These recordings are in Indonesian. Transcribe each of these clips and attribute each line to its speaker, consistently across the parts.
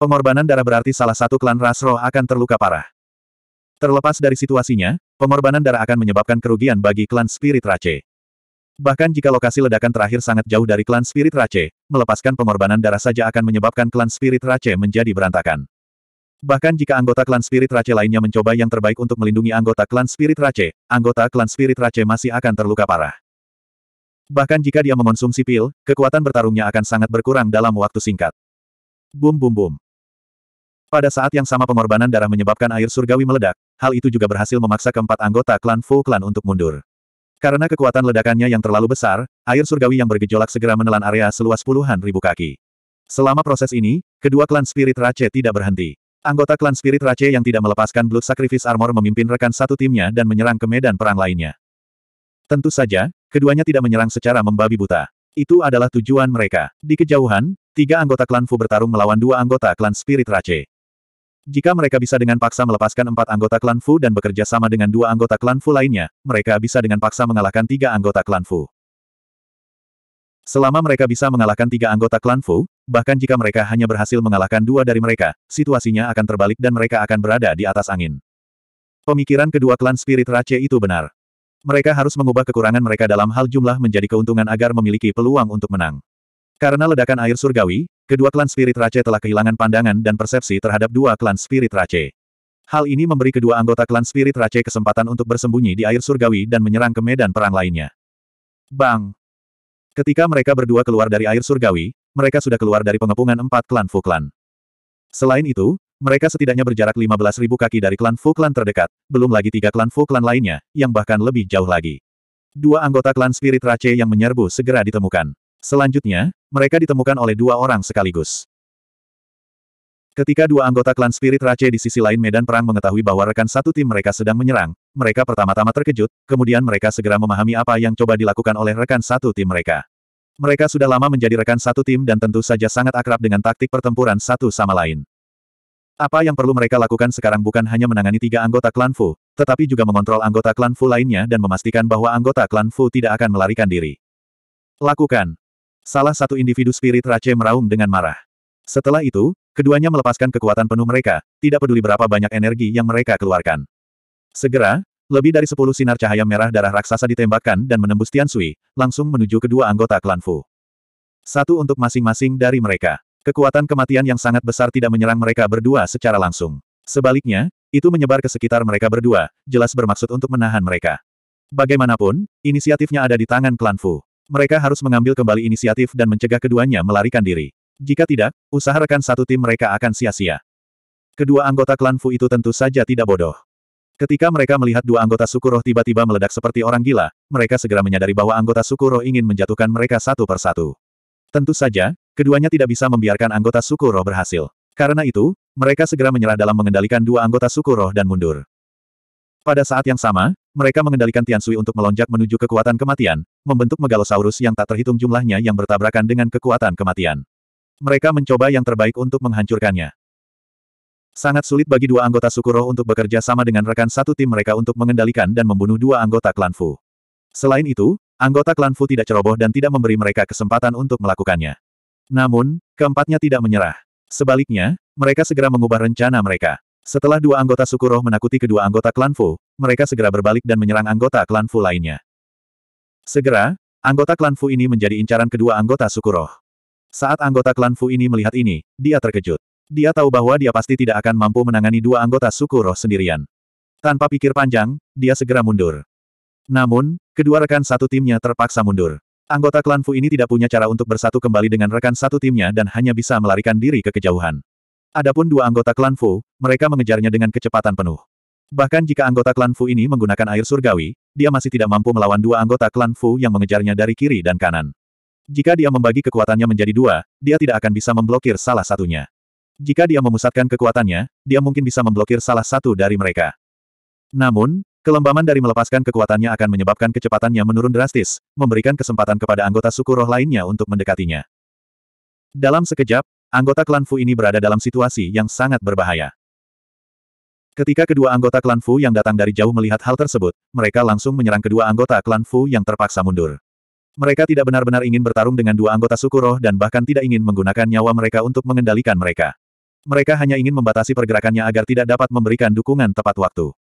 Speaker 1: Pengorbanan darah berarti salah satu klan roh akan terluka parah. Terlepas dari situasinya, pengorbanan darah akan menyebabkan kerugian bagi klan Spirit race. Bahkan jika lokasi ledakan terakhir sangat jauh dari klan Spirit race, melepaskan pengorbanan darah saja akan menyebabkan klan Spirit race menjadi berantakan. Bahkan jika anggota klan Spirit race lainnya mencoba yang terbaik untuk melindungi anggota klan Spirit race, anggota klan Spirit race masih akan terluka parah. Bahkan jika dia mengonsumsi pil, kekuatan bertarungnya akan sangat berkurang dalam waktu singkat. Bum bum bum. Pada saat yang sama pengorbanan darah menyebabkan air surgawi meledak, hal itu juga berhasil memaksa keempat anggota klan Fu Klan untuk mundur. Karena kekuatan ledakannya yang terlalu besar, air surgawi yang bergejolak segera menelan area seluas puluhan ribu kaki. Selama proses ini, kedua klan Spirit Rache tidak berhenti. Anggota klan Spirit Rache yang tidak melepaskan Blood Sacrifice Armor memimpin rekan satu timnya dan menyerang ke medan perang lainnya. Tentu saja, keduanya tidak menyerang secara membabi buta. Itu adalah tujuan mereka. Di kejauhan, tiga anggota klan Fu bertarung melawan dua anggota klan Spirit Rache. Jika mereka bisa dengan paksa melepaskan empat anggota klan Fu dan bekerja sama dengan dua anggota klan Fu lainnya, mereka bisa dengan paksa mengalahkan tiga anggota klan Fu. Selama mereka bisa mengalahkan tiga anggota klan Fu, bahkan jika mereka hanya berhasil mengalahkan dua dari mereka, situasinya akan terbalik dan mereka akan berada di atas angin. Pemikiran kedua klan Spirit Race itu benar. Mereka harus mengubah kekurangan mereka dalam hal jumlah menjadi keuntungan agar memiliki peluang untuk menang. Karena ledakan air surgawi, Kedua klan Spirit rache telah kehilangan pandangan dan persepsi terhadap dua klan Spirit rache. Hal ini memberi kedua anggota klan Spirit rache kesempatan untuk bersembunyi di air surgawi dan menyerang ke medan perang lainnya. Bang! Ketika mereka berdua keluar dari air surgawi, mereka sudah keluar dari pengepungan empat klan Fuklan. Selain itu, mereka setidaknya berjarak 15.000 kaki dari klan Fuklan terdekat, belum lagi tiga klan Fuklan lainnya, yang bahkan lebih jauh lagi. Dua anggota klan Spirit rache yang menyerbu segera ditemukan. Selanjutnya, mereka ditemukan oleh dua orang sekaligus. Ketika dua anggota klan Spirit Race di sisi lain medan perang mengetahui bahwa rekan satu tim mereka sedang menyerang, mereka pertama-tama terkejut, kemudian mereka segera memahami apa yang coba dilakukan oleh rekan satu tim mereka. Mereka sudah lama menjadi rekan satu tim dan tentu saja sangat akrab dengan taktik pertempuran satu sama lain. Apa yang perlu mereka lakukan sekarang bukan hanya menangani tiga anggota klan Fu, tetapi juga mengontrol anggota klan Fu lainnya dan memastikan bahwa anggota klan Fu tidak akan melarikan diri. Lakukan. Salah satu individu spirit Rache meraung dengan marah. Setelah itu, keduanya melepaskan kekuatan penuh mereka, tidak peduli berapa banyak energi yang mereka keluarkan. Segera, lebih dari sepuluh sinar cahaya merah darah raksasa ditembakkan dan menembus Tiansui, langsung menuju kedua anggota klan Fu. Satu untuk masing-masing dari mereka. Kekuatan kematian yang sangat besar tidak menyerang mereka berdua secara langsung. Sebaliknya, itu menyebar ke sekitar mereka berdua, jelas bermaksud untuk menahan mereka. Bagaimanapun, inisiatifnya ada di tangan klan Fu. Mereka harus mengambil kembali inisiatif dan mencegah keduanya melarikan diri. Jika tidak, usaha rekan satu tim mereka akan sia-sia. Kedua anggota klan Fu itu tentu saja tidak bodoh. Ketika mereka melihat dua anggota suku roh tiba-tiba meledak seperti orang gila, mereka segera menyadari bahwa anggota suku roh ingin menjatuhkan mereka satu per satu. Tentu saja, keduanya tidak bisa membiarkan anggota suku roh berhasil. Karena itu, mereka segera menyerah dalam mengendalikan dua anggota suku roh dan mundur. Pada saat yang sama, mereka mengendalikan Tian Tiansui untuk melonjak menuju kekuatan kematian, membentuk megalosaurus yang tak terhitung jumlahnya yang bertabrakan dengan kekuatan kematian. Mereka mencoba yang terbaik untuk menghancurkannya. Sangat sulit bagi dua anggota Sukuro untuk bekerja sama dengan rekan satu tim mereka untuk mengendalikan dan membunuh dua anggota klan Fu. Selain itu, anggota klan Fu tidak ceroboh dan tidak memberi mereka kesempatan untuk melakukannya. Namun, keempatnya tidak menyerah. Sebaliknya, mereka segera mengubah rencana mereka. Setelah dua anggota Sukuro menakuti kedua anggota klan Fu, mereka segera berbalik dan menyerang anggota klan Fu lainnya. Segera, anggota klan Fu ini menjadi incaran kedua anggota suku roh. Saat anggota klan Fu ini melihat ini, dia terkejut. Dia tahu bahwa dia pasti tidak akan mampu menangani dua anggota suku roh sendirian. Tanpa pikir panjang, dia segera mundur. Namun, kedua rekan satu timnya terpaksa mundur. Anggota klan Fu ini tidak punya cara untuk bersatu kembali dengan rekan satu timnya dan hanya bisa melarikan diri ke kejauhan. Adapun dua anggota klan Fu, mereka mengejarnya dengan kecepatan penuh. Bahkan jika anggota klan Fu ini menggunakan air surgawi, dia masih tidak mampu melawan dua anggota klan Fu yang mengejarnya dari kiri dan kanan. Jika dia membagi kekuatannya menjadi dua, dia tidak akan bisa memblokir salah satunya. Jika dia memusatkan kekuatannya, dia mungkin bisa memblokir salah satu dari mereka. Namun, kelembaman dari melepaskan kekuatannya akan menyebabkan kecepatannya menurun drastis, memberikan kesempatan kepada anggota suku roh lainnya untuk mendekatinya. Dalam sekejap, anggota klan Fu ini berada dalam situasi yang sangat berbahaya. Ketika kedua anggota klan Fu yang datang dari jauh melihat hal tersebut, mereka langsung menyerang kedua anggota klan Fu yang terpaksa mundur. Mereka tidak benar-benar ingin bertarung dengan dua anggota suku roh dan bahkan tidak ingin menggunakan nyawa mereka untuk mengendalikan mereka. Mereka hanya ingin membatasi pergerakannya agar tidak dapat memberikan dukungan tepat waktu.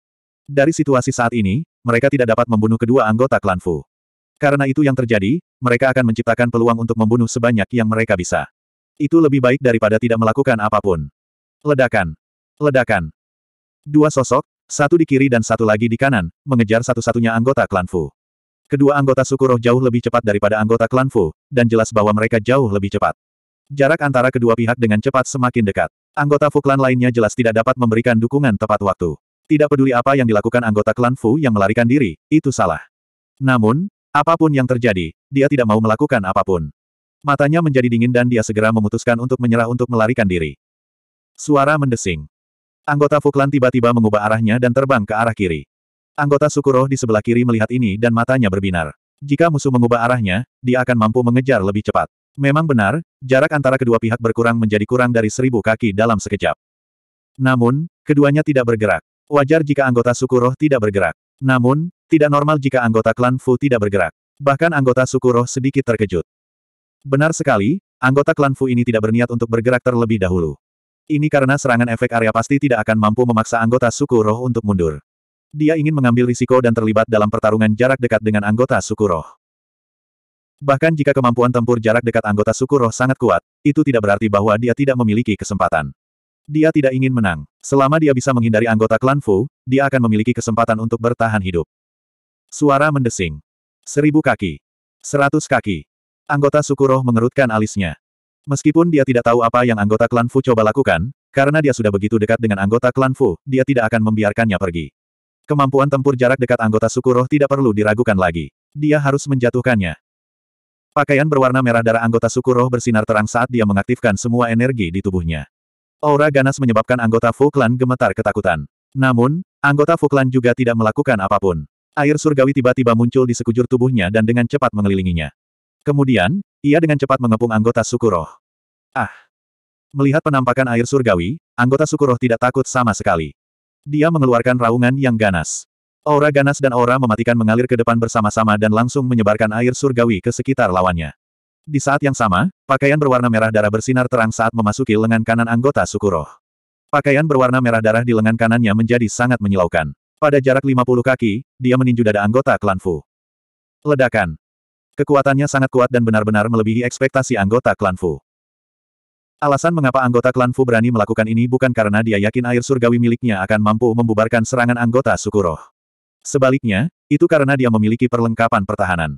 Speaker 1: Dari situasi saat ini, mereka tidak dapat membunuh kedua anggota klan Fu. Karena itu yang terjadi, mereka akan menciptakan peluang untuk membunuh sebanyak yang mereka bisa. Itu lebih baik daripada tidak melakukan apapun. Ledakan. Ledakan. Dua sosok, satu di kiri dan satu lagi di kanan, mengejar satu-satunya anggota klan Fu. Kedua anggota suku roh jauh lebih cepat daripada anggota klan Fu, dan jelas bahwa mereka jauh lebih cepat. Jarak antara kedua pihak dengan cepat semakin dekat. Anggota Fu klan lainnya jelas tidak dapat memberikan dukungan tepat waktu. Tidak peduli apa yang dilakukan anggota klan Fu yang melarikan diri, itu salah. Namun, apapun yang terjadi, dia tidak mau melakukan apapun. Matanya menjadi dingin dan dia segera memutuskan untuk menyerah untuk melarikan diri. Suara mendesing. Anggota Fuklan tiba-tiba mengubah arahnya dan terbang ke arah kiri. Anggota suku di sebelah kiri melihat ini dan matanya berbinar. Jika musuh mengubah arahnya, dia akan mampu mengejar lebih cepat. Memang benar, jarak antara kedua pihak berkurang menjadi kurang dari seribu kaki dalam sekejap. Namun, keduanya tidak bergerak. Wajar jika anggota suku tidak bergerak. Namun, tidak normal jika anggota klan Fu tidak bergerak. Bahkan anggota suku sedikit terkejut. Benar sekali, anggota klan Fu ini tidak berniat untuk bergerak terlebih dahulu. Ini karena serangan efek area pasti tidak akan mampu memaksa anggota suku roh untuk mundur. Dia ingin mengambil risiko dan terlibat dalam pertarungan jarak dekat dengan anggota suku roh. Bahkan jika kemampuan tempur jarak dekat anggota suku roh sangat kuat, itu tidak berarti bahwa dia tidak memiliki kesempatan. Dia tidak ingin menang. Selama dia bisa menghindari anggota klan Fu, dia akan memiliki kesempatan untuk bertahan hidup. Suara mendesing. Seribu kaki. Seratus kaki. Anggota suku roh mengerutkan alisnya. Meskipun dia tidak tahu apa yang anggota klan Fu coba lakukan, karena dia sudah begitu dekat dengan anggota klan Fu, dia tidak akan membiarkannya pergi. Kemampuan tempur jarak dekat anggota suku roh tidak perlu diragukan lagi. Dia harus menjatuhkannya. Pakaian berwarna merah darah anggota suku roh bersinar terang saat dia mengaktifkan semua energi di tubuhnya. Aura ganas menyebabkan anggota Fu Klan gemetar ketakutan. Namun, anggota Fu Klan juga tidak melakukan apapun. Air surgawi tiba-tiba muncul di sekujur tubuhnya dan dengan cepat mengelilinginya. Kemudian, ia dengan cepat mengepung anggota Sukuroh. Ah! Melihat penampakan air surgawi, anggota Sukuroh tidak takut sama sekali. Dia mengeluarkan raungan yang ganas. Aura ganas dan aura mematikan mengalir ke depan bersama-sama dan langsung menyebarkan air surgawi ke sekitar lawannya. Di saat yang sama, pakaian berwarna merah darah bersinar terang saat memasuki lengan kanan anggota Sukuroh. Pakaian berwarna merah darah di lengan kanannya menjadi sangat menyilaukan. Pada jarak 50 kaki, dia meninju dada anggota klan Fu. Ledakan. Kekuatannya sangat kuat dan benar-benar melebihi ekspektasi anggota klan Fu. Alasan mengapa anggota klan Fu berani melakukan ini bukan karena dia yakin air surgawi miliknya akan mampu membubarkan serangan anggota suku roh. Sebaliknya, itu karena dia memiliki perlengkapan pertahanan.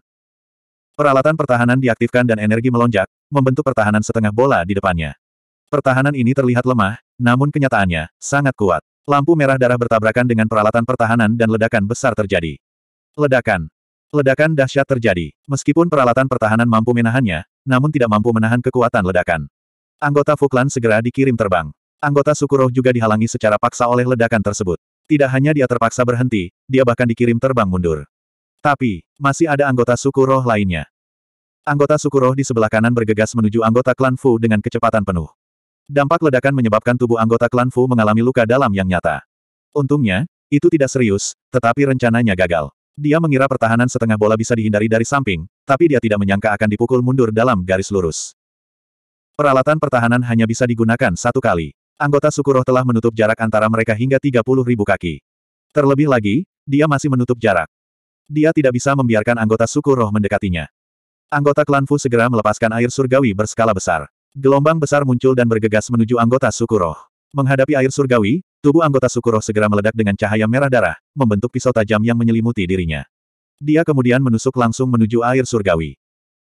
Speaker 1: Peralatan pertahanan diaktifkan dan energi melonjak, membentuk pertahanan setengah bola di depannya. Pertahanan ini terlihat lemah, namun kenyataannya, sangat kuat. Lampu merah darah bertabrakan dengan peralatan pertahanan dan ledakan besar terjadi. Ledakan. Ledakan dahsyat terjadi. Meskipun peralatan pertahanan mampu menahannya, namun tidak mampu menahan kekuatan ledakan. Anggota Fuklan segera dikirim terbang. Anggota Sukuroh juga dihalangi secara paksa oleh ledakan tersebut. Tidak hanya dia terpaksa berhenti, dia bahkan dikirim terbang mundur. Tapi, masih ada anggota Sukuroh lainnya. Anggota Sukuroh di sebelah kanan bergegas menuju anggota klan Fu dengan kecepatan penuh. Dampak ledakan menyebabkan tubuh anggota klan Fu mengalami luka dalam yang nyata. Untungnya, itu tidak serius, tetapi rencananya gagal. Dia mengira pertahanan setengah bola bisa dihindari dari samping, tapi dia tidak menyangka akan dipukul mundur dalam garis lurus. Peralatan pertahanan hanya bisa digunakan satu kali. Anggota suku roh telah menutup jarak antara mereka hingga 30 ribu kaki. Terlebih lagi, dia masih menutup jarak. Dia tidak bisa membiarkan anggota suku roh mendekatinya. Anggota klan Fu segera melepaskan air surgawi berskala besar. Gelombang besar muncul dan bergegas menuju anggota suku roh. Menghadapi air surgawi, Tubuh anggota Sukuro segera meledak dengan cahaya merah darah, membentuk pisau tajam yang menyelimuti dirinya. Dia kemudian menusuk langsung menuju air surgawi.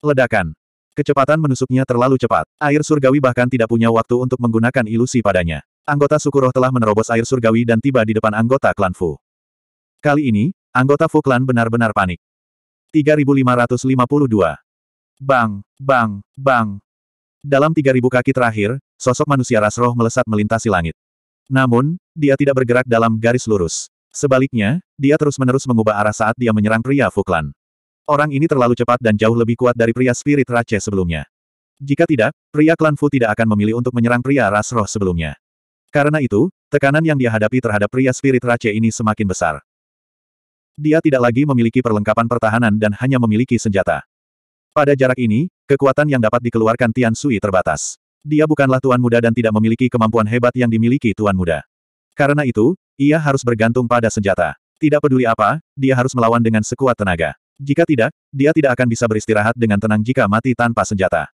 Speaker 1: Ledakan. Kecepatan menusuknya terlalu cepat. Air surgawi bahkan tidak punya waktu untuk menggunakan ilusi padanya. Anggota Sukuro telah menerobos air surgawi dan tiba di depan anggota klan Fu. Kali ini, anggota Fu klan benar-benar panik. 3552. Bang, bang, bang. Dalam 3000 kaki terakhir, sosok manusia rasroh melesat melintasi langit. Namun, dia tidak bergerak dalam garis lurus. Sebaliknya, dia terus-menerus mengubah arah saat dia menyerang pria Fuklan. Orang ini terlalu cepat dan jauh lebih kuat dari pria spirit race sebelumnya. Jika tidak, pria klan Fu tidak akan memilih untuk menyerang pria ras roh sebelumnya. Karena itu, tekanan yang dia hadapi terhadap pria spirit race ini semakin besar. Dia tidak lagi memiliki perlengkapan pertahanan dan hanya memiliki senjata. Pada jarak ini, kekuatan yang dapat dikeluarkan Tian Sui terbatas. Dia bukanlah tuan muda dan tidak memiliki kemampuan hebat yang dimiliki tuan muda. Karena itu, ia harus bergantung pada senjata. Tidak peduli apa, dia harus melawan dengan sekuat tenaga. Jika tidak, dia tidak akan bisa beristirahat dengan tenang jika mati tanpa senjata.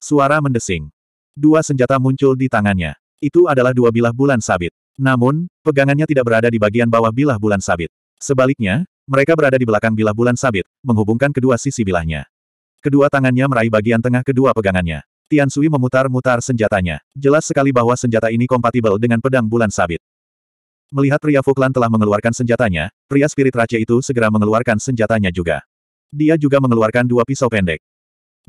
Speaker 1: Suara mendesing. Dua senjata muncul di tangannya. Itu adalah dua bilah bulan sabit. Namun, pegangannya tidak berada di bagian bawah bilah bulan sabit. Sebaliknya, mereka berada di belakang bilah bulan sabit, menghubungkan kedua sisi bilahnya. Kedua tangannya meraih bagian tengah kedua pegangannya. Tian Sui memutar-mutar senjatanya. Jelas sekali bahwa senjata ini kompatibel dengan pedang bulan sabit. Melihat pria Fuklan telah mengeluarkan senjatanya, pria spirit raja itu segera mengeluarkan senjatanya juga. Dia juga mengeluarkan dua pisau pendek.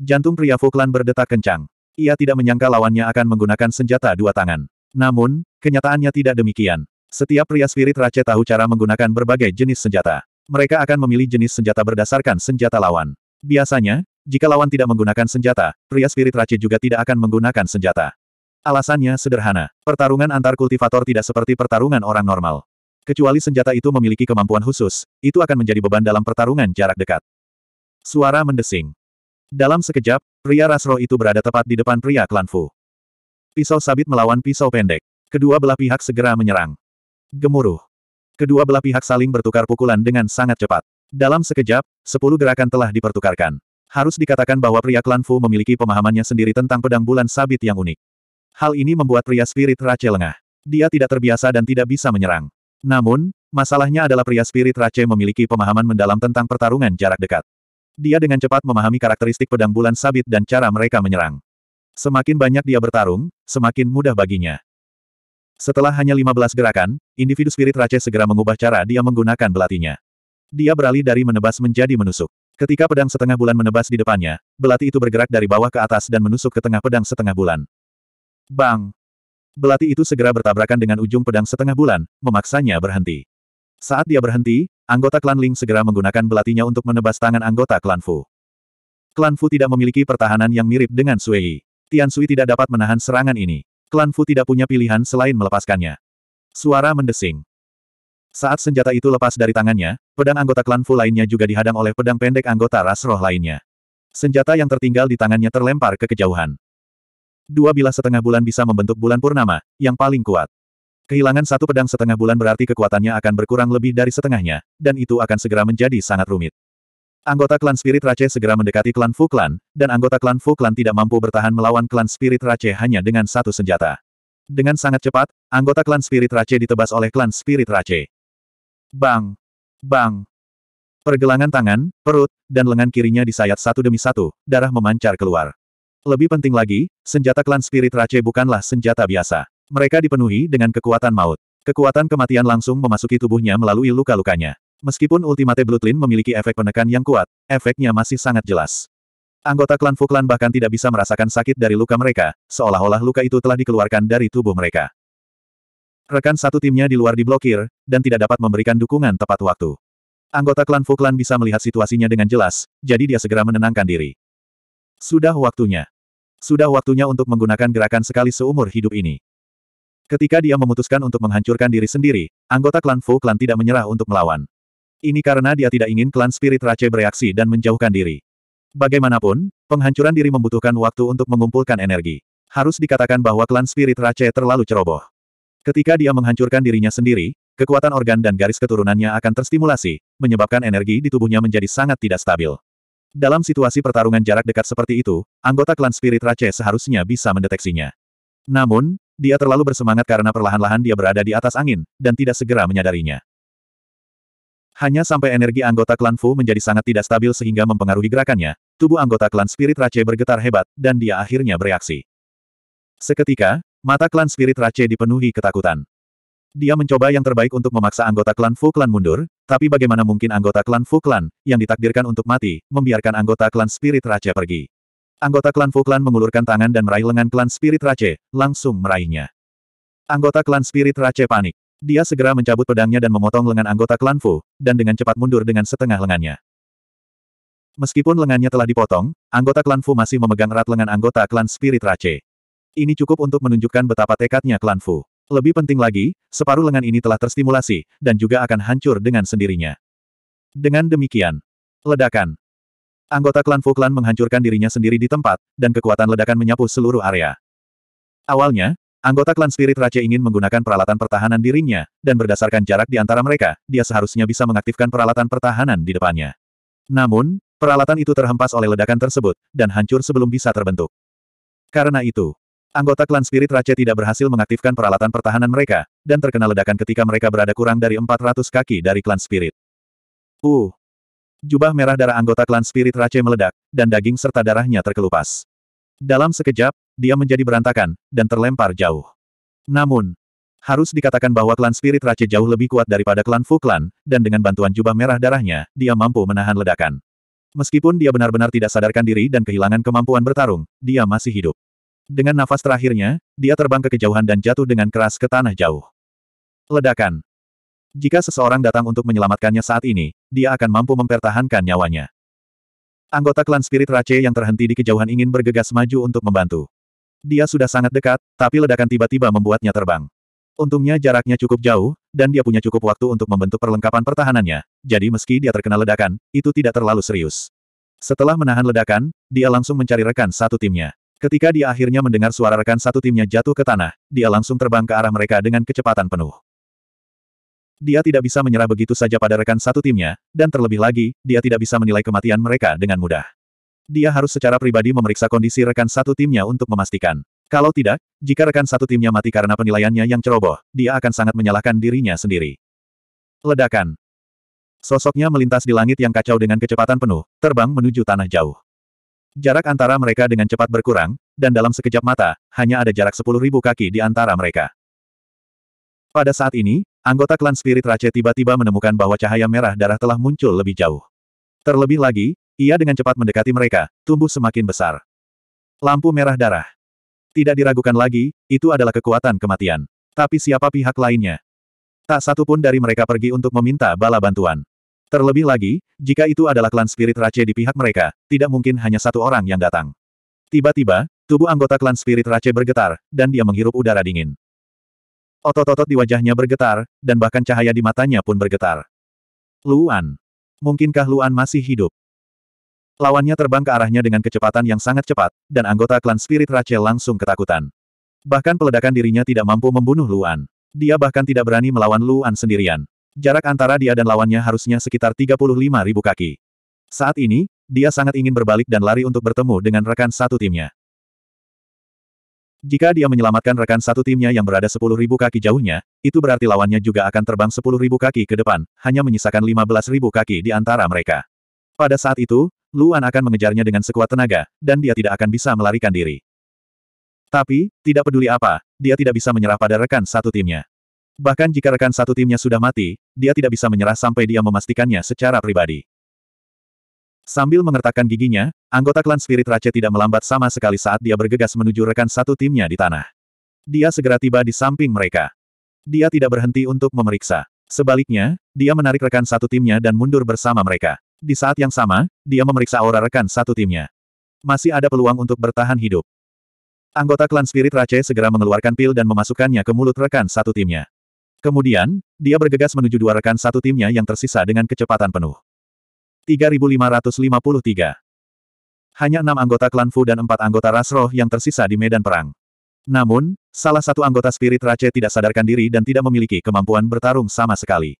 Speaker 1: Jantung pria Fuklan berdetak kencang. Ia tidak menyangka lawannya akan menggunakan senjata dua tangan. Namun, kenyataannya tidak demikian. Setiap pria spirit raja tahu cara menggunakan berbagai jenis senjata. Mereka akan memilih jenis senjata berdasarkan senjata lawan. Biasanya, jika lawan tidak menggunakan senjata, pria spirit raci juga tidak akan menggunakan senjata. Alasannya sederhana. Pertarungan antar kultivator tidak seperti pertarungan orang normal. Kecuali senjata itu memiliki kemampuan khusus, itu akan menjadi beban dalam pertarungan jarak dekat. Suara mendesing. Dalam sekejap, pria Rasro itu berada tepat di depan pria klan Fu. Pisau sabit melawan pisau pendek. Kedua belah pihak segera menyerang. Gemuruh. Kedua belah pihak saling bertukar pukulan dengan sangat cepat. Dalam sekejap, sepuluh gerakan telah dipertukarkan. Harus dikatakan bahwa pria klan Fu memiliki pemahamannya sendiri tentang pedang bulan sabit yang unik. Hal ini membuat pria spirit Rache lengah. Dia tidak terbiasa dan tidak bisa menyerang. Namun, masalahnya adalah pria spirit Rache memiliki pemahaman mendalam tentang pertarungan jarak dekat. Dia dengan cepat memahami karakteristik pedang bulan sabit dan cara mereka menyerang. Semakin banyak dia bertarung, semakin mudah baginya. Setelah hanya 15 gerakan, individu spirit Rache segera mengubah cara dia menggunakan belatinya. Dia beralih dari menebas menjadi menusuk. Ketika pedang setengah bulan menebas di depannya, belati itu bergerak dari bawah ke atas dan menusuk ke tengah pedang setengah bulan. Bang! Belati itu segera bertabrakan dengan ujung pedang setengah bulan, memaksanya berhenti. Saat dia berhenti, anggota klan Ling segera menggunakan belatinya untuk menebas tangan anggota klan Fu. Klan Fu tidak memiliki pertahanan yang mirip dengan Sui. Tian Sui tidak dapat menahan serangan ini. Klan Fu tidak punya pilihan selain melepaskannya. Suara mendesing. Saat senjata itu lepas dari tangannya, pedang anggota klan Fu lainnya juga dihadang oleh pedang pendek anggota ras roh lainnya. Senjata yang tertinggal di tangannya terlempar ke kejauhan. Dua bilah setengah bulan bisa membentuk bulan purnama, yang paling kuat. Kehilangan satu pedang setengah bulan berarti kekuatannya akan berkurang lebih dari setengahnya, dan itu akan segera menjadi sangat rumit. Anggota klan Spirit Rache segera mendekati klan Fu Klan, dan anggota klan Fu Klan tidak mampu bertahan melawan klan Spirit Rache hanya dengan satu senjata. Dengan sangat cepat, anggota klan Spirit Rache ditebas oleh klan Spirit Rache. Bang! Bang! Pergelangan tangan, perut, dan lengan kirinya disayat satu demi satu, darah memancar keluar. Lebih penting lagi, senjata klan Spirit Rache bukanlah senjata biasa. Mereka dipenuhi dengan kekuatan maut. Kekuatan kematian langsung memasuki tubuhnya melalui luka-lukanya. Meskipun Ultimate Bloodline memiliki efek penekan yang kuat, efeknya masih sangat jelas. Anggota klan Fuklan bahkan tidak bisa merasakan sakit dari luka mereka, seolah-olah luka itu telah dikeluarkan dari tubuh mereka. Rekan satu timnya di luar diblokir, dan tidak dapat memberikan dukungan tepat waktu. Anggota klan Fu bisa melihat situasinya dengan jelas, jadi dia segera menenangkan diri. Sudah waktunya. Sudah waktunya untuk menggunakan gerakan sekali seumur hidup ini. Ketika dia memutuskan untuk menghancurkan diri sendiri, anggota klan Fu tidak menyerah untuk melawan. Ini karena dia tidak ingin klan spirit Rache bereaksi dan menjauhkan diri. Bagaimanapun, penghancuran diri membutuhkan waktu untuk mengumpulkan energi. Harus dikatakan bahwa klan spirit Rache terlalu ceroboh. Ketika dia menghancurkan dirinya sendiri, kekuatan organ dan garis keturunannya akan terstimulasi, menyebabkan energi di tubuhnya menjadi sangat tidak stabil. Dalam situasi pertarungan jarak dekat seperti itu, anggota klan Spirit Rache seharusnya bisa mendeteksinya. Namun, dia terlalu bersemangat karena perlahan-lahan dia berada di atas angin, dan tidak segera menyadarinya. Hanya sampai energi anggota klan Fu menjadi sangat tidak stabil sehingga mempengaruhi gerakannya, tubuh anggota klan Spirit Rache bergetar hebat, dan dia akhirnya bereaksi. Seketika, Mata klan Spirit Rache dipenuhi ketakutan. Dia mencoba yang terbaik untuk memaksa anggota klan Fu Klan mundur, tapi bagaimana mungkin anggota klan Fu Klan, yang ditakdirkan untuk mati, membiarkan anggota klan Spirit Rache pergi. Anggota klan Fu Klan mengulurkan tangan dan meraih lengan klan Spirit Rache, langsung meraihnya. Anggota klan Spirit Rache panik. Dia segera mencabut pedangnya dan memotong lengan anggota klan Fu, dan dengan cepat mundur dengan setengah lengannya. Meskipun lengannya telah dipotong, anggota klan Fu masih memegang erat lengan anggota klan Spirit Rache. Ini cukup untuk menunjukkan betapa tekadnya klan Fu. Lebih penting lagi, separuh lengan ini telah terstimulasi, dan juga akan hancur dengan sendirinya. Dengan demikian, ledakan. Anggota klan Fu Klan menghancurkan dirinya sendiri di tempat, dan kekuatan ledakan menyapu seluruh area. Awalnya, anggota klan Spirit Raja ingin menggunakan peralatan pertahanan dirinya, dan berdasarkan jarak di antara mereka, dia seharusnya bisa mengaktifkan peralatan pertahanan di depannya. Namun, peralatan itu terhempas oleh ledakan tersebut, dan hancur sebelum bisa terbentuk. Karena itu, Anggota klan Spirit Rache tidak berhasil mengaktifkan peralatan pertahanan mereka, dan terkena ledakan ketika mereka berada kurang dari 400 kaki dari klan Spirit. Uh! Jubah merah darah anggota klan Spirit Rache meledak, dan daging serta darahnya terkelupas. Dalam sekejap, dia menjadi berantakan, dan terlempar jauh. Namun, harus dikatakan bahwa klan Spirit Rache jauh lebih kuat daripada klan Fu Clan, dan dengan bantuan jubah merah darahnya, dia mampu menahan ledakan. Meskipun dia benar-benar tidak sadarkan diri dan kehilangan kemampuan bertarung, dia masih hidup. Dengan nafas terakhirnya, dia terbang ke kejauhan dan jatuh dengan keras ke tanah jauh. Ledakan. Jika seseorang datang untuk menyelamatkannya saat ini, dia akan mampu mempertahankan nyawanya. Anggota klan Spirit Rac'e yang terhenti di kejauhan ingin bergegas maju untuk membantu. Dia sudah sangat dekat, tapi ledakan tiba-tiba membuatnya terbang. Untungnya jaraknya cukup jauh, dan dia punya cukup waktu untuk membentuk perlengkapan pertahanannya, jadi meski dia terkena ledakan, itu tidak terlalu serius. Setelah menahan ledakan, dia langsung mencari rekan satu timnya. Ketika dia akhirnya mendengar suara rekan satu timnya jatuh ke tanah, dia langsung terbang ke arah mereka dengan kecepatan penuh. Dia tidak bisa menyerah begitu saja pada rekan satu timnya, dan terlebih lagi, dia tidak bisa menilai kematian mereka dengan mudah. Dia harus secara pribadi memeriksa kondisi rekan satu timnya untuk memastikan. Kalau tidak, jika rekan satu timnya mati karena penilaiannya yang ceroboh, dia akan sangat menyalahkan dirinya sendiri. Ledakan. Sosoknya melintas di langit yang kacau dengan kecepatan penuh, terbang menuju tanah jauh. Jarak antara mereka dengan cepat berkurang, dan dalam sekejap mata, hanya ada jarak 10.000 kaki di antara mereka. Pada saat ini, anggota klan Spirit Rache tiba-tiba menemukan bahwa cahaya merah darah telah muncul lebih jauh. Terlebih lagi, ia dengan cepat mendekati mereka, tumbuh semakin besar. Lampu merah darah. Tidak diragukan lagi, itu adalah kekuatan kematian. Tapi siapa pihak lainnya? Tak satu pun dari mereka pergi untuk meminta bala bantuan. Terlebih lagi, jika itu adalah klan spirit Rache di pihak mereka, tidak mungkin hanya satu orang yang datang. Tiba-tiba, tubuh anggota klan spirit Rache bergetar, dan dia menghirup udara dingin. Otot-otot di wajahnya bergetar, dan bahkan cahaya di matanya pun bergetar. Luan. Mungkinkah Luan masih hidup? Lawannya terbang ke arahnya dengan kecepatan yang sangat cepat, dan anggota klan Spirit Rache langsung ketakutan. Bahkan peledakan dirinya tidak mampu membunuh Luan. Dia bahkan tidak berani melawan Luan sendirian. Jarak antara dia dan lawannya harusnya sekitar 35 ribu kaki. Saat ini, dia sangat ingin berbalik dan lari untuk bertemu dengan rekan satu timnya. Jika dia menyelamatkan rekan satu timnya yang berada ribu kaki jauhnya, itu berarti lawannya juga akan terbang ribu kaki ke depan, hanya menyisakan ribu kaki di antara mereka. Pada saat itu, Luan akan mengejarnya dengan sekuat tenaga, dan dia tidak akan bisa melarikan diri. Tapi, tidak peduli apa, dia tidak bisa menyerah pada rekan satu timnya. Bahkan jika rekan satu timnya sudah mati, dia tidak bisa menyerah sampai dia memastikannya secara pribadi. Sambil mengertakkan giginya, anggota klan Spirit Rache tidak melambat sama sekali saat dia bergegas menuju rekan satu timnya di tanah. Dia segera tiba di samping mereka. Dia tidak berhenti untuk memeriksa. Sebaliknya, dia menarik rekan satu timnya dan mundur bersama mereka. Di saat yang sama, dia memeriksa aura rekan satu timnya. Masih ada peluang untuk bertahan hidup. Anggota klan Spirit Rache segera mengeluarkan pil dan memasukkannya ke mulut rekan satu timnya. Kemudian, dia bergegas menuju dua rekan satu timnya yang tersisa dengan kecepatan penuh. 3553 Hanya enam anggota klan Fu dan empat anggota Rasroh yang tersisa di medan perang. Namun, salah satu anggota spirit Rache tidak sadarkan diri dan tidak memiliki kemampuan bertarung sama sekali.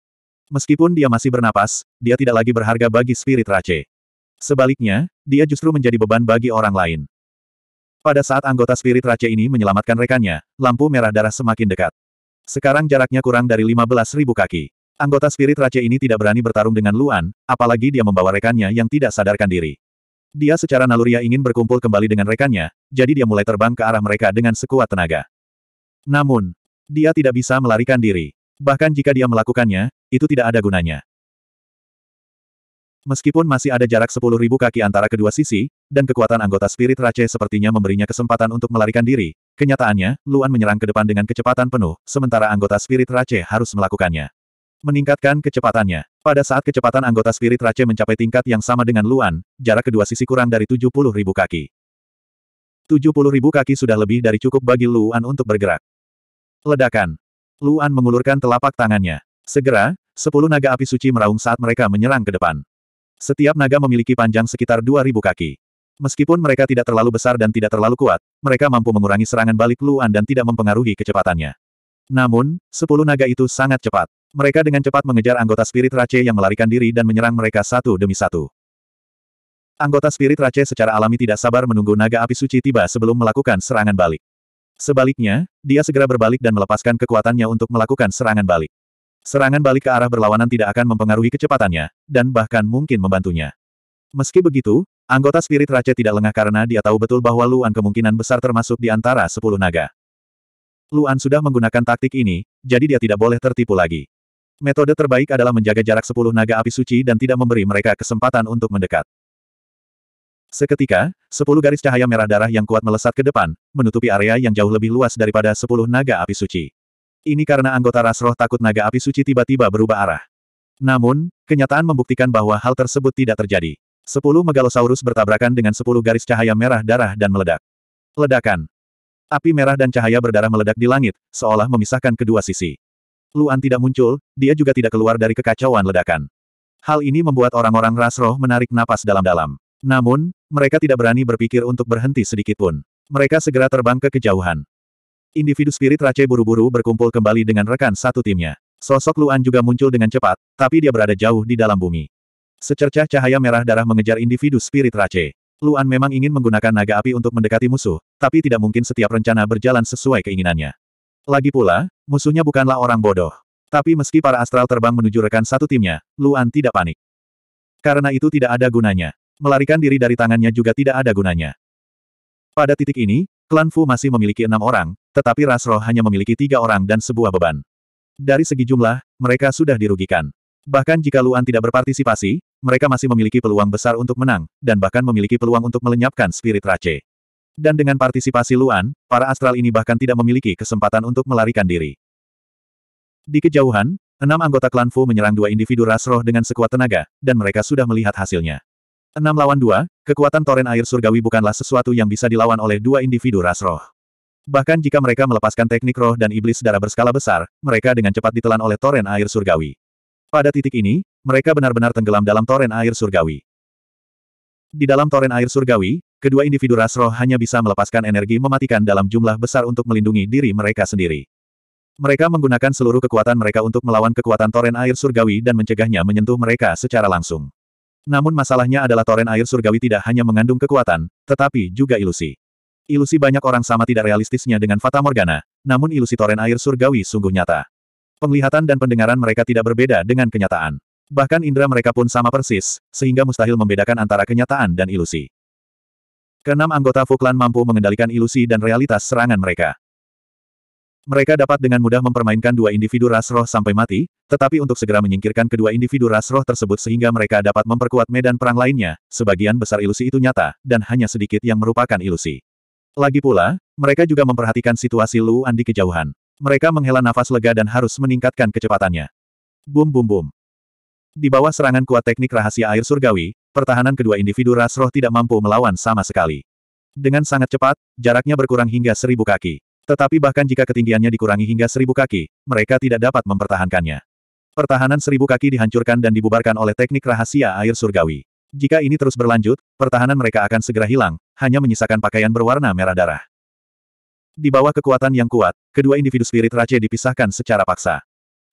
Speaker 1: Meskipun dia masih bernapas, dia tidak lagi berharga bagi spirit Rache. Sebaliknya, dia justru menjadi beban bagi orang lain. Pada saat anggota spirit Rache ini menyelamatkan rekannya, lampu merah darah semakin dekat. Sekarang jaraknya kurang dari 15.000 kaki. Anggota spirit raja ini tidak berani bertarung dengan Luan, apalagi dia membawa rekannya yang tidak sadarkan diri. Dia secara naluriah ingin berkumpul kembali dengan rekannya, jadi dia mulai terbang ke arah mereka dengan sekuat tenaga. Namun, dia tidak bisa melarikan diri. Bahkan jika dia melakukannya, itu tidak ada gunanya. Meskipun masih ada jarak 10.000 kaki antara kedua sisi, dan kekuatan anggota spirit Rache sepertinya memberinya kesempatan untuk melarikan diri, Kenyataannya, Luan menyerang ke depan dengan kecepatan penuh, sementara anggota spirit Rache harus melakukannya. Meningkatkan kecepatannya. Pada saat kecepatan anggota spirit Rache mencapai tingkat yang sama dengan Luan, jarak kedua sisi kurang dari 70 ribu kaki. 70 ribu kaki sudah lebih dari cukup bagi Luan untuk bergerak. Ledakan. Luan mengulurkan telapak tangannya. Segera, sepuluh naga api suci meraung saat mereka menyerang ke depan. Setiap naga memiliki panjang sekitar 2.000 kaki. Meskipun mereka tidak terlalu besar dan tidak terlalu kuat, mereka mampu mengurangi serangan balik Luan dan tidak mempengaruhi kecepatannya. Namun, sepuluh naga itu sangat cepat. Mereka dengan cepat mengejar anggota spirit Rache yang melarikan diri dan menyerang mereka satu demi satu. Anggota spirit Rache secara alami tidak sabar menunggu naga api suci tiba sebelum melakukan serangan balik. Sebaliknya, dia segera berbalik dan melepaskan kekuatannya untuk melakukan serangan balik. Serangan balik ke arah berlawanan tidak akan mempengaruhi kecepatannya, dan bahkan mungkin membantunya. Meski begitu, Anggota spirit raja tidak lengah karena dia tahu betul bahwa Luan kemungkinan besar termasuk di antara sepuluh naga. Luan sudah menggunakan taktik ini, jadi dia tidak boleh tertipu lagi. Metode terbaik adalah menjaga jarak sepuluh naga api suci dan tidak memberi mereka kesempatan untuk mendekat. Seketika, sepuluh garis cahaya merah darah yang kuat melesat ke depan, menutupi area yang jauh lebih luas daripada sepuluh naga api suci. Ini karena anggota ras roh takut naga api suci tiba-tiba berubah arah. Namun, kenyataan membuktikan bahwa hal tersebut tidak terjadi. Sepuluh megalosaurus bertabrakan dengan sepuluh garis cahaya merah darah dan meledak. Ledakan. Api merah dan cahaya berdarah meledak di langit, seolah memisahkan kedua sisi. Luan tidak muncul, dia juga tidak keluar dari kekacauan ledakan. Hal ini membuat orang-orang rasroh menarik napas dalam-dalam. Namun, mereka tidak berani berpikir untuk berhenti sedikitpun. Mereka segera terbang ke kejauhan. Individu spirit Rache buru-buru berkumpul kembali dengan rekan satu timnya. Sosok Luan juga muncul dengan cepat, tapi dia berada jauh di dalam bumi. Secercah cahaya merah darah mengejar individu spirit Rache. Luan memang ingin menggunakan naga api untuk mendekati musuh, tapi tidak mungkin setiap rencana berjalan sesuai keinginannya. Lagi pula, musuhnya bukanlah orang bodoh. Tapi meski para astral terbang menuju rekan satu timnya, Luan tidak panik. Karena itu tidak ada gunanya. Melarikan diri dari tangannya juga tidak ada gunanya. Pada titik ini, klan Fu masih memiliki enam orang, tetapi Rasroh hanya memiliki tiga orang dan sebuah beban. Dari segi jumlah, mereka sudah dirugikan. Bahkan jika Luan tidak berpartisipasi, mereka masih memiliki peluang besar untuk menang, dan bahkan memiliki peluang untuk melenyapkan spirit Rache. Dan dengan partisipasi Luan, para astral ini bahkan tidak memiliki kesempatan untuk melarikan diri. Di kejauhan, enam anggota klan Fu menyerang dua individu ras roh dengan sekuat tenaga, dan mereka sudah melihat hasilnya. Enam lawan dua, kekuatan toren air surgawi bukanlah sesuatu yang bisa dilawan oleh dua individu ras roh. Bahkan jika mereka melepaskan teknik roh dan iblis darah berskala besar, mereka dengan cepat ditelan oleh toren air surgawi. Pada titik ini, mereka benar-benar tenggelam dalam toren air surgawi. Di dalam toren air surgawi, kedua individu ras roh hanya bisa melepaskan energi mematikan dalam jumlah besar untuk melindungi diri mereka sendiri. Mereka menggunakan seluruh kekuatan mereka untuk melawan kekuatan toren air surgawi dan mencegahnya menyentuh mereka secara langsung. Namun masalahnya adalah toren air surgawi tidak hanya mengandung kekuatan, tetapi juga ilusi. Ilusi banyak orang sama tidak realistisnya dengan Fata Morgana, namun ilusi toren air surgawi sungguh nyata. Penglihatan dan pendengaran mereka tidak berbeda dengan kenyataan. Bahkan indera mereka pun sama persis, sehingga mustahil membedakan antara kenyataan dan ilusi. Keenam anggota Fuklan mampu mengendalikan ilusi dan realitas serangan mereka. Mereka dapat dengan mudah mempermainkan dua individu ras roh sampai mati, tetapi untuk segera menyingkirkan kedua individu ras roh tersebut sehingga mereka dapat memperkuat medan perang lainnya, sebagian besar ilusi itu nyata, dan hanya sedikit yang merupakan ilusi. Lagi pula, mereka juga memperhatikan situasi Luan di kejauhan. Mereka menghela nafas lega dan harus meningkatkan kecepatannya. Bum bum bum. Di bawah serangan kuat teknik rahasia air surgawi, pertahanan kedua individu ras roh tidak mampu melawan sama sekali. Dengan sangat cepat, jaraknya berkurang hingga seribu kaki. Tetapi bahkan jika ketinggiannya dikurangi hingga seribu kaki, mereka tidak dapat mempertahankannya. Pertahanan seribu kaki dihancurkan dan dibubarkan oleh teknik rahasia air surgawi. Jika ini terus berlanjut, pertahanan mereka akan segera hilang, hanya menyisakan pakaian berwarna merah darah. Di bawah kekuatan yang kuat, kedua individu spirit Rache dipisahkan secara paksa.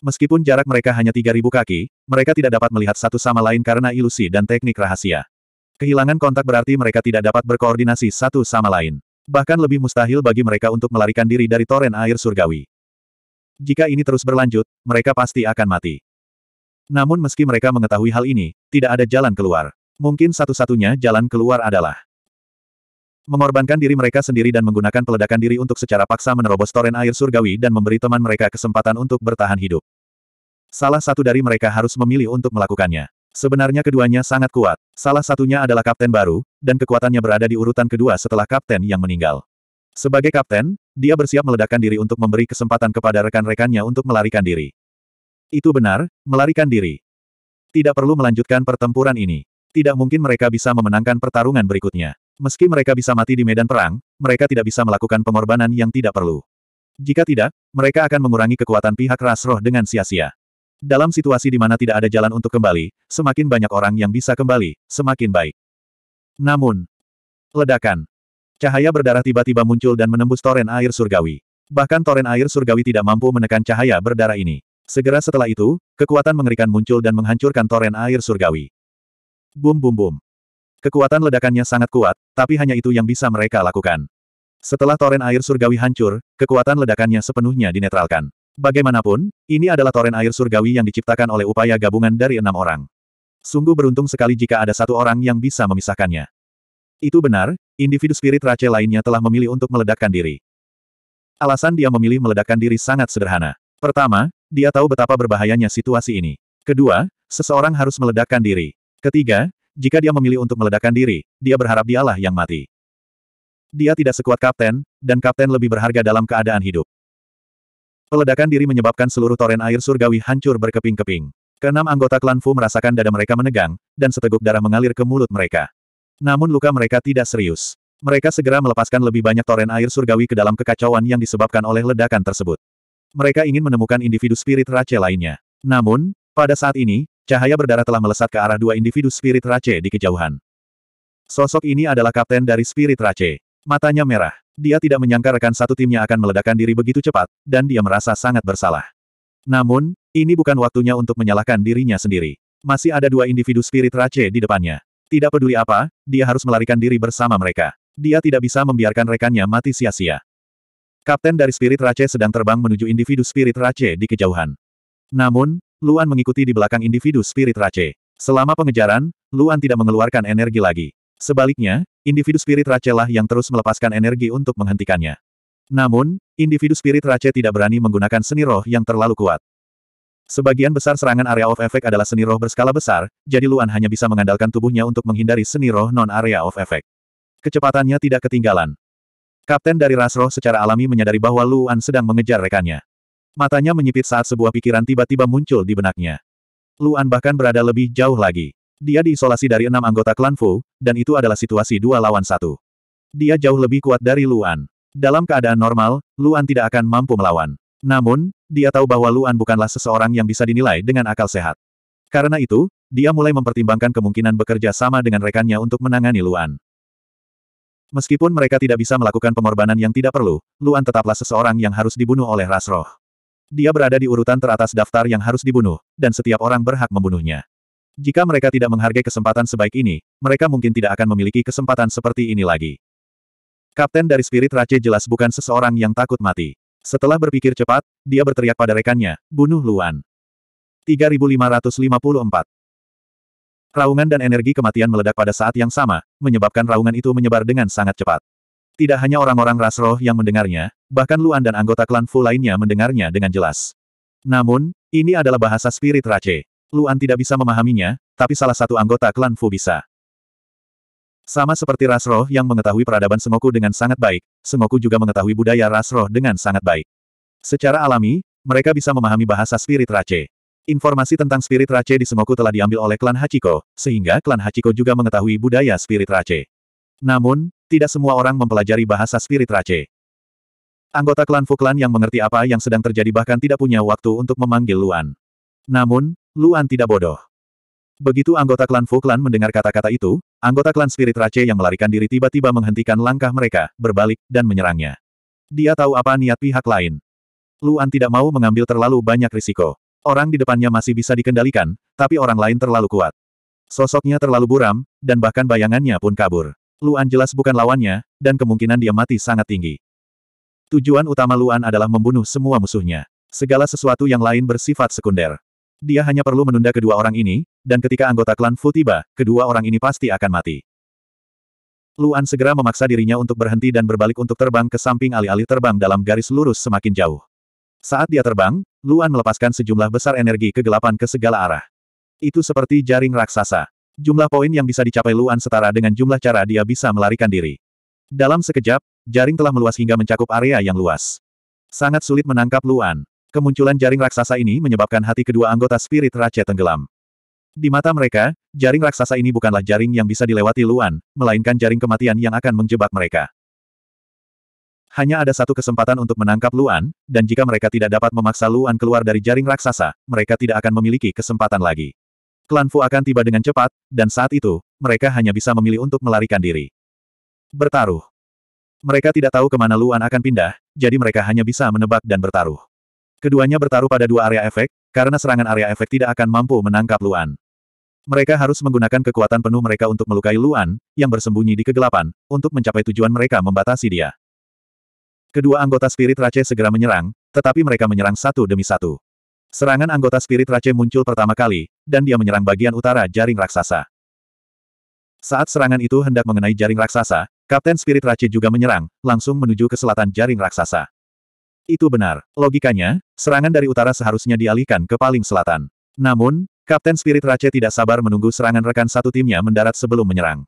Speaker 1: Meskipun jarak mereka hanya 3.000 kaki, mereka tidak dapat melihat satu sama lain karena ilusi dan teknik rahasia. Kehilangan kontak berarti mereka tidak dapat berkoordinasi satu sama lain. Bahkan lebih mustahil bagi mereka untuk melarikan diri dari toren air surgawi. Jika ini terus berlanjut, mereka pasti akan mati. Namun meski mereka mengetahui hal ini, tidak ada jalan keluar. Mungkin satu-satunya jalan keluar adalah Mengorbankan diri mereka sendiri dan menggunakan peledakan diri untuk secara paksa menerobos toren air surgawi dan memberi teman mereka kesempatan untuk bertahan hidup. Salah satu dari mereka harus memilih untuk melakukannya. Sebenarnya keduanya sangat kuat. Salah satunya adalah kapten baru, dan kekuatannya berada di urutan kedua setelah kapten yang meninggal. Sebagai kapten, dia bersiap meledakkan diri untuk memberi kesempatan kepada rekan-rekannya untuk melarikan diri. Itu benar, melarikan diri. Tidak perlu melanjutkan pertempuran ini. Tidak mungkin mereka bisa memenangkan pertarungan berikutnya. Meski mereka bisa mati di medan perang, mereka tidak bisa melakukan pengorbanan yang tidak perlu. Jika tidak, mereka akan mengurangi kekuatan pihak ras roh dengan sia-sia. Dalam situasi di mana tidak ada jalan untuk kembali, semakin banyak orang yang bisa kembali, semakin baik. Namun, ledakan. Cahaya berdarah tiba-tiba muncul dan menembus toren air surgawi. Bahkan toren air surgawi tidak mampu menekan cahaya berdarah ini. Segera setelah itu, kekuatan mengerikan muncul dan menghancurkan toren air surgawi. Bum bum bum. Kekuatan ledakannya sangat kuat, tapi hanya itu yang bisa mereka lakukan. Setelah toren air surgawi hancur, kekuatan ledakannya sepenuhnya dinetralkan. Bagaimanapun, ini adalah toren air surgawi yang diciptakan oleh upaya gabungan dari enam orang. Sungguh beruntung sekali jika ada satu orang yang bisa memisahkannya. Itu benar, individu spirit race lainnya telah memilih untuk meledakkan diri. Alasan dia memilih meledakkan diri sangat sederhana. Pertama, dia tahu betapa berbahayanya situasi ini. Kedua, seseorang harus meledakkan diri. Ketiga, jika dia memilih untuk meledakkan diri, dia berharap dialah yang mati. Dia tidak sekuat kapten, dan kapten lebih berharga dalam keadaan hidup. Peledakan diri menyebabkan seluruh toren air surgawi hancur berkeping-keping. Keenam anggota klan Fu merasakan dada mereka menegang, dan seteguk darah mengalir ke mulut mereka. Namun luka mereka tidak serius. Mereka segera melepaskan lebih banyak toren air surgawi ke dalam kekacauan yang disebabkan oleh ledakan tersebut. Mereka ingin menemukan individu spirit race lainnya. Namun, pada saat ini, Cahaya berdarah telah melesat ke arah dua individu spirit race di kejauhan. Sosok ini adalah kapten dari spirit race. Matanya merah. Dia tidak menyangka rekan satu timnya akan meledakkan diri begitu cepat, dan dia merasa sangat bersalah. Namun, ini bukan waktunya untuk menyalahkan dirinya sendiri. Masih ada dua individu spirit race di depannya. Tidak peduli apa, dia harus melarikan diri bersama mereka. Dia tidak bisa membiarkan rekannya mati sia-sia. Kapten dari Spirit Race sedang terbang menuju individu Spirit Race di kejauhan. Namun, Luan mengikuti di belakang individu spirit race. Selama pengejaran, Luan tidak mengeluarkan energi lagi. Sebaliknya, individu spirit Rache lah yang terus melepaskan energi untuk menghentikannya. Namun, individu spirit race tidak berani menggunakan seni roh yang terlalu kuat. Sebagian besar serangan area of effect adalah seni roh berskala besar, jadi Luan hanya bisa mengandalkan tubuhnya untuk menghindari seni roh non-area of effect. Kecepatannya tidak ketinggalan. Kapten dari ras roh secara alami menyadari bahwa Luan sedang mengejar rekannya. Matanya menyipit saat sebuah pikiran tiba-tiba muncul di benaknya. Luan bahkan berada lebih jauh lagi. Dia diisolasi dari enam anggota klan Fu, dan itu adalah situasi dua lawan satu. Dia jauh lebih kuat dari Luan. Dalam keadaan normal, Luan tidak akan mampu melawan. Namun, dia tahu bahwa Luan bukanlah seseorang yang bisa dinilai dengan akal sehat. Karena itu, dia mulai mempertimbangkan kemungkinan bekerja sama dengan rekannya untuk menangani Luan. Meskipun mereka tidak bisa melakukan pengorbanan yang tidak perlu, Luan tetaplah seseorang yang harus dibunuh oleh Rasroh. Dia berada di urutan teratas daftar yang harus dibunuh, dan setiap orang berhak membunuhnya. Jika mereka tidak menghargai kesempatan sebaik ini, mereka mungkin tidak akan memiliki kesempatan seperti ini lagi. Kapten dari Spirit Race jelas bukan seseorang yang takut mati. Setelah berpikir cepat, dia berteriak pada rekannya, bunuh Luan. 3554 Raungan dan energi kematian meledak pada saat yang sama, menyebabkan raungan itu menyebar dengan sangat cepat. Tidak hanya orang-orang ras roh yang mendengarnya, bahkan Luan dan anggota klan Fu lainnya mendengarnya dengan jelas. Namun, ini adalah bahasa spirit Rache. Luan tidak bisa memahaminya, tapi salah satu anggota klan Fu bisa. Sama seperti ras roh yang mengetahui peradaban Sengoku dengan sangat baik, Sengoku juga mengetahui budaya ras roh dengan sangat baik. Secara alami, mereka bisa memahami bahasa spirit Rache. Informasi tentang spirit Rache di Sengoku telah diambil oleh klan Hachiko, sehingga klan Hachiko juga mengetahui budaya spirit Rache. Namun, tidak semua orang mempelajari bahasa spirit race. Anggota klan Fuklan yang mengerti apa yang sedang terjadi bahkan tidak punya waktu untuk memanggil Luan. Namun, Luan tidak bodoh. Begitu anggota klan Fuklan mendengar kata-kata itu, anggota klan Spirit Race yang melarikan diri tiba-tiba menghentikan langkah mereka, berbalik, dan menyerangnya. Dia tahu apa niat pihak lain. Luan tidak mau mengambil terlalu banyak risiko. Orang di depannya masih bisa dikendalikan, tapi orang lain terlalu kuat. Sosoknya terlalu buram, dan bahkan bayangannya pun kabur. Luan jelas bukan lawannya, dan kemungkinan dia mati sangat tinggi. Tujuan utama Luan adalah membunuh semua musuhnya. Segala sesuatu yang lain bersifat sekunder. Dia hanya perlu menunda kedua orang ini, dan ketika anggota klan Fu tiba, kedua orang ini pasti akan mati. Luan segera memaksa dirinya untuk berhenti dan berbalik untuk terbang ke samping alih-alih terbang dalam garis lurus semakin jauh. Saat dia terbang, Luan melepaskan sejumlah besar energi kegelapan ke segala arah. Itu seperti jaring raksasa. Jumlah poin yang bisa dicapai Luan setara dengan jumlah cara dia bisa melarikan diri. Dalam sekejap, jaring telah meluas hingga mencakup area yang luas. Sangat sulit menangkap Luan. Kemunculan jaring raksasa ini menyebabkan hati kedua anggota spirit Rache tenggelam. Di mata mereka, jaring raksasa ini bukanlah jaring yang bisa dilewati Luan, melainkan jaring kematian yang akan menjebak mereka. Hanya ada satu kesempatan untuk menangkap Luan, dan jika mereka tidak dapat memaksa Luan keluar dari jaring raksasa, mereka tidak akan memiliki kesempatan lagi klan Fu akan tiba dengan cepat, dan saat itu, mereka hanya bisa memilih untuk melarikan diri. Bertaruh. Mereka tidak tahu kemana Luan akan pindah, jadi mereka hanya bisa menebak dan bertaruh. Keduanya bertaruh pada dua area efek, karena serangan area efek tidak akan mampu menangkap Luan. Mereka harus menggunakan kekuatan penuh mereka untuk melukai Luan, yang bersembunyi di kegelapan, untuk mencapai tujuan mereka membatasi dia. Kedua anggota spirit Rache segera menyerang, tetapi mereka menyerang satu demi satu. Serangan anggota spirit Rache muncul pertama kali, dan dia menyerang bagian utara jaring raksasa. Saat serangan itu hendak mengenai jaring raksasa, Kapten Spirit Rache juga menyerang, langsung menuju ke selatan jaring raksasa. Itu benar. Logikanya, serangan dari utara seharusnya dialihkan ke paling selatan. Namun, Kapten Spirit Rache tidak sabar menunggu serangan rekan satu timnya mendarat sebelum menyerang.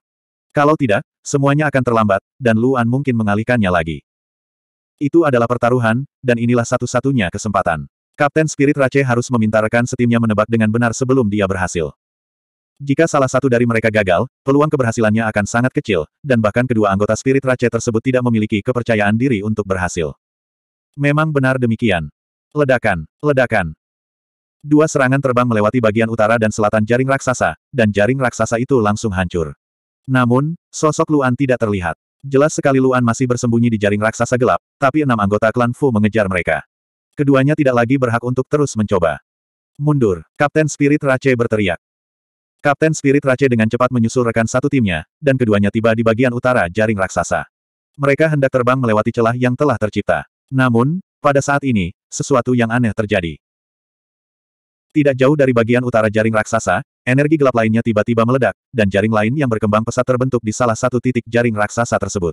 Speaker 1: Kalau tidak, semuanya akan terlambat, dan Luan mungkin mengalihkannya lagi. Itu adalah pertaruhan, dan inilah satu-satunya kesempatan. Kapten Spirit Rache harus meminta rekan setimnya menebak dengan benar sebelum dia berhasil. Jika salah satu dari mereka gagal, peluang keberhasilannya akan sangat kecil, dan bahkan kedua anggota Spirit Rache tersebut tidak memiliki kepercayaan diri untuk berhasil. Memang benar demikian. Ledakan, ledakan. Dua serangan terbang melewati bagian utara dan selatan jaring raksasa, dan jaring raksasa itu langsung hancur. Namun, sosok Luan tidak terlihat. Jelas sekali Luan masih bersembunyi di jaring raksasa gelap, tapi enam anggota klan Fu mengejar mereka keduanya tidak lagi berhak untuk terus mencoba. Mundur, Kapten Spirit Rache berteriak. Kapten Spirit Rache dengan cepat menyusul rekan satu timnya, dan keduanya tiba di bagian utara jaring raksasa. Mereka hendak terbang melewati celah yang telah tercipta. Namun, pada saat ini, sesuatu yang aneh terjadi. Tidak jauh dari bagian utara jaring raksasa, energi gelap lainnya tiba-tiba meledak, dan jaring lain yang berkembang pesat terbentuk di salah satu titik jaring raksasa tersebut.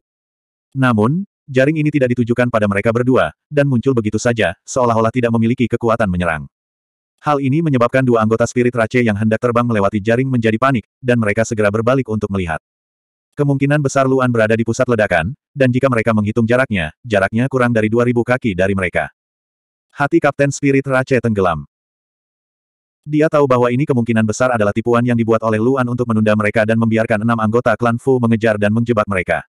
Speaker 1: Namun, Jaring ini tidak ditujukan pada mereka berdua, dan muncul begitu saja, seolah-olah tidak memiliki kekuatan menyerang. Hal ini menyebabkan dua anggota spirit Rache yang hendak terbang melewati jaring menjadi panik, dan mereka segera berbalik untuk melihat. Kemungkinan besar Luan berada di pusat ledakan, dan jika mereka menghitung jaraknya, jaraknya kurang dari 2000 kaki dari mereka. Hati Kapten Spirit Rache tenggelam. Dia tahu bahwa ini kemungkinan besar adalah tipuan yang dibuat oleh Luan untuk menunda mereka dan membiarkan enam anggota klan Fu mengejar dan menjebak mereka.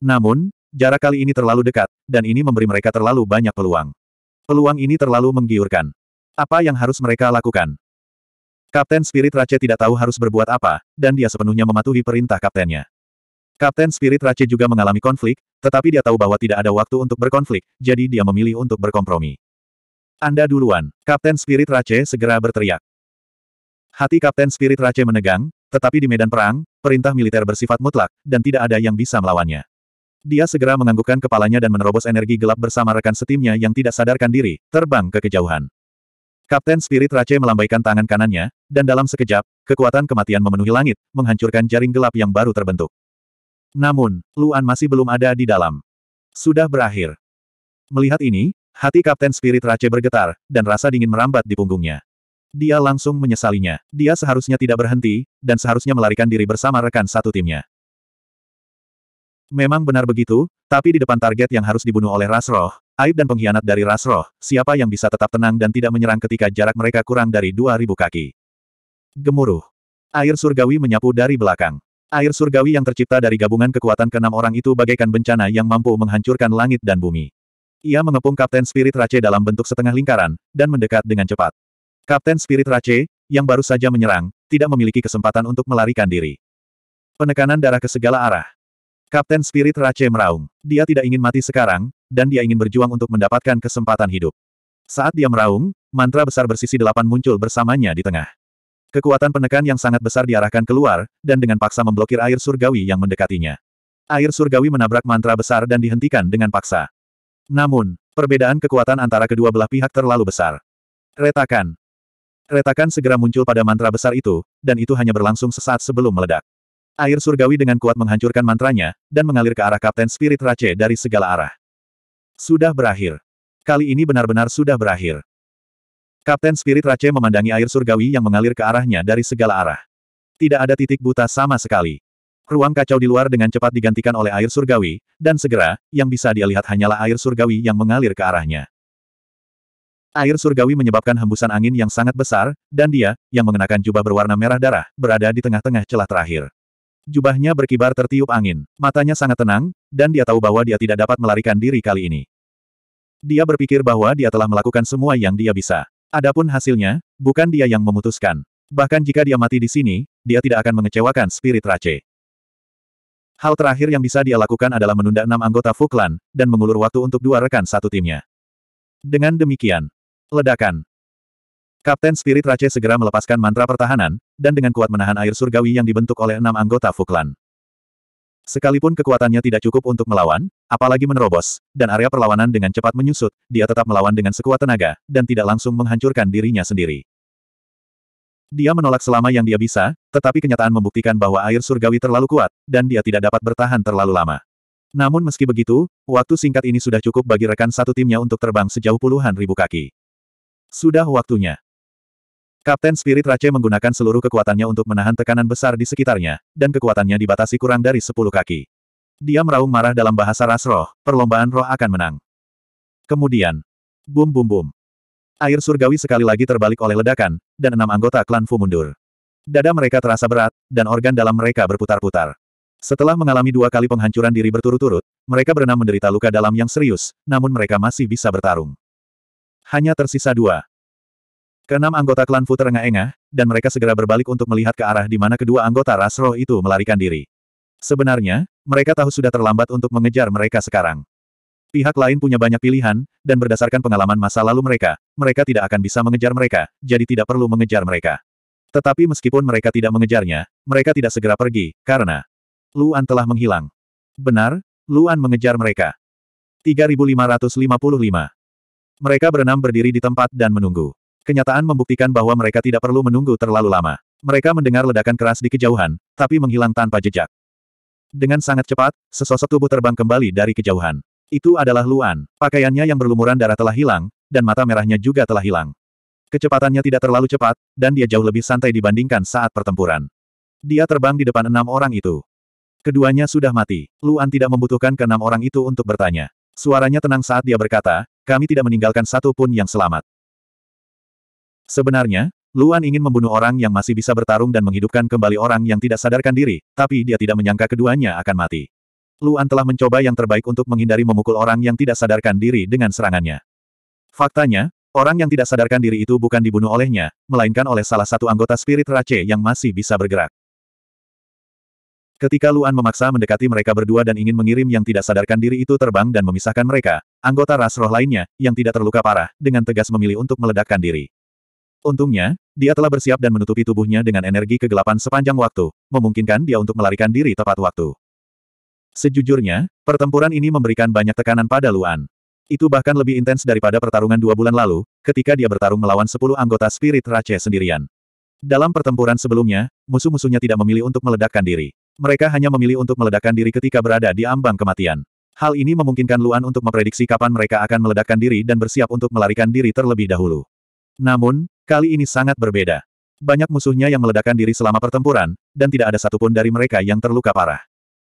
Speaker 1: Namun, Jarak kali ini terlalu dekat, dan ini memberi mereka terlalu banyak peluang. Peluang ini terlalu menggiurkan. Apa yang harus mereka lakukan? Kapten Spirit Rache tidak tahu harus berbuat apa, dan dia sepenuhnya mematuhi perintah kaptennya. Kapten Spirit Rache juga mengalami konflik, tetapi dia tahu bahwa tidak ada waktu untuk berkonflik, jadi dia memilih untuk berkompromi. Anda duluan, Kapten Spirit Rache segera berteriak. Hati Kapten Spirit Rache menegang, tetapi di medan perang, perintah militer bersifat mutlak, dan tidak ada yang bisa melawannya. Dia segera menganggukkan kepalanya dan menerobos energi gelap bersama rekan setimnya yang tidak sadarkan diri, terbang ke kejauhan. Kapten Spirit Rache melambaikan tangan kanannya, dan dalam sekejap, kekuatan kematian memenuhi langit, menghancurkan jaring gelap yang baru terbentuk. Namun, Luan masih belum ada di dalam. Sudah berakhir. Melihat ini, hati Kapten Spirit Rache bergetar, dan rasa dingin merambat di punggungnya. Dia langsung menyesalinya. Dia seharusnya tidak berhenti, dan seharusnya melarikan diri bersama rekan satu timnya. Memang benar begitu, tapi di depan target yang harus dibunuh oleh Rasroh, aib dan pengkhianat dari Rasroh, siapa yang bisa tetap tenang dan tidak menyerang ketika jarak mereka kurang dari 2000 kaki. Gemuruh. Air surgawi menyapu dari belakang. Air surgawi yang tercipta dari gabungan kekuatan keenam orang itu bagaikan bencana yang mampu menghancurkan langit dan bumi. Ia mengepung Kapten Spirit Rache dalam bentuk setengah lingkaran, dan mendekat dengan cepat. Kapten Spirit Rache, yang baru saja menyerang, tidak memiliki kesempatan untuk melarikan diri. Penekanan darah ke segala arah. Kapten Spirit Rache meraung. Dia tidak ingin mati sekarang, dan dia ingin berjuang untuk mendapatkan kesempatan hidup. Saat dia meraung, mantra besar bersisi delapan muncul bersamanya di tengah. Kekuatan penekan yang sangat besar diarahkan keluar, dan dengan paksa memblokir air surgawi yang mendekatinya. Air surgawi menabrak mantra besar dan dihentikan dengan paksa. Namun, perbedaan kekuatan antara kedua belah pihak terlalu besar. Retakan. Retakan segera muncul pada mantra besar itu, dan itu hanya berlangsung sesaat sebelum meledak. Air surgawi dengan kuat menghancurkan mantranya, dan mengalir ke arah Kapten Spirit Rache dari segala arah. Sudah berakhir. Kali ini benar-benar sudah berakhir. Kapten Spirit Rache memandangi air surgawi yang mengalir ke arahnya dari segala arah. Tidak ada titik buta sama sekali. Ruang kacau di luar dengan cepat digantikan oleh air surgawi, dan segera, yang bisa dia lihat hanyalah air surgawi yang mengalir ke arahnya. Air surgawi menyebabkan hembusan angin yang sangat besar, dan dia, yang mengenakan jubah berwarna merah darah, berada di tengah-tengah celah terakhir jubahnya berkibar tertiup angin, matanya sangat tenang, dan dia tahu bahwa dia tidak dapat melarikan diri kali ini. Dia berpikir bahwa dia telah melakukan semua yang dia bisa. Adapun hasilnya, bukan dia yang memutuskan. Bahkan jika dia mati di sini, dia tidak akan mengecewakan spirit Rache. Hal terakhir yang bisa dia lakukan adalah menunda enam anggota Fuklan, dan mengulur waktu untuk dua rekan satu timnya. Dengan demikian, ledakan, Kapten Spirit Rache segera melepaskan mantra pertahanan, dan dengan kuat menahan air surgawi yang dibentuk oleh enam anggota Fuklan. Sekalipun kekuatannya tidak cukup untuk melawan, apalagi menerobos, dan area perlawanan dengan cepat menyusut, dia tetap melawan dengan sekuat tenaga, dan tidak langsung menghancurkan dirinya sendiri. Dia menolak selama yang dia bisa, tetapi kenyataan membuktikan bahwa air surgawi terlalu kuat, dan dia tidak dapat bertahan terlalu lama. Namun meski begitu, waktu singkat ini sudah cukup bagi rekan satu timnya untuk terbang sejauh puluhan ribu kaki. Sudah waktunya. Kapten Spirit Rac'e menggunakan seluruh kekuatannya untuk menahan tekanan besar di sekitarnya, dan kekuatannya dibatasi kurang dari sepuluh kaki. Dia meraung marah dalam bahasa ras roh, perlombaan roh akan menang. Kemudian, bum bum bum. Air surgawi sekali lagi terbalik oleh ledakan, dan enam anggota klan Fu mundur. Dada mereka terasa berat, dan organ dalam mereka berputar-putar. Setelah mengalami dua kali penghancuran diri berturut-turut, mereka berenam menderita luka dalam yang serius, namun mereka masih bisa bertarung. Hanya tersisa dua, Keenam anggota klan Fu terengah-engah, dan mereka segera berbalik untuk melihat ke arah di mana kedua anggota ras roh itu melarikan diri. Sebenarnya, mereka tahu sudah terlambat untuk mengejar mereka sekarang. Pihak lain punya banyak pilihan, dan berdasarkan pengalaman masa lalu mereka, mereka tidak akan bisa mengejar mereka, jadi tidak perlu mengejar mereka. Tetapi meskipun mereka tidak mengejarnya, mereka tidak segera pergi, karena Luan telah menghilang. Benar, Luan mengejar mereka. 3555 Mereka berenam berdiri di tempat dan menunggu. Kenyataan membuktikan bahwa mereka tidak perlu menunggu terlalu lama. Mereka mendengar ledakan keras di kejauhan, tapi menghilang tanpa jejak. Dengan sangat cepat, sesosok tubuh terbang kembali dari kejauhan. Itu adalah Luan. Pakaiannya yang berlumuran darah telah hilang, dan mata merahnya juga telah hilang. Kecepatannya tidak terlalu cepat, dan dia jauh lebih santai dibandingkan saat pertempuran. Dia terbang di depan enam orang itu. Keduanya sudah mati. Luan tidak membutuhkan keenam orang itu untuk bertanya. Suaranya tenang saat dia berkata, kami tidak meninggalkan satu pun yang selamat. Sebenarnya, Luan ingin membunuh orang yang masih bisa bertarung dan menghidupkan kembali orang yang tidak sadarkan diri, tapi dia tidak menyangka keduanya akan mati. Luan telah mencoba yang terbaik untuk menghindari memukul orang yang tidak sadarkan diri dengan serangannya. Faktanya, orang yang tidak sadarkan diri itu bukan dibunuh olehnya, melainkan oleh salah satu anggota spirit Rache yang masih bisa bergerak. Ketika Luan memaksa mendekati mereka berdua dan ingin mengirim yang tidak sadarkan diri itu terbang dan memisahkan mereka, anggota ras roh lainnya, yang tidak terluka parah, dengan tegas memilih untuk meledakkan diri. Untungnya, dia telah bersiap dan menutupi tubuhnya dengan energi kegelapan sepanjang waktu, memungkinkan dia untuk melarikan diri tepat waktu. Sejujurnya, pertempuran ini memberikan banyak tekanan pada Luan. Itu bahkan lebih intens daripada pertarungan dua bulan lalu, ketika dia bertarung melawan sepuluh anggota spirit Rache sendirian. Dalam pertempuran sebelumnya, musuh-musuhnya tidak memilih untuk meledakkan diri. Mereka hanya memilih untuk meledakkan diri ketika berada di ambang kematian. Hal ini memungkinkan Luan untuk memprediksi kapan mereka akan meledakkan diri dan bersiap untuk melarikan diri terlebih dahulu. Namun, Kali ini sangat berbeda. Banyak musuhnya yang meledakkan diri selama pertempuran, dan tidak ada satupun dari mereka yang terluka parah.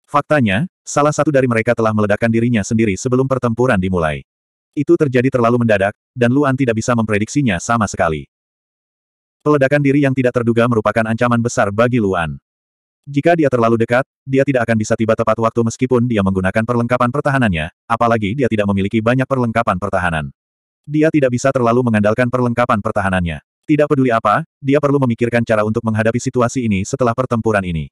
Speaker 1: Faktanya, salah satu dari mereka telah meledakkan dirinya sendiri sebelum pertempuran dimulai. Itu terjadi terlalu mendadak, dan Luan tidak bisa memprediksinya sama sekali. Peledakan diri yang tidak terduga merupakan ancaman besar bagi Luan. Jika dia terlalu dekat, dia tidak akan bisa tiba tepat waktu meskipun dia menggunakan perlengkapan pertahanannya, apalagi dia tidak memiliki banyak perlengkapan pertahanan. Dia tidak bisa terlalu mengandalkan perlengkapan pertahanannya. Tidak peduli apa, dia perlu memikirkan cara untuk menghadapi situasi ini setelah pertempuran ini.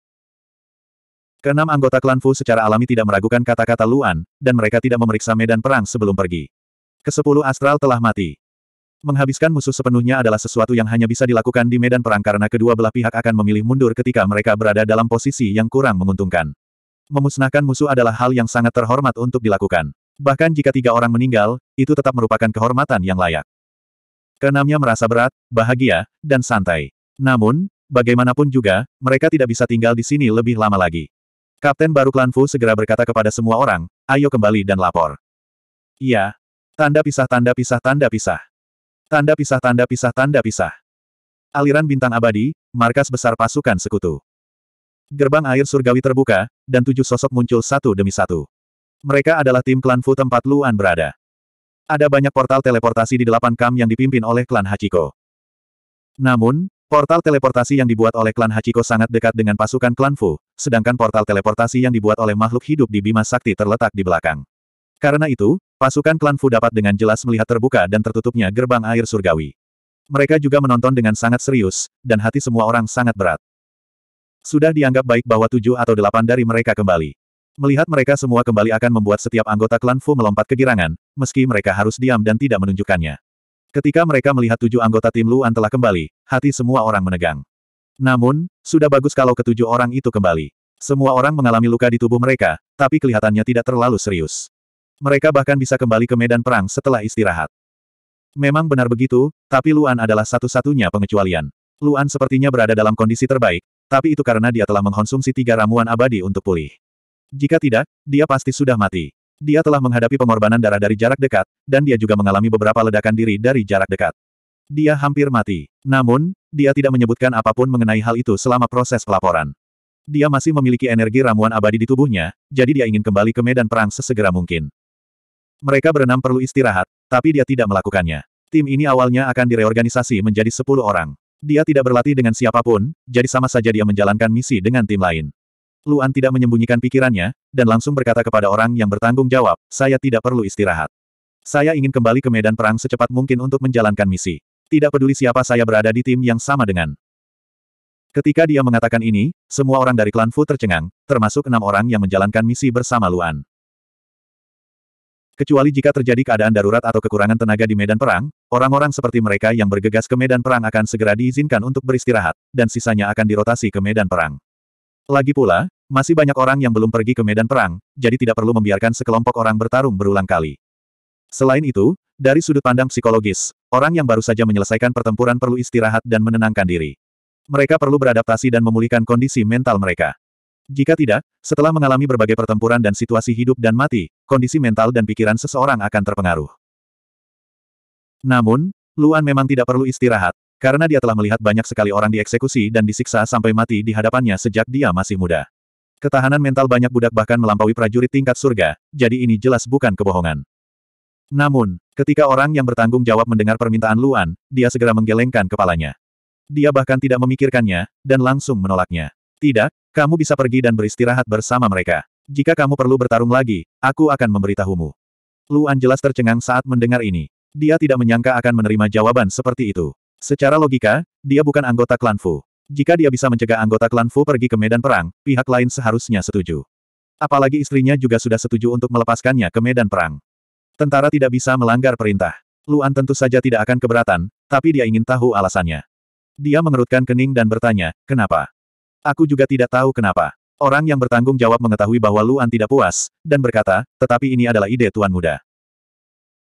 Speaker 1: Keenam anggota klan Fu secara alami tidak meragukan kata-kata Luan, dan mereka tidak memeriksa medan perang sebelum pergi. Kesepuluh astral telah mati. Menghabiskan musuh sepenuhnya adalah sesuatu yang hanya bisa dilakukan di medan perang karena kedua belah pihak akan memilih mundur ketika mereka berada dalam posisi yang kurang menguntungkan. Memusnahkan musuh adalah hal yang sangat terhormat untuk dilakukan. Bahkan jika tiga orang meninggal, itu tetap merupakan kehormatan yang layak. Keenamnya merasa berat, bahagia, dan santai. Namun, bagaimanapun juga, mereka tidak bisa tinggal di sini lebih lama lagi. Kapten baru Klan segera berkata kepada semua orang, ayo kembali dan lapor. Iya. Tanda pisah tanda pisah tanda pisah. Tanda pisah tanda pisah tanda pisah. Aliran bintang abadi, markas besar pasukan sekutu. Gerbang air surgawi terbuka, dan tujuh sosok muncul satu demi satu. Mereka adalah tim klan Fu tempat Luan berada. Ada banyak portal teleportasi di delapan kam yang dipimpin oleh klan Hachiko. Namun, portal teleportasi yang dibuat oleh klan Hachiko sangat dekat dengan pasukan klan Fu, sedangkan portal teleportasi yang dibuat oleh makhluk hidup di Bima Sakti terletak di belakang. Karena itu, pasukan klan Fu dapat dengan jelas melihat terbuka dan tertutupnya gerbang air surgawi. Mereka juga menonton dengan sangat serius, dan hati semua orang sangat berat. Sudah dianggap baik bahwa tujuh atau delapan dari mereka kembali. Melihat mereka semua kembali akan membuat setiap anggota klan Fu melompat kegirangan, meski mereka harus diam dan tidak menunjukkannya. Ketika mereka melihat tujuh anggota tim Luan telah kembali, hati semua orang menegang. Namun, sudah bagus kalau ketujuh orang itu kembali. Semua orang mengalami luka di tubuh mereka, tapi kelihatannya tidak terlalu serius. Mereka bahkan bisa kembali ke medan perang setelah istirahat. Memang benar begitu, tapi Luan adalah satu-satunya pengecualian. Luan sepertinya berada dalam kondisi terbaik, tapi itu karena dia telah mengkonsumsi tiga ramuan abadi untuk pulih. Jika tidak, dia pasti sudah mati. Dia telah menghadapi pengorbanan darah dari jarak dekat, dan dia juga mengalami beberapa ledakan diri dari jarak dekat. Dia hampir mati. Namun, dia tidak menyebutkan apapun mengenai hal itu selama proses pelaporan. Dia masih memiliki energi ramuan abadi di tubuhnya, jadi dia ingin kembali ke medan perang sesegera mungkin. Mereka berenam perlu istirahat, tapi dia tidak melakukannya. Tim ini awalnya akan direorganisasi menjadi 10 orang. Dia tidak berlatih dengan siapapun, jadi sama saja dia menjalankan misi dengan tim lain. Luan tidak menyembunyikan pikirannya, dan langsung berkata kepada orang yang bertanggung jawab, saya tidak perlu istirahat. Saya ingin kembali ke medan perang secepat mungkin untuk menjalankan misi. Tidak peduli siapa saya berada di tim yang sama dengan. Ketika dia mengatakan ini, semua orang dari klan Fu tercengang, termasuk enam orang yang menjalankan misi bersama Luan. Kecuali jika terjadi keadaan darurat atau kekurangan tenaga di medan perang, orang-orang seperti mereka yang bergegas ke medan perang akan segera diizinkan untuk beristirahat, dan sisanya akan dirotasi ke medan perang. Lagi pula, masih banyak orang yang belum pergi ke medan perang, jadi tidak perlu membiarkan sekelompok orang bertarung berulang kali. Selain itu, dari sudut pandang psikologis, orang yang baru saja menyelesaikan pertempuran perlu istirahat dan menenangkan diri. Mereka perlu beradaptasi dan memulihkan kondisi mental mereka. Jika tidak, setelah mengalami berbagai pertempuran dan situasi hidup dan mati, kondisi mental dan pikiran seseorang akan terpengaruh. Namun, Luan memang tidak perlu istirahat, karena dia telah melihat banyak sekali orang dieksekusi dan disiksa sampai mati di hadapannya sejak dia masih muda. Ketahanan mental banyak budak bahkan melampaui prajurit tingkat surga, jadi ini jelas bukan kebohongan. Namun, ketika orang yang bertanggung jawab mendengar permintaan Luan, dia segera menggelengkan kepalanya. Dia bahkan tidak memikirkannya, dan langsung menolaknya. Tidak, kamu bisa pergi dan beristirahat bersama mereka. Jika kamu perlu bertarung lagi, aku akan memberitahumu. Luan jelas tercengang saat mendengar ini. Dia tidak menyangka akan menerima jawaban seperti itu. Secara logika, dia bukan anggota klan Fu. Jika dia bisa mencegah anggota klan Fu pergi ke medan perang, pihak lain seharusnya setuju. Apalagi istrinya juga sudah setuju untuk melepaskannya ke medan perang. Tentara tidak bisa melanggar perintah. Luan tentu saja tidak akan keberatan, tapi dia ingin tahu alasannya. Dia mengerutkan kening dan bertanya, kenapa? Aku juga tidak tahu kenapa. Orang yang bertanggung jawab mengetahui bahwa Luan tidak puas, dan berkata, tetapi ini adalah ide Tuan Muda.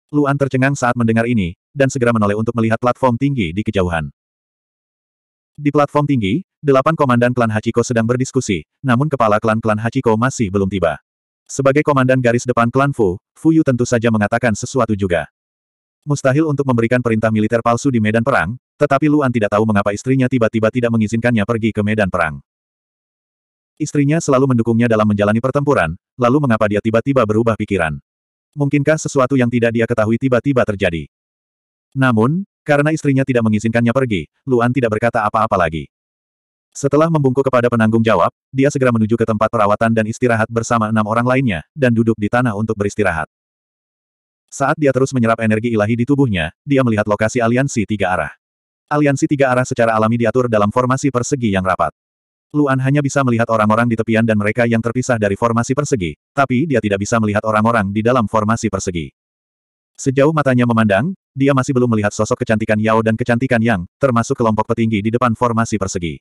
Speaker 1: Luan tercengang saat mendengar ini, dan segera menoleh untuk melihat platform tinggi di kejauhan. Di platform tinggi, delapan komandan klan Hachiko sedang berdiskusi, namun kepala klan-klan Hachiko masih belum tiba. Sebagai komandan garis depan klan Fu, Fu Yu tentu saja mengatakan sesuatu juga. Mustahil untuk memberikan perintah militer palsu di medan perang, tetapi Luan tidak tahu mengapa istrinya tiba-tiba tidak mengizinkannya pergi ke medan perang. Istrinya selalu mendukungnya dalam menjalani pertempuran, lalu mengapa dia tiba-tiba berubah pikiran. Mungkinkah sesuatu yang tidak dia ketahui tiba-tiba terjadi? Namun, karena istrinya tidak mengizinkannya pergi, Luan tidak berkata apa-apa lagi. Setelah membungkuk kepada penanggung jawab, dia segera menuju ke tempat perawatan dan istirahat bersama enam orang lainnya, dan duduk di tanah untuk beristirahat. Saat dia terus menyerap energi ilahi di tubuhnya, dia melihat lokasi aliansi tiga arah. Aliansi tiga arah secara alami diatur dalam formasi persegi yang rapat. Luan hanya bisa melihat orang-orang di tepian dan mereka yang terpisah dari formasi persegi, tapi dia tidak bisa melihat orang-orang di dalam formasi persegi. Sejauh matanya memandang, dia masih belum melihat sosok kecantikan Yao dan kecantikan Yang, termasuk kelompok petinggi di depan formasi persegi.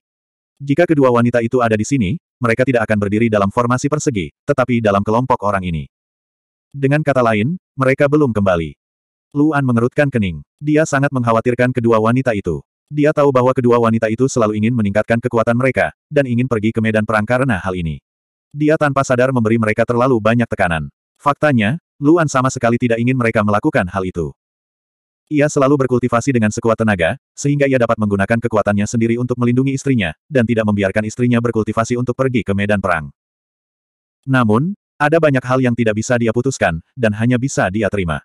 Speaker 1: Jika kedua wanita itu ada di sini, mereka tidak akan berdiri dalam formasi persegi, tetapi dalam kelompok orang ini. Dengan kata lain, mereka belum kembali. Luan mengerutkan kening. Dia sangat mengkhawatirkan kedua wanita itu. Dia tahu bahwa kedua wanita itu selalu ingin meningkatkan kekuatan mereka, dan ingin pergi ke medan perang karena hal ini. Dia tanpa sadar memberi mereka terlalu banyak tekanan. Faktanya, Luan sama sekali tidak ingin mereka melakukan hal itu. Ia selalu berkultivasi dengan sekuat tenaga, sehingga ia dapat menggunakan kekuatannya sendiri untuk melindungi istrinya, dan tidak membiarkan istrinya berkultivasi untuk pergi ke medan perang. Namun, ada banyak hal yang tidak bisa dia putuskan, dan hanya bisa dia terima.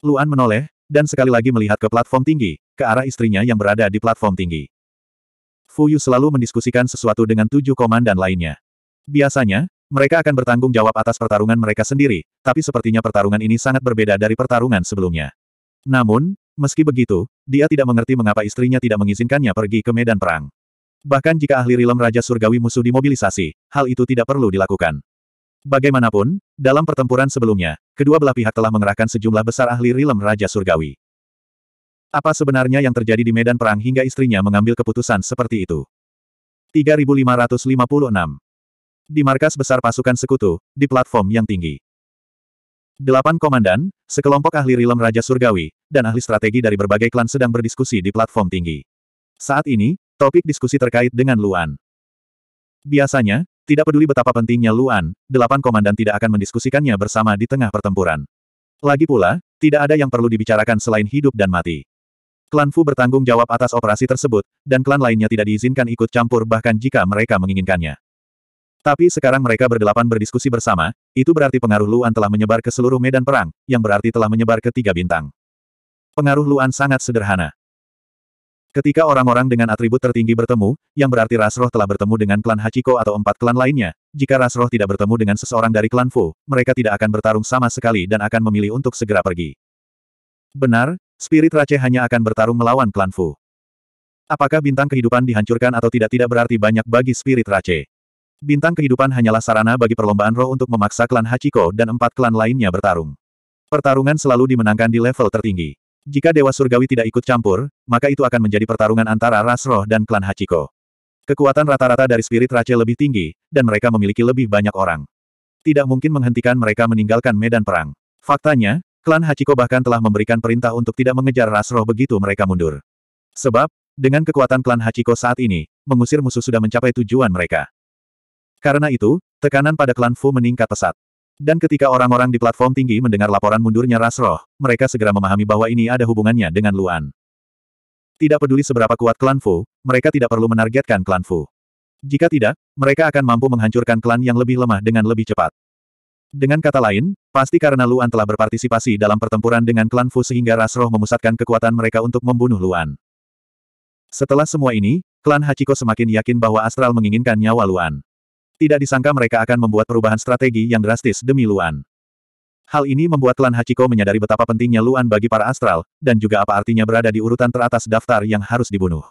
Speaker 1: Luan menoleh, dan sekali lagi melihat ke platform tinggi, ke arah istrinya yang berada di platform tinggi. Fuyu selalu mendiskusikan sesuatu dengan tujuh komandan lainnya. Biasanya, mereka akan bertanggung jawab atas pertarungan mereka sendiri, tapi sepertinya pertarungan ini sangat berbeda dari pertarungan sebelumnya. Namun, meski begitu, dia tidak mengerti mengapa istrinya tidak mengizinkannya pergi ke medan perang. Bahkan jika ahli rilem Raja Surgawi musuh dimobilisasi, hal itu tidak perlu dilakukan. Bagaimanapun, dalam pertempuran sebelumnya, kedua belah pihak telah mengerahkan sejumlah besar ahli rilem Raja Surgawi. Apa sebenarnya yang terjadi di medan perang hingga istrinya mengambil keputusan seperti itu? 3556 di markas besar pasukan sekutu, di platform yang tinggi. Delapan komandan, sekelompok ahli rilem Raja Surgawi, dan ahli strategi dari berbagai klan sedang berdiskusi di platform tinggi. Saat ini, topik diskusi terkait dengan Luan. Biasanya, tidak peduli betapa pentingnya Luan, delapan komandan tidak akan mendiskusikannya bersama di tengah pertempuran. Lagi pula, tidak ada yang perlu dibicarakan selain hidup dan mati. Klan Fu bertanggung jawab atas operasi tersebut, dan klan lainnya tidak diizinkan ikut campur bahkan jika mereka menginginkannya. Tapi sekarang mereka berdelapan berdiskusi bersama, itu berarti pengaruh Luan telah menyebar ke seluruh medan perang, yang berarti telah menyebar ke tiga bintang. Pengaruh Luan sangat sederhana. Ketika orang-orang dengan atribut tertinggi bertemu, yang berarti Rasroh telah bertemu dengan klan Hachiko atau empat klan lainnya, jika Rasroh tidak bertemu dengan seseorang dari klan Fu, mereka tidak akan bertarung sama sekali dan akan memilih untuk segera pergi. Benar, spirit Rache hanya akan bertarung melawan klan Fu. Apakah bintang kehidupan dihancurkan atau tidak tidak berarti banyak bagi spirit Rache. Bintang kehidupan hanyalah sarana bagi perlombaan roh untuk memaksa klan Hachiko dan empat klan lainnya bertarung. Pertarungan selalu dimenangkan di level tertinggi. Jika Dewa Surgawi tidak ikut campur, maka itu akan menjadi pertarungan antara ras roh dan klan Hachiko. Kekuatan rata-rata dari spirit race lebih tinggi, dan mereka memiliki lebih banyak orang. Tidak mungkin menghentikan mereka meninggalkan medan perang. Faktanya, klan Hachiko bahkan telah memberikan perintah untuk tidak mengejar ras roh begitu mereka mundur. Sebab, dengan kekuatan klan Hachiko saat ini, mengusir musuh sudah mencapai tujuan mereka. Karena itu, tekanan pada klan Fu meningkat pesat. Dan ketika orang-orang di platform tinggi mendengar laporan mundurnya Rasroh, mereka segera memahami bahwa ini ada hubungannya dengan Luan. Tidak peduli seberapa kuat klan Fu, mereka tidak perlu menargetkan klan Fu. Jika tidak, mereka akan mampu menghancurkan klan yang lebih lemah dengan lebih cepat. Dengan kata lain, pasti karena Luan telah berpartisipasi dalam pertempuran dengan klan Fu sehingga Rasroh memusatkan kekuatan mereka untuk membunuh Luan. Setelah semua ini, klan Hachiko semakin yakin bahwa Astral menginginkan nyawa Luan. Tidak disangka mereka akan membuat perubahan strategi yang drastis demi Luan. Hal ini membuat klan Hachiko menyadari betapa pentingnya Luan bagi para astral, dan juga apa artinya berada di urutan teratas daftar yang harus dibunuh.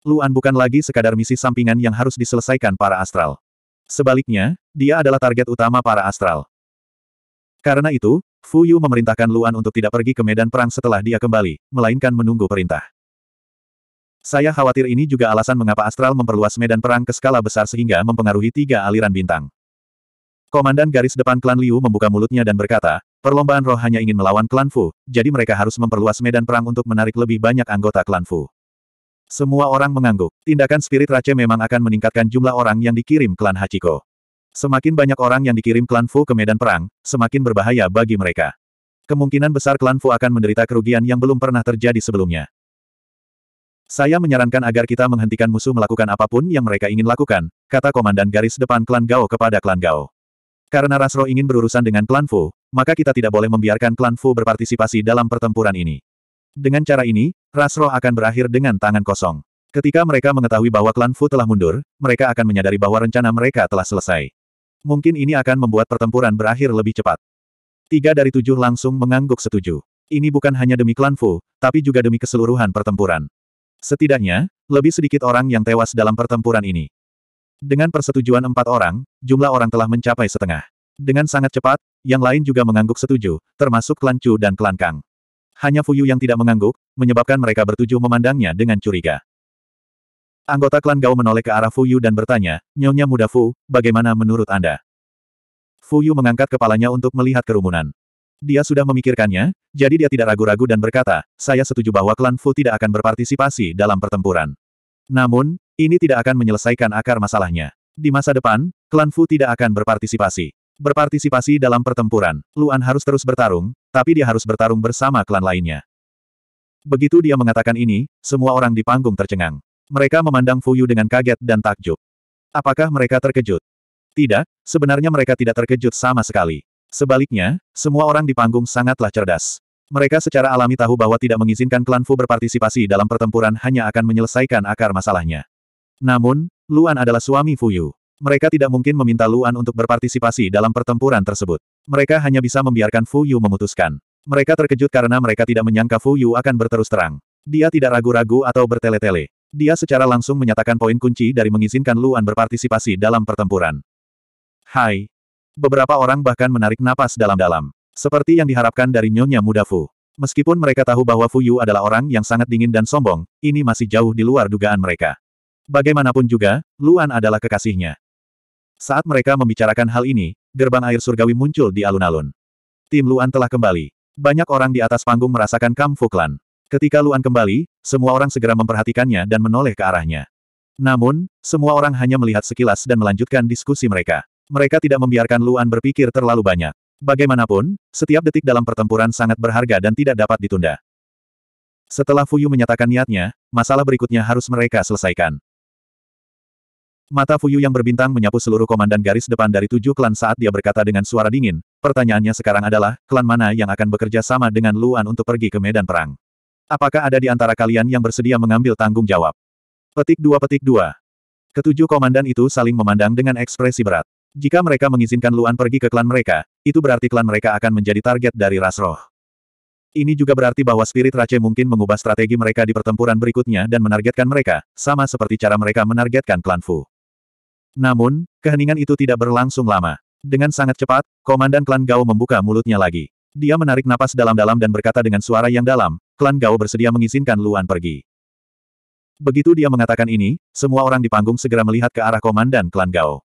Speaker 1: Luan bukan lagi sekadar misi sampingan yang harus diselesaikan para astral. Sebaliknya, dia adalah target utama para astral. Karena itu, Fuyu memerintahkan Luan untuk tidak pergi ke medan perang setelah dia kembali, melainkan menunggu perintah. Saya khawatir ini juga alasan mengapa Astral memperluas medan perang ke skala besar sehingga mempengaruhi tiga aliran bintang. Komandan garis depan klan Liu membuka mulutnya dan berkata, perlombaan roh hanya ingin melawan klan Fu, jadi mereka harus memperluas medan perang untuk menarik lebih banyak anggota klan Fu. Semua orang mengangguk. Tindakan spirit race memang akan meningkatkan jumlah orang yang dikirim klan Hachiko. Semakin banyak orang yang dikirim klan Fu ke medan perang, semakin berbahaya bagi mereka. Kemungkinan besar klan Fu akan menderita kerugian yang belum pernah terjadi sebelumnya. Saya menyarankan agar kita menghentikan musuh melakukan apapun yang mereka ingin lakukan, kata komandan garis depan klan Gao kepada klan Gao. Karena Rasro ingin berurusan dengan klan Fu, maka kita tidak boleh membiarkan klan Fu berpartisipasi dalam pertempuran ini. Dengan cara ini, Rasro akan berakhir dengan tangan kosong. Ketika mereka mengetahui bahwa klan Fu telah mundur, mereka akan menyadari bahwa rencana mereka telah selesai. Mungkin ini akan membuat pertempuran berakhir lebih cepat. Tiga dari tujuh langsung mengangguk setuju. Ini bukan hanya demi klan Fu, tapi juga demi keseluruhan pertempuran. Setidaknya, lebih sedikit orang yang tewas dalam pertempuran ini. Dengan persetujuan empat orang, jumlah orang telah mencapai setengah. Dengan sangat cepat, yang lain juga mengangguk setuju, termasuk klan Chu dan klan Kang. Hanya Fuyu yang tidak mengangguk, menyebabkan mereka bertuju memandangnya dengan curiga. Anggota klan Gao menoleh ke arah Fuyu dan bertanya, Nyonya muda Fu, bagaimana menurut Anda? Fuyu mengangkat kepalanya untuk melihat kerumunan. Dia sudah memikirkannya, jadi dia tidak ragu-ragu dan berkata, saya setuju bahwa klan Fu tidak akan berpartisipasi dalam pertempuran. Namun, ini tidak akan menyelesaikan akar masalahnya. Di masa depan, klan Fu tidak akan berpartisipasi. Berpartisipasi dalam pertempuran, Luan harus terus bertarung, tapi dia harus bertarung bersama klan lainnya. Begitu dia mengatakan ini, semua orang di panggung tercengang. Mereka memandang Fu Yu dengan kaget dan takjub. Apakah mereka terkejut? Tidak, sebenarnya mereka tidak terkejut sama sekali. Sebaliknya, semua orang di panggung sangatlah cerdas. Mereka secara alami tahu bahwa tidak mengizinkan klan Fu berpartisipasi dalam pertempuran hanya akan menyelesaikan akar masalahnya. Namun, Luan adalah suami Fu Yu. Mereka tidak mungkin meminta Luan untuk berpartisipasi dalam pertempuran tersebut. Mereka hanya bisa membiarkan Fu Yu memutuskan. Mereka terkejut karena mereka tidak menyangka Fu Yu akan berterus terang. Dia tidak ragu-ragu atau bertele-tele. Dia secara langsung menyatakan poin kunci dari mengizinkan Luan berpartisipasi dalam pertempuran. Hai, Beberapa orang bahkan menarik napas dalam-dalam. Seperti yang diharapkan dari nyonya muda Fu. Meskipun mereka tahu bahwa Fu Yu adalah orang yang sangat dingin dan sombong, ini masih jauh di luar dugaan mereka. Bagaimanapun juga, Luan adalah kekasihnya. Saat mereka membicarakan hal ini, gerbang air surgawi muncul di alun-alun. Tim Luan telah kembali. Banyak orang di atas panggung merasakan Kam Fu Klan. Ketika Luan kembali, semua orang segera memperhatikannya dan menoleh ke arahnya. Namun, semua orang hanya melihat sekilas dan melanjutkan diskusi mereka. Mereka tidak membiarkan Luan berpikir terlalu banyak. Bagaimanapun, setiap detik dalam pertempuran sangat berharga dan tidak dapat ditunda. Setelah Fuyu menyatakan niatnya, masalah berikutnya harus mereka selesaikan. Mata Fuyu yang berbintang menyapu seluruh komandan garis depan dari tujuh klan saat dia berkata dengan suara dingin, pertanyaannya sekarang adalah, klan mana yang akan bekerja sama dengan Luan untuk pergi ke medan perang? Apakah ada di antara kalian yang bersedia mengambil tanggung jawab? Petik dua petik dua. Ketujuh komandan itu saling memandang dengan ekspresi berat. Jika mereka mengizinkan Luan pergi ke klan mereka, itu berarti klan mereka akan menjadi target dari ras roh. Ini juga berarti bahwa spirit Rache mungkin mengubah strategi mereka di pertempuran berikutnya dan menargetkan mereka, sama seperti cara mereka menargetkan klan Fu. Namun, keheningan itu tidak berlangsung lama. Dengan sangat cepat, komandan klan Gao membuka mulutnya lagi. Dia menarik napas dalam-dalam dan berkata dengan suara yang dalam, klan Gao bersedia mengizinkan Luan pergi. Begitu dia mengatakan ini, semua orang di panggung segera melihat ke arah komandan klan Gao.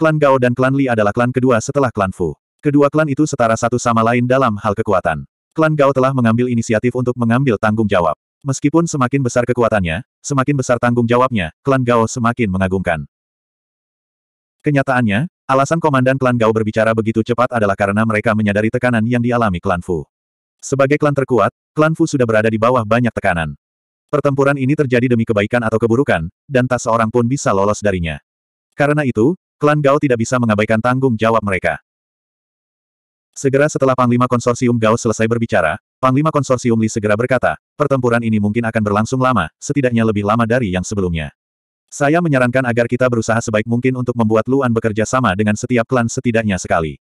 Speaker 1: Klan Gao dan klan Li adalah klan kedua setelah klan Fu. Kedua klan itu setara satu sama lain dalam hal kekuatan. Klan Gao telah mengambil inisiatif untuk mengambil tanggung jawab. Meskipun semakin besar kekuatannya, semakin besar tanggung jawabnya, klan Gao semakin mengagumkan. Kenyataannya, alasan komandan klan Gao berbicara begitu cepat adalah karena mereka menyadari tekanan yang dialami klan Fu. Sebagai klan terkuat, klan Fu sudah berada di bawah banyak tekanan. Pertempuran ini terjadi demi kebaikan atau keburukan, dan tak seorang pun bisa lolos darinya. Karena itu, klan Gao tidak bisa mengabaikan tanggung jawab mereka. Segera setelah Panglima Konsorsium Gao selesai berbicara, Panglima Konsorsium Li segera berkata, pertempuran ini mungkin akan berlangsung lama, setidaknya lebih lama dari yang sebelumnya. Saya menyarankan agar kita berusaha sebaik mungkin untuk membuat Luan bekerja sama dengan setiap klan setidaknya sekali.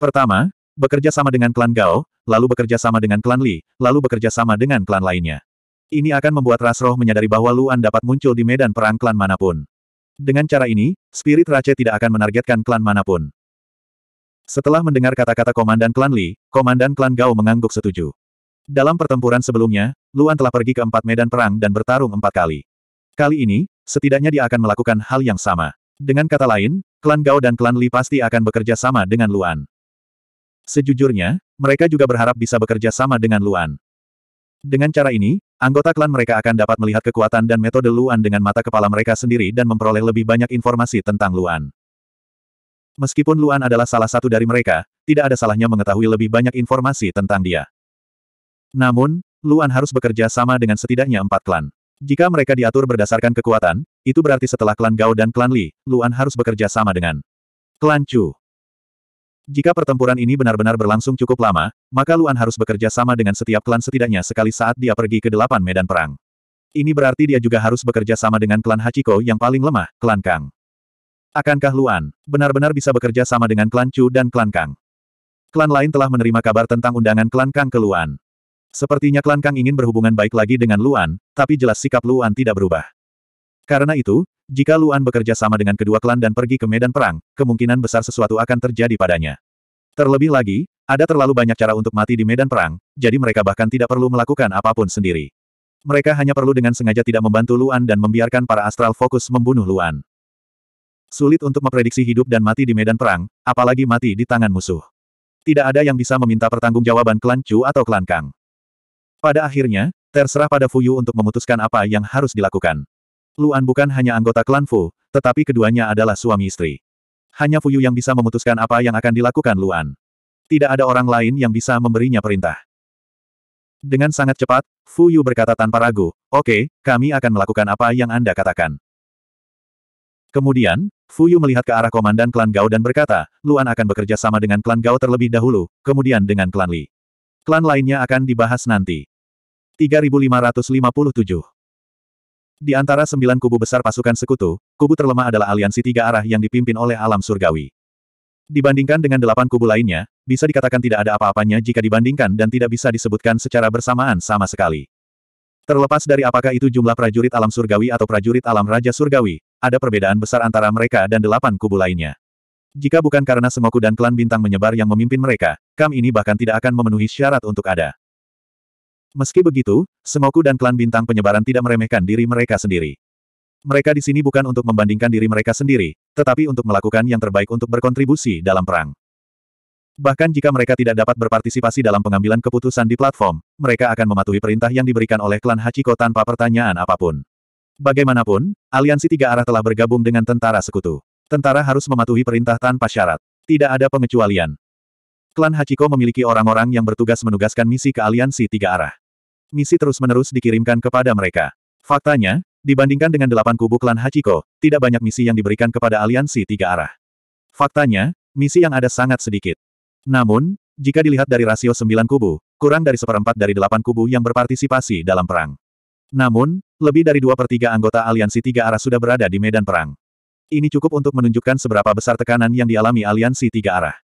Speaker 1: Pertama, bekerja sama dengan klan Gao, lalu bekerja sama dengan klan Li, lalu bekerja sama dengan klan lainnya. Ini akan membuat Rasroh menyadari bahwa Luan dapat muncul di medan perang klan manapun. Dengan cara ini, Spirit Rache tidak akan menargetkan klan manapun. Setelah mendengar kata-kata Komandan Klan Li, Komandan Klan Gao mengangguk setuju. Dalam pertempuran sebelumnya, Luan telah pergi ke empat medan perang dan bertarung empat kali. Kali ini, setidaknya dia akan melakukan hal yang sama. Dengan kata lain, Klan Gao dan Klan Li pasti akan bekerja sama dengan Luan. Sejujurnya, mereka juga berharap bisa bekerja sama dengan Luan. Dengan cara ini, anggota klan mereka akan dapat melihat kekuatan dan metode Luan dengan mata kepala mereka sendiri dan memperoleh lebih banyak informasi tentang Luan. Meskipun Luan adalah salah satu dari mereka, tidak ada salahnya mengetahui lebih banyak informasi tentang dia. Namun, Luan harus bekerja sama dengan setidaknya empat klan. Jika mereka diatur berdasarkan kekuatan, itu berarti setelah klan Gao dan klan Li, Luan harus bekerja sama dengan klan Chu. Jika pertempuran ini benar-benar berlangsung cukup lama, maka Luan harus bekerja sama dengan setiap klan setidaknya sekali saat dia pergi ke delapan medan perang. Ini berarti dia juga harus bekerja sama dengan klan Hachiko yang paling lemah, klan Kang. Akankah Luan benar-benar bisa bekerja sama dengan klan Chu dan klan Kang? Klan lain telah menerima kabar tentang undangan klan Kang ke Luan. Sepertinya klan Kang ingin berhubungan baik lagi dengan Luan, tapi jelas sikap Luan tidak berubah. Karena itu, jika Luan bekerja sama dengan kedua klan dan pergi ke medan perang, kemungkinan besar sesuatu akan terjadi padanya. Terlebih lagi, ada terlalu banyak cara untuk mati di medan perang, jadi mereka bahkan tidak perlu melakukan apapun sendiri. Mereka hanya perlu dengan sengaja tidak membantu Luan dan membiarkan para astral fokus membunuh Luan. Sulit untuk memprediksi hidup dan mati di medan perang, apalagi mati di tangan musuh. Tidak ada yang bisa meminta pertanggungjawaban klan Chu atau klan Kang. Pada akhirnya, terserah pada Fuyu untuk memutuskan apa yang harus dilakukan. Luan bukan hanya anggota klan Fu, tetapi keduanya adalah suami istri. Hanya Fuyu yang bisa memutuskan apa yang akan dilakukan Luan. Tidak ada orang lain yang bisa memberinya perintah. Dengan sangat cepat, Fuyu berkata tanpa ragu, oke, okay, kami akan melakukan apa yang Anda katakan. Kemudian, Fuyu melihat ke arah komandan klan Gao dan berkata, Luan akan bekerja sama dengan klan Gao terlebih dahulu, kemudian dengan klan Li. Klan lainnya akan dibahas nanti. 3557 di antara sembilan kubu besar pasukan sekutu, kubu terlemah adalah aliansi tiga arah yang dipimpin oleh alam surgawi. Dibandingkan dengan delapan kubu lainnya, bisa dikatakan tidak ada apa-apanya jika dibandingkan dan tidak bisa disebutkan secara bersamaan sama sekali. Terlepas dari apakah itu jumlah prajurit alam surgawi atau prajurit alam raja surgawi, ada perbedaan besar antara mereka dan delapan kubu lainnya. Jika bukan karena Sengoku dan klan bintang menyebar yang memimpin mereka, Kam ini bahkan tidak akan memenuhi syarat untuk ada. Meski begitu, Sengoku dan klan bintang penyebaran tidak meremehkan diri mereka sendiri. Mereka di sini bukan untuk membandingkan diri mereka sendiri, tetapi untuk melakukan yang terbaik untuk berkontribusi dalam perang. Bahkan jika mereka tidak dapat berpartisipasi dalam pengambilan keputusan di platform, mereka akan mematuhi perintah yang diberikan oleh klan Hachiko tanpa pertanyaan apapun. Bagaimanapun, aliansi tiga arah telah bergabung dengan tentara sekutu. Tentara harus mematuhi perintah tanpa syarat. Tidak ada pengecualian. Klan Hachiko memiliki orang-orang yang bertugas menugaskan misi ke aliansi tiga arah misi terus-menerus dikirimkan kepada mereka. Faktanya, dibandingkan dengan delapan kubu klan Hachiko, tidak banyak misi yang diberikan kepada aliansi tiga arah. Faktanya, misi yang ada sangat sedikit. Namun, jika dilihat dari rasio sembilan kubu, kurang dari seperempat dari delapan kubu yang berpartisipasi dalam perang. Namun, lebih dari dua per tiga anggota aliansi tiga arah sudah berada di medan perang. Ini cukup untuk menunjukkan seberapa besar tekanan yang dialami aliansi tiga arah.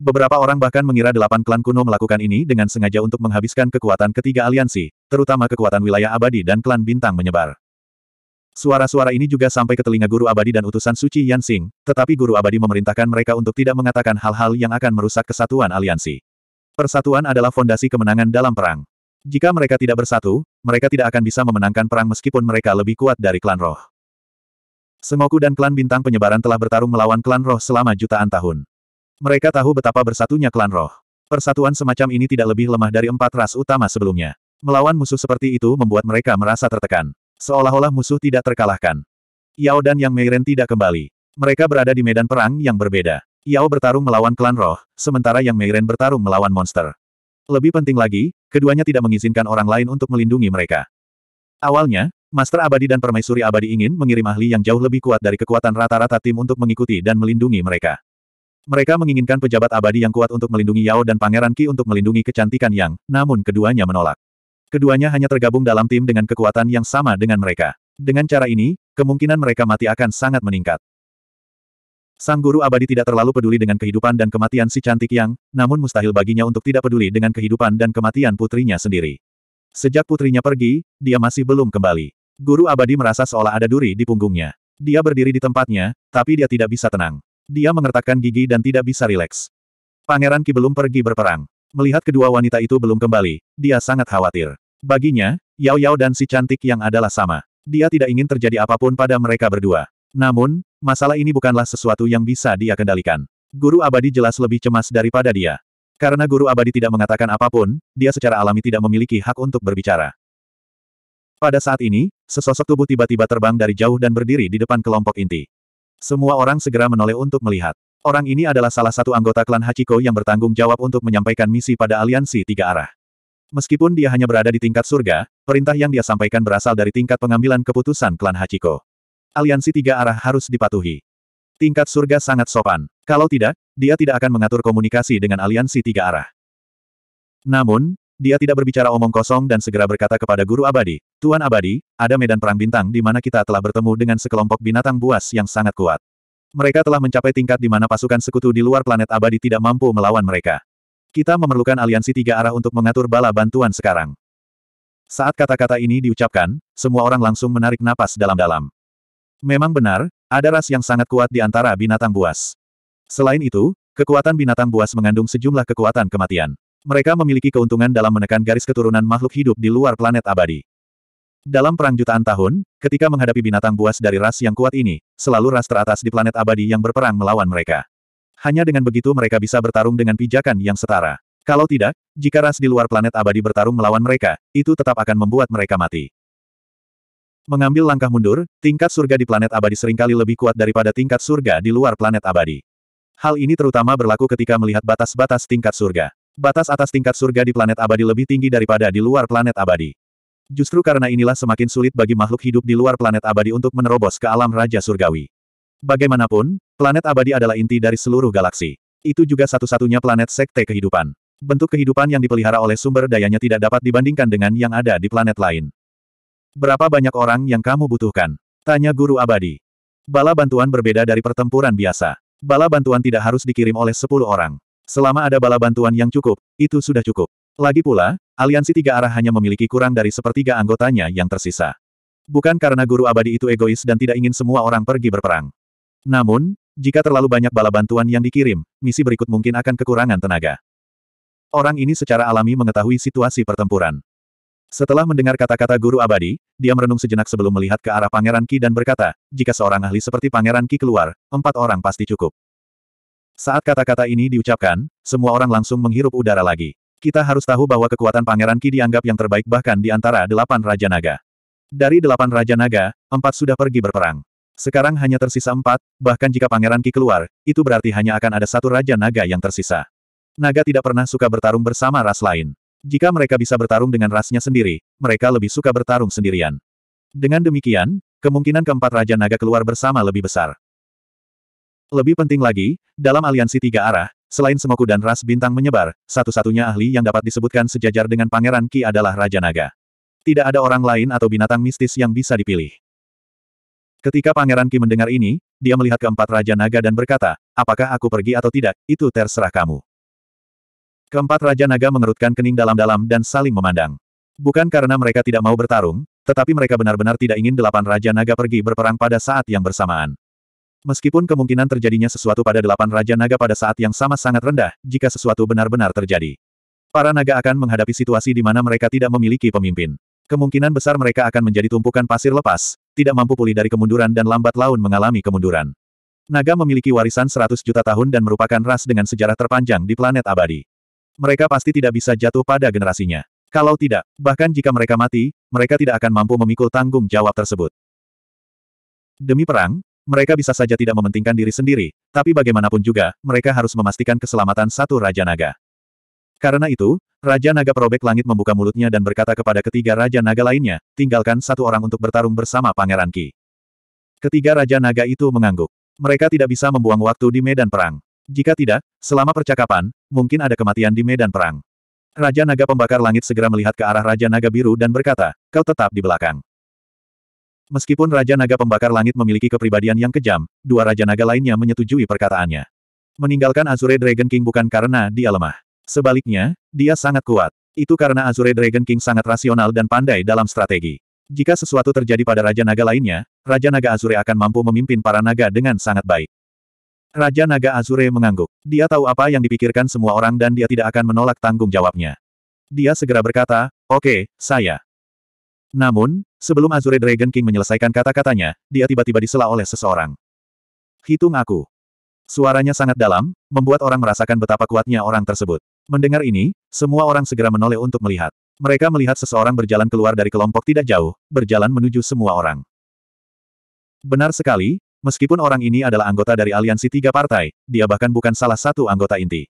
Speaker 1: Beberapa orang bahkan mengira delapan klan kuno melakukan ini dengan sengaja untuk menghabiskan kekuatan ketiga aliansi, terutama kekuatan wilayah abadi dan klan bintang menyebar. Suara-suara ini juga sampai ke telinga guru abadi dan utusan suci Yansing, tetapi guru abadi memerintahkan mereka untuk tidak mengatakan hal-hal yang akan merusak kesatuan aliansi. Persatuan adalah fondasi kemenangan dalam perang. Jika mereka tidak bersatu, mereka tidak akan bisa memenangkan perang meskipun mereka lebih kuat dari klan roh. Sengoku dan klan bintang penyebaran telah bertarung melawan klan roh selama jutaan tahun. Mereka tahu betapa bersatunya klan roh. Persatuan semacam ini tidak lebih lemah dari empat ras utama sebelumnya. Melawan musuh seperti itu membuat mereka merasa tertekan. Seolah-olah musuh tidak terkalahkan. Yao dan Yang Meiren tidak kembali. Mereka berada di medan perang yang berbeda. Yao bertarung melawan klan roh, sementara Yang Meiren bertarung melawan monster. Lebih penting lagi, keduanya tidak mengizinkan orang lain untuk melindungi mereka. Awalnya, Master Abadi dan Permaisuri Abadi ingin mengirim ahli yang jauh lebih kuat dari kekuatan rata-rata tim untuk mengikuti dan melindungi mereka. Mereka menginginkan pejabat abadi yang kuat untuk melindungi Yao dan Pangeran Qi untuk melindungi kecantikan Yang, namun keduanya menolak. Keduanya hanya tergabung dalam tim dengan kekuatan yang sama dengan mereka. Dengan cara ini, kemungkinan mereka mati akan sangat meningkat. Sang guru abadi tidak terlalu peduli dengan kehidupan dan kematian si cantik yang, namun mustahil baginya untuk tidak peduli dengan kehidupan dan kematian putrinya sendiri. Sejak putrinya pergi, dia masih belum kembali. Guru abadi merasa seolah ada duri di punggungnya. Dia berdiri di tempatnya, tapi dia tidak bisa tenang. Dia mengertakkan gigi dan tidak bisa rileks. Pangeran Ki belum pergi berperang. Melihat kedua wanita itu belum kembali, dia sangat khawatir. Baginya, Yao Yao dan si cantik yang adalah sama. Dia tidak ingin terjadi apapun pada mereka berdua. Namun, masalah ini bukanlah sesuatu yang bisa dia kendalikan. Guru abadi jelas lebih cemas daripada dia. Karena guru abadi tidak mengatakan apapun, dia secara alami tidak memiliki hak untuk berbicara. Pada saat ini, sesosok tubuh tiba-tiba terbang dari jauh dan berdiri di depan kelompok inti. Semua orang segera menoleh untuk melihat. Orang ini adalah salah satu anggota klan Hachiko yang bertanggung jawab untuk menyampaikan misi pada aliansi tiga arah. Meskipun dia hanya berada di tingkat surga, perintah yang dia sampaikan berasal dari tingkat pengambilan keputusan klan Hachiko. Aliansi tiga arah harus dipatuhi. Tingkat surga sangat sopan. Kalau tidak, dia tidak akan mengatur komunikasi dengan aliansi tiga arah. Namun, dia tidak berbicara omong kosong dan segera berkata kepada Guru Abadi, Tuan Abadi, ada medan perang bintang di mana kita telah bertemu dengan sekelompok binatang buas yang sangat kuat. Mereka telah mencapai tingkat di mana pasukan sekutu di luar planet Abadi tidak mampu melawan mereka. Kita memerlukan aliansi tiga arah untuk mengatur bala bantuan sekarang. Saat kata-kata ini diucapkan, semua orang langsung menarik napas dalam-dalam. Memang benar, ada ras yang sangat kuat di antara binatang buas. Selain itu, kekuatan binatang buas mengandung sejumlah kekuatan kematian. Mereka memiliki keuntungan dalam menekan garis keturunan makhluk hidup di luar planet abadi. Dalam perang jutaan tahun, ketika menghadapi binatang buas dari ras yang kuat ini, selalu ras teratas di planet abadi yang berperang melawan mereka. Hanya dengan begitu mereka bisa bertarung dengan pijakan yang setara. Kalau tidak, jika ras di luar planet abadi bertarung melawan mereka, itu tetap akan membuat mereka mati. Mengambil langkah mundur, tingkat surga di planet abadi seringkali lebih kuat daripada tingkat surga di luar planet abadi. Hal ini terutama berlaku ketika melihat batas-batas tingkat surga. Batas atas tingkat surga di planet abadi lebih tinggi daripada di luar planet abadi. Justru karena inilah semakin sulit bagi makhluk hidup di luar planet abadi untuk menerobos ke alam Raja Surgawi. Bagaimanapun, planet abadi adalah inti dari seluruh galaksi. Itu juga satu-satunya planet sekte kehidupan. Bentuk kehidupan yang dipelihara oleh sumber dayanya tidak dapat dibandingkan dengan yang ada di planet lain. Berapa banyak orang yang kamu butuhkan? Tanya Guru Abadi. Bala bantuan berbeda dari pertempuran biasa. Bala bantuan tidak harus dikirim oleh 10 orang. Selama ada bala bantuan yang cukup, itu sudah cukup. Lagi pula, aliansi tiga arah hanya memiliki kurang dari sepertiga anggotanya yang tersisa. Bukan karena guru abadi itu egois dan tidak ingin semua orang pergi berperang. Namun, jika terlalu banyak bala bantuan yang dikirim, misi berikut mungkin akan kekurangan tenaga. Orang ini secara alami mengetahui situasi pertempuran. Setelah mendengar kata-kata guru abadi, dia merenung sejenak sebelum melihat ke arah Pangeran Ki dan berkata, jika seorang ahli seperti Pangeran Ki keluar, empat orang pasti cukup. Saat kata-kata ini diucapkan, semua orang langsung menghirup udara lagi. Kita harus tahu bahwa kekuatan Pangeran Ki dianggap yang terbaik bahkan di antara delapan Raja Naga. Dari delapan Raja Naga, empat sudah pergi berperang. Sekarang hanya tersisa empat, bahkan jika Pangeran Ki keluar, itu berarti hanya akan ada satu Raja Naga yang tersisa. Naga tidak pernah suka bertarung bersama ras lain. Jika mereka bisa bertarung dengan rasnya sendiri, mereka lebih suka bertarung sendirian. Dengan demikian, kemungkinan keempat Raja Naga keluar bersama lebih besar. Lebih penting lagi, dalam aliansi tiga arah, selain Semoku dan Ras Bintang menyebar, satu-satunya ahli yang dapat disebutkan sejajar dengan Pangeran Ki adalah Raja Naga. Tidak ada orang lain atau binatang mistis yang bisa dipilih. Ketika Pangeran Ki mendengar ini, dia melihat keempat Raja Naga dan berkata, apakah aku pergi atau tidak, itu terserah kamu. Keempat Raja Naga mengerutkan kening dalam-dalam dan saling memandang. Bukan karena mereka tidak mau bertarung, tetapi mereka benar-benar tidak ingin delapan Raja Naga pergi berperang pada saat yang bersamaan. Meskipun kemungkinan terjadinya sesuatu pada delapan Raja Naga pada saat yang sama sangat rendah, jika sesuatu benar-benar terjadi. Para naga akan menghadapi situasi di mana mereka tidak memiliki pemimpin. Kemungkinan besar mereka akan menjadi tumpukan pasir lepas, tidak mampu pulih dari kemunduran dan lambat laun mengalami kemunduran. Naga memiliki warisan 100 juta tahun dan merupakan ras dengan sejarah terpanjang di planet abadi. Mereka pasti tidak bisa jatuh pada generasinya. Kalau tidak, bahkan jika mereka mati, mereka tidak akan mampu memikul tanggung jawab tersebut. Demi perang, mereka bisa saja tidak mementingkan diri sendiri, tapi bagaimanapun juga, mereka harus memastikan keselamatan satu Raja Naga. Karena itu, Raja Naga Perobek Langit membuka mulutnya dan berkata kepada ketiga Raja Naga lainnya, tinggalkan satu orang untuk bertarung bersama Pangeran Ki. Ketiga Raja Naga itu mengangguk. Mereka tidak bisa membuang waktu di medan perang. Jika tidak, selama percakapan, mungkin ada kematian di medan perang. Raja Naga Pembakar Langit segera melihat ke arah Raja Naga Biru dan berkata, kau tetap di belakang. Meskipun Raja Naga Pembakar Langit memiliki kepribadian yang kejam, dua Raja Naga lainnya menyetujui perkataannya. Meninggalkan Azure Dragon King bukan karena dia lemah. Sebaliknya, dia sangat kuat. Itu karena Azure Dragon King sangat rasional dan pandai dalam strategi. Jika sesuatu terjadi pada Raja Naga lainnya, Raja Naga Azure akan mampu memimpin para naga dengan sangat baik. Raja Naga Azure mengangguk. Dia tahu apa yang dipikirkan semua orang dan dia tidak akan menolak tanggung jawabnya. Dia segera berkata, oke, okay, saya. Namun, Sebelum Azure Dragon King menyelesaikan kata-katanya, dia tiba-tiba disela oleh seseorang. Hitung aku. Suaranya sangat dalam, membuat orang merasakan betapa kuatnya orang tersebut. Mendengar ini, semua orang segera menoleh untuk melihat. Mereka melihat seseorang berjalan keluar dari kelompok tidak jauh, berjalan menuju semua orang. Benar sekali, meskipun orang ini adalah anggota dari aliansi tiga partai, dia bahkan bukan salah satu anggota inti.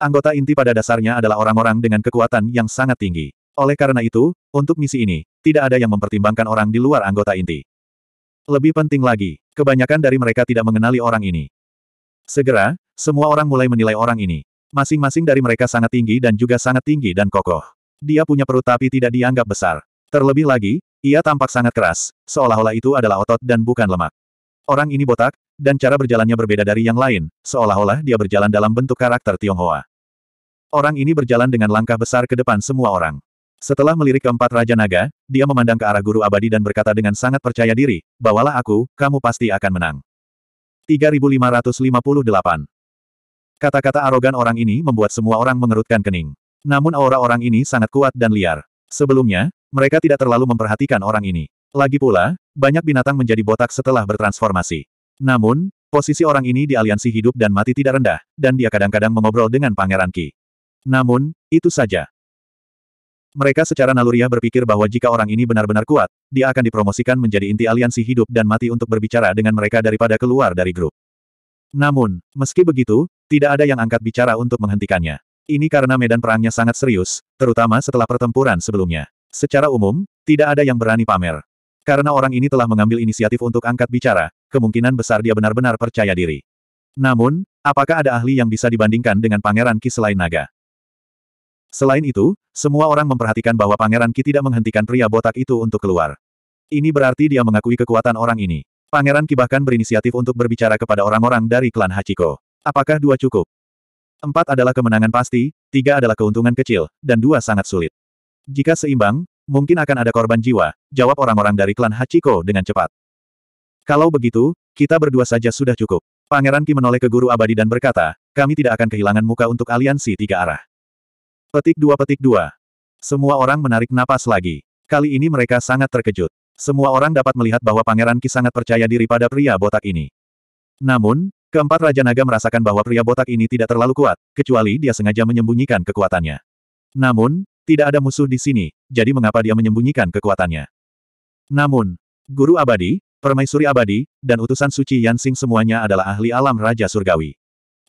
Speaker 1: Anggota inti pada dasarnya adalah orang-orang dengan kekuatan yang sangat tinggi. Oleh karena itu, untuk misi ini, tidak ada yang mempertimbangkan orang di luar anggota inti. Lebih penting lagi, kebanyakan dari mereka tidak mengenali orang ini. Segera, semua orang mulai menilai orang ini. Masing-masing dari mereka sangat tinggi dan juga sangat tinggi dan kokoh. Dia punya perut tapi tidak dianggap besar. Terlebih lagi, ia tampak sangat keras, seolah-olah itu adalah otot dan bukan lemak. Orang ini botak, dan cara berjalannya berbeda dari yang lain, seolah-olah dia berjalan dalam bentuk karakter Tionghoa. Orang ini berjalan dengan langkah besar ke depan semua orang. Setelah melirik keempat Raja Naga, dia memandang ke arah Guru Abadi dan berkata dengan sangat percaya diri, bawalah aku, kamu pasti akan menang. 3558 Kata-kata arogan orang ini membuat semua orang mengerutkan kening. Namun aura orang ini sangat kuat dan liar. Sebelumnya, mereka tidak terlalu memperhatikan orang ini. Lagi pula, banyak binatang menjadi botak setelah bertransformasi. Namun, posisi orang ini di aliansi hidup dan mati tidak rendah, dan dia kadang-kadang mengobrol dengan Pangeran Ki. Namun, itu saja. Mereka secara naluriah berpikir bahwa jika orang ini benar-benar kuat, dia akan dipromosikan menjadi inti aliansi hidup dan mati untuk berbicara dengan mereka daripada keluar dari grup. Namun, meski begitu, tidak ada yang angkat bicara untuk menghentikannya. Ini karena medan perangnya sangat serius, terutama setelah pertempuran sebelumnya. Secara umum, tidak ada yang berani pamer. Karena orang ini telah mengambil inisiatif untuk angkat bicara, kemungkinan besar dia benar-benar percaya diri. Namun, apakah ada ahli yang bisa dibandingkan dengan Pangeran Ki naga? Selain itu, semua orang memperhatikan bahwa Pangeran Ki tidak menghentikan pria botak itu untuk keluar. Ini berarti dia mengakui kekuatan orang ini. Pangeran Ki bahkan berinisiatif untuk berbicara kepada orang-orang dari klan Hachiko. Apakah dua cukup? Empat adalah kemenangan pasti, tiga adalah keuntungan kecil, dan dua sangat sulit. Jika seimbang, mungkin akan ada korban jiwa, jawab orang-orang dari klan Hachiko dengan cepat. Kalau begitu, kita berdua saja sudah cukup. Pangeran Ki menoleh ke Guru Abadi dan berkata, kami tidak akan kehilangan muka untuk aliansi tiga arah. Petik dua petik dua. Semua orang menarik napas lagi. Kali ini mereka sangat terkejut. Semua orang dapat melihat bahwa Pangeran Ki sangat percaya diri pada pria botak ini. Namun, keempat Raja Naga merasakan bahwa pria botak ini tidak terlalu kuat, kecuali dia sengaja menyembunyikan kekuatannya. Namun, tidak ada musuh di sini, jadi mengapa dia menyembunyikan kekuatannya? Namun, Guru Abadi, Permaisuri Abadi, dan utusan suci Yansing semuanya adalah ahli alam Raja Surgawi.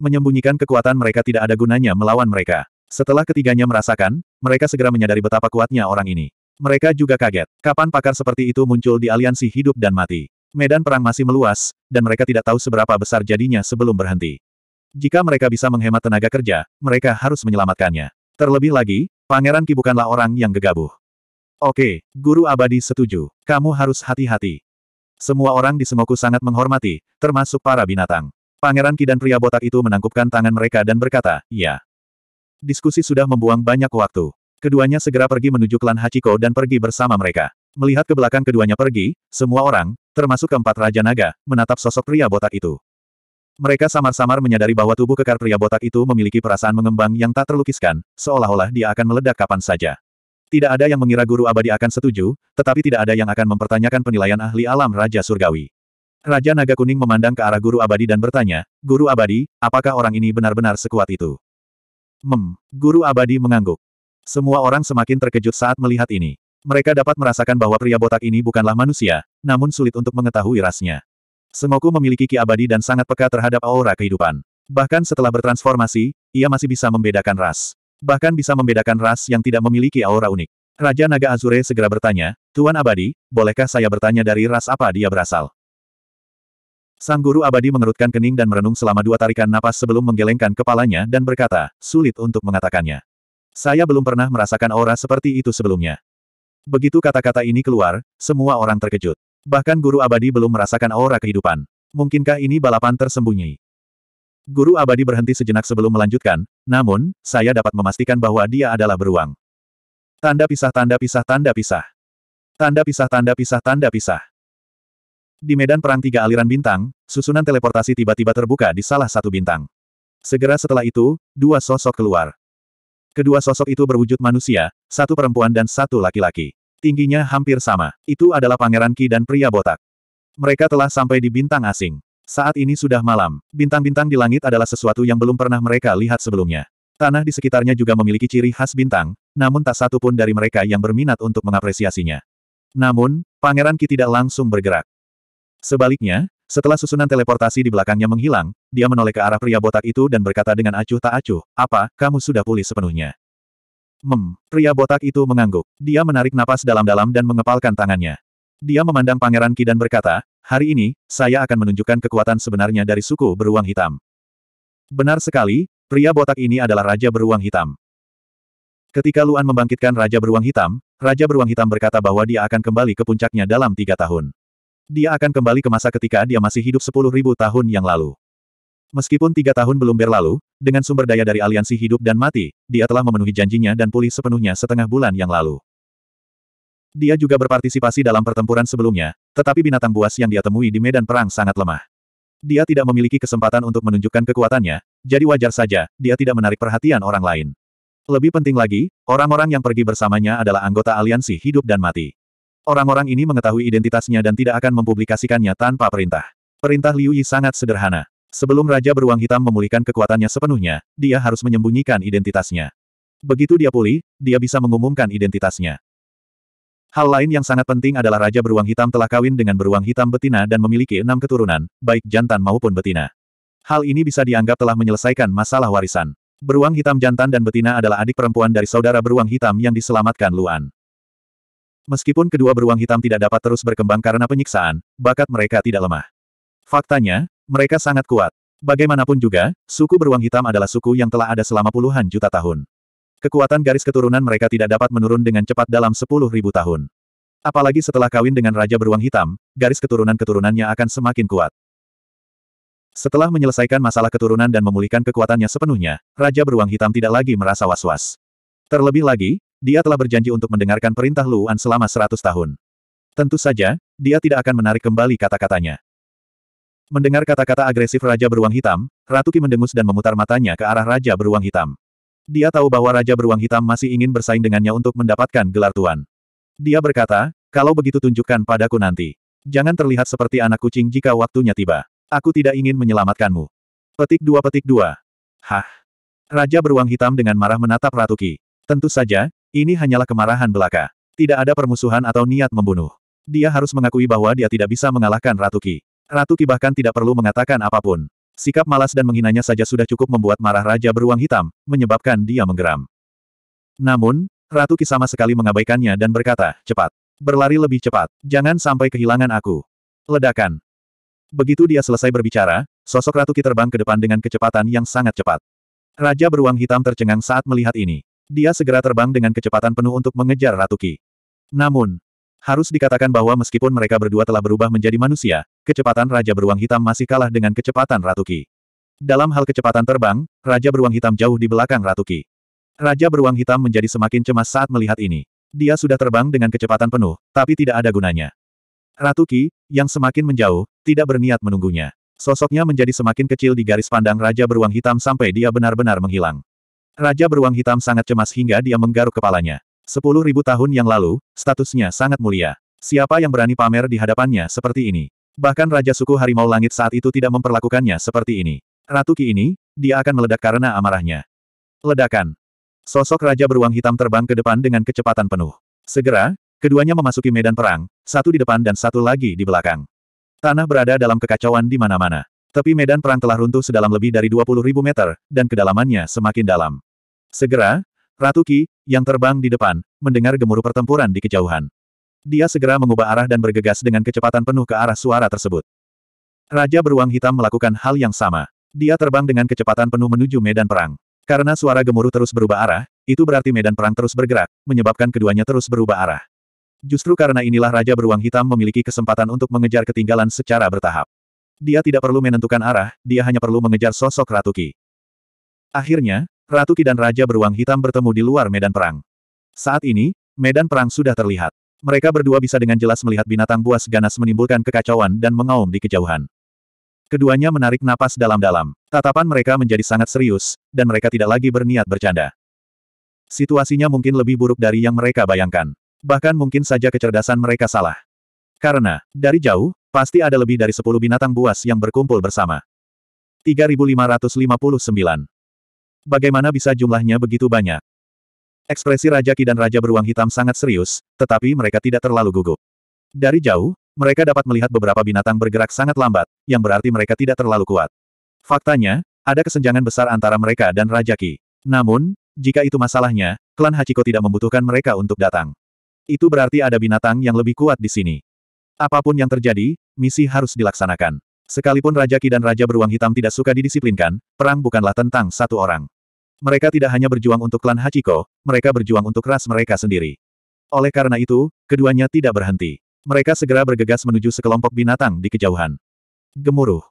Speaker 1: Menyembunyikan kekuatan mereka tidak ada gunanya melawan mereka. Setelah ketiganya merasakan, mereka segera menyadari betapa kuatnya orang ini. Mereka juga kaget. Kapan pakar seperti itu muncul di aliansi hidup dan mati? Medan perang masih meluas, dan mereka tidak tahu seberapa besar jadinya sebelum berhenti. Jika mereka bisa menghemat tenaga kerja, mereka harus menyelamatkannya. Terlebih lagi, Pangeran Ki bukanlah orang yang gegabah. Oke, Guru Abadi setuju. Kamu harus hati-hati. Semua orang di Semoku sangat menghormati, termasuk para binatang. Pangeran Ki dan pria botak itu menangkupkan tangan mereka dan berkata, Ya. Diskusi sudah membuang banyak waktu. Keduanya segera pergi menuju klan Hachiko dan pergi bersama mereka. Melihat ke belakang keduanya pergi, semua orang, termasuk keempat Raja Naga, menatap sosok pria botak itu. Mereka samar-samar menyadari bahwa tubuh kekar pria botak itu memiliki perasaan mengembang yang tak terlukiskan, seolah-olah dia akan meledak kapan saja. Tidak ada yang mengira guru abadi akan setuju, tetapi tidak ada yang akan mempertanyakan penilaian ahli alam Raja Surgawi. Raja Naga Kuning memandang ke arah guru abadi dan bertanya, Guru abadi, apakah orang ini benar-benar sekuat itu? Mem, guru abadi mengangguk. Semua orang semakin terkejut saat melihat ini. Mereka dapat merasakan bahwa pria botak ini bukanlah manusia, namun sulit untuk mengetahui rasnya. Sengoku memiliki ki abadi dan sangat peka terhadap aura kehidupan. Bahkan setelah bertransformasi, ia masih bisa membedakan ras. Bahkan bisa membedakan ras yang tidak memiliki aura unik. Raja Naga Azure segera bertanya, Tuan Abadi, bolehkah saya bertanya dari ras apa dia berasal? Sang guru abadi mengerutkan kening dan merenung selama dua tarikan napas sebelum menggelengkan kepalanya dan berkata, sulit untuk mengatakannya. Saya belum pernah merasakan aura seperti itu sebelumnya. Begitu kata-kata ini keluar, semua orang terkejut. Bahkan guru abadi belum merasakan aura kehidupan. Mungkinkah ini balapan tersembunyi? Guru abadi berhenti sejenak sebelum melanjutkan, namun, saya dapat memastikan bahwa dia adalah beruang. Tanda pisah tanda pisah tanda pisah. Tanda pisah tanda pisah tanda pisah. Di medan perang tiga aliran bintang, susunan teleportasi tiba-tiba terbuka di salah satu bintang. Segera setelah itu, dua sosok keluar. Kedua sosok itu berwujud manusia, satu perempuan dan satu laki-laki. Tingginya hampir sama. Itu adalah Pangeran Ki dan pria botak. Mereka telah sampai di bintang asing. Saat ini sudah malam. Bintang-bintang di langit adalah sesuatu yang belum pernah mereka lihat sebelumnya. Tanah di sekitarnya juga memiliki ciri khas bintang, namun tak satu pun dari mereka yang berminat untuk mengapresiasinya. Namun, Pangeran Ki tidak langsung bergerak. Sebaliknya, setelah susunan teleportasi di belakangnya menghilang, dia menoleh ke arah pria botak itu dan berkata dengan acuh tak acuh, apa, kamu sudah pulih sepenuhnya? Mem, pria botak itu mengangguk. Dia menarik napas dalam-dalam dan mengepalkan tangannya. Dia memandang Pangeran Ki dan berkata, hari ini, saya akan menunjukkan kekuatan sebenarnya dari suku beruang hitam. Benar sekali, pria botak ini adalah Raja Beruang Hitam. Ketika Luan membangkitkan Raja Beruang Hitam, Raja Beruang Hitam berkata bahwa dia akan kembali ke puncaknya dalam tiga tahun. Dia akan kembali ke masa ketika dia masih hidup 10.000 tahun yang lalu. Meskipun tiga tahun belum berlalu, dengan sumber daya dari aliansi hidup dan mati, dia telah memenuhi janjinya dan pulih sepenuhnya setengah bulan yang lalu. Dia juga berpartisipasi dalam pertempuran sebelumnya, tetapi binatang buas yang dia temui di medan perang sangat lemah. Dia tidak memiliki kesempatan untuk menunjukkan kekuatannya, jadi wajar saja, dia tidak menarik perhatian orang lain. Lebih penting lagi, orang-orang yang pergi bersamanya adalah anggota aliansi hidup dan mati. Orang-orang ini mengetahui identitasnya dan tidak akan mempublikasikannya tanpa perintah. Perintah Liu Yi sangat sederhana. Sebelum Raja Beruang Hitam memulihkan kekuatannya sepenuhnya, dia harus menyembunyikan identitasnya. Begitu dia pulih, dia bisa mengumumkan identitasnya. Hal lain yang sangat penting adalah Raja Beruang Hitam telah kawin dengan Beruang Hitam Betina dan memiliki enam keturunan, baik jantan maupun betina. Hal ini bisa dianggap telah menyelesaikan masalah warisan. Beruang Hitam Jantan dan Betina adalah adik perempuan dari saudara Beruang Hitam yang diselamatkan Luan. Meskipun kedua beruang hitam tidak dapat terus berkembang karena penyiksaan, bakat mereka tidak lemah. Faktanya, mereka sangat kuat. Bagaimanapun juga, suku beruang hitam adalah suku yang telah ada selama puluhan juta tahun. Kekuatan garis keturunan mereka tidak dapat menurun dengan cepat dalam sepuluh ribu tahun. Apalagi setelah kawin dengan Raja Beruang Hitam, garis keturunan-keturunannya akan semakin kuat. Setelah menyelesaikan masalah keturunan dan memulihkan kekuatannya sepenuhnya, Raja Beruang Hitam tidak lagi merasa was-was. Terlebih lagi, dia telah berjanji untuk mendengarkan perintah Luan selama seratus tahun. Tentu saja, dia tidak akan menarik kembali kata-katanya. Mendengar kata-kata agresif Raja Beruang Hitam, Ratuki mendengus dan memutar matanya ke arah Raja Beruang Hitam. Dia tahu bahwa Raja Beruang Hitam masih ingin bersaing dengannya untuk mendapatkan gelar tuan. Dia berkata, kalau begitu tunjukkan padaku nanti. Jangan terlihat seperti anak kucing jika waktunya tiba. Aku tidak ingin menyelamatkanmu. Petik dua petik dua. Hah. Raja beruang hitam dengan marah menatap Ratuki. Tentu saja, ini hanyalah kemarahan belaka. Tidak ada permusuhan atau niat membunuh. Dia harus mengakui bahwa dia tidak bisa mengalahkan Ratu Ki. Ratu Ki bahkan tidak perlu mengatakan apapun. Sikap malas dan menghinanya saja sudah cukup membuat marah Raja Beruang Hitam, menyebabkan dia menggeram. Namun, Ratu Ki sama sekali mengabaikannya dan berkata, cepat. Berlari lebih cepat. Jangan sampai kehilangan aku. Ledakan. Begitu dia selesai berbicara, sosok Ratu Ki terbang ke depan dengan kecepatan yang sangat cepat. Raja Beruang Hitam tercengang saat melihat ini. Dia segera terbang dengan kecepatan penuh untuk mengejar Ratu Ki. Namun, harus dikatakan bahwa meskipun mereka berdua telah berubah menjadi manusia, kecepatan Raja Beruang Hitam masih kalah dengan kecepatan Ratu Ki. Dalam hal kecepatan terbang, Raja Beruang Hitam jauh di belakang Ratu Ki. Raja Beruang Hitam menjadi semakin cemas saat melihat ini. Dia sudah terbang dengan kecepatan penuh, tapi tidak ada gunanya. Ratu Ki, yang semakin menjauh, tidak berniat menunggunya. Sosoknya menjadi semakin kecil di garis pandang Raja Beruang Hitam sampai dia benar-benar menghilang. Raja beruang hitam sangat cemas hingga dia menggaruk kepalanya. Sepuluh ribu tahun yang lalu, statusnya sangat mulia. Siapa yang berani pamer di hadapannya seperti ini? Bahkan Raja Suku Harimau Langit saat itu tidak memperlakukannya seperti ini. Ratu Ki ini, dia akan meledak karena amarahnya. Ledakan. Sosok Raja Beruang Hitam terbang ke depan dengan kecepatan penuh. Segera, keduanya memasuki medan perang, satu di depan dan satu lagi di belakang. Tanah berada dalam kekacauan di mana-mana. Tapi medan perang telah runtuh sedalam lebih dari ribu meter, dan kedalamannya semakin dalam. Segera, Ratu Ki, yang terbang di depan, mendengar gemuruh pertempuran di kejauhan. Dia segera mengubah arah dan bergegas dengan kecepatan penuh ke arah suara tersebut. Raja beruang hitam melakukan hal yang sama. Dia terbang dengan kecepatan penuh menuju medan perang. Karena suara gemuruh terus berubah arah, itu berarti medan perang terus bergerak, menyebabkan keduanya terus berubah arah. Justru karena inilah Raja Beruang Hitam memiliki kesempatan untuk mengejar ketinggalan secara bertahap. Dia tidak perlu menentukan arah, dia hanya perlu mengejar sosok Ratu Ki. Akhirnya, Ratu Ki dan Raja Beruang Hitam bertemu di luar medan perang. Saat ini, medan perang sudah terlihat. Mereka berdua bisa dengan jelas melihat binatang buas ganas menimbulkan kekacauan dan mengaum di kejauhan. Keduanya menarik napas dalam-dalam. Tatapan mereka menjadi sangat serius, dan mereka tidak lagi berniat bercanda. Situasinya mungkin lebih buruk dari yang mereka bayangkan. Bahkan mungkin saja kecerdasan mereka salah. Karena, dari jauh, Pasti ada lebih dari sepuluh binatang buas yang berkumpul bersama. 3559. Bagaimana bisa jumlahnya begitu banyak? Ekspresi Raja Ki dan Raja Beruang Hitam sangat serius, tetapi mereka tidak terlalu gugup. Dari jauh, mereka dapat melihat beberapa binatang bergerak sangat lambat, yang berarti mereka tidak terlalu kuat. Faktanya, ada kesenjangan besar antara mereka dan Raja Ki. Namun, jika itu masalahnya, klan Hachiko tidak membutuhkan mereka untuk datang. Itu berarti ada binatang yang lebih kuat di sini. Apapun yang terjadi, misi harus dilaksanakan. Sekalipun Raja Ki dan Raja Beruang Hitam tidak suka didisiplinkan, perang bukanlah tentang satu orang. Mereka tidak hanya berjuang untuk klan Hachiko, mereka berjuang untuk ras mereka sendiri. Oleh karena itu, keduanya tidak berhenti. Mereka segera bergegas menuju sekelompok binatang di kejauhan. Gemuruh.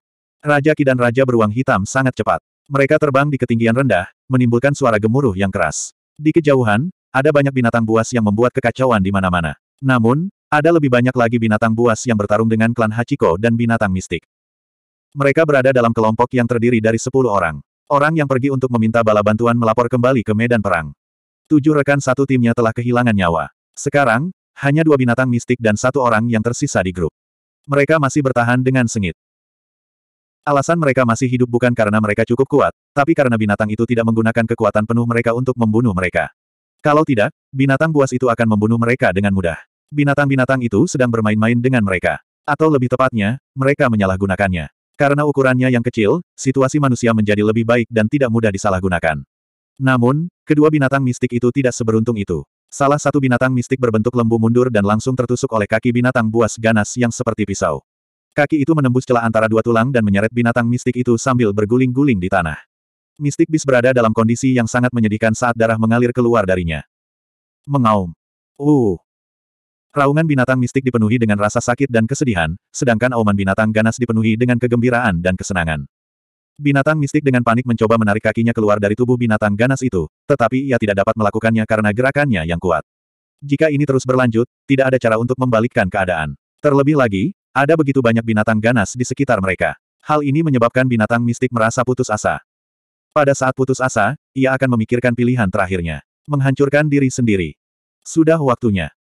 Speaker 1: Raja Ki dan Raja Beruang Hitam sangat cepat. Mereka terbang di ketinggian rendah, menimbulkan suara gemuruh yang keras. Di kejauhan, ada banyak binatang buas yang membuat kekacauan di mana-mana. Namun, ada lebih banyak lagi binatang buas yang bertarung dengan klan Hachiko dan binatang mistik. Mereka berada dalam kelompok yang terdiri dari sepuluh orang. Orang yang pergi untuk meminta bala bantuan melapor kembali ke medan perang. Tujuh rekan satu timnya telah kehilangan nyawa. Sekarang, hanya dua binatang mistik dan satu orang yang tersisa di grup. Mereka masih bertahan dengan sengit. Alasan mereka masih hidup bukan karena mereka cukup kuat, tapi karena binatang itu tidak menggunakan kekuatan penuh mereka untuk membunuh mereka. Kalau tidak, binatang buas itu akan membunuh mereka dengan mudah. Binatang-binatang itu sedang bermain-main dengan mereka. Atau lebih tepatnya, mereka menyalahgunakannya. Karena ukurannya yang kecil, situasi manusia menjadi lebih baik dan tidak mudah disalahgunakan. Namun, kedua binatang mistik itu tidak seberuntung itu. Salah satu binatang mistik berbentuk lembu mundur dan langsung tertusuk oleh kaki binatang buas ganas yang seperti pisau. Kaki itu menembus celah antara dua tulang dan menyeret binatang mistik itu sambil berguling-guling di tanah. Mistik bis berada dalam kondisi yang sangat menyedihkan saat darah mengalir keluar darinya. Mengaum. Uh, Raungan binatang mistik dipenuhi dengan rasa sakit dan kesedihan, sedangkan auman binatang ganas dipenuhi dengan kegembiraan dan kesenangan. Binatang mistik dengan panik mencoba menarik kakinya keluar dari tubuh binatang ganas itu, tetapi ia tidak dapat melakukannya karena gerakannya yang kuat. Jika ini terus berlanjut, tidak ada cara untuk membalikkan keadaan. Terlebih lagi, ada begitu banyak binatang ganas di sekitar mereka. Hal ini menyebabkan binatang mistik merasa putus asa. Pada saat putus asa, ia akan memikirkan pilihan terakhirnya. Menghancurkan diri sendiri. Sudah waktunya.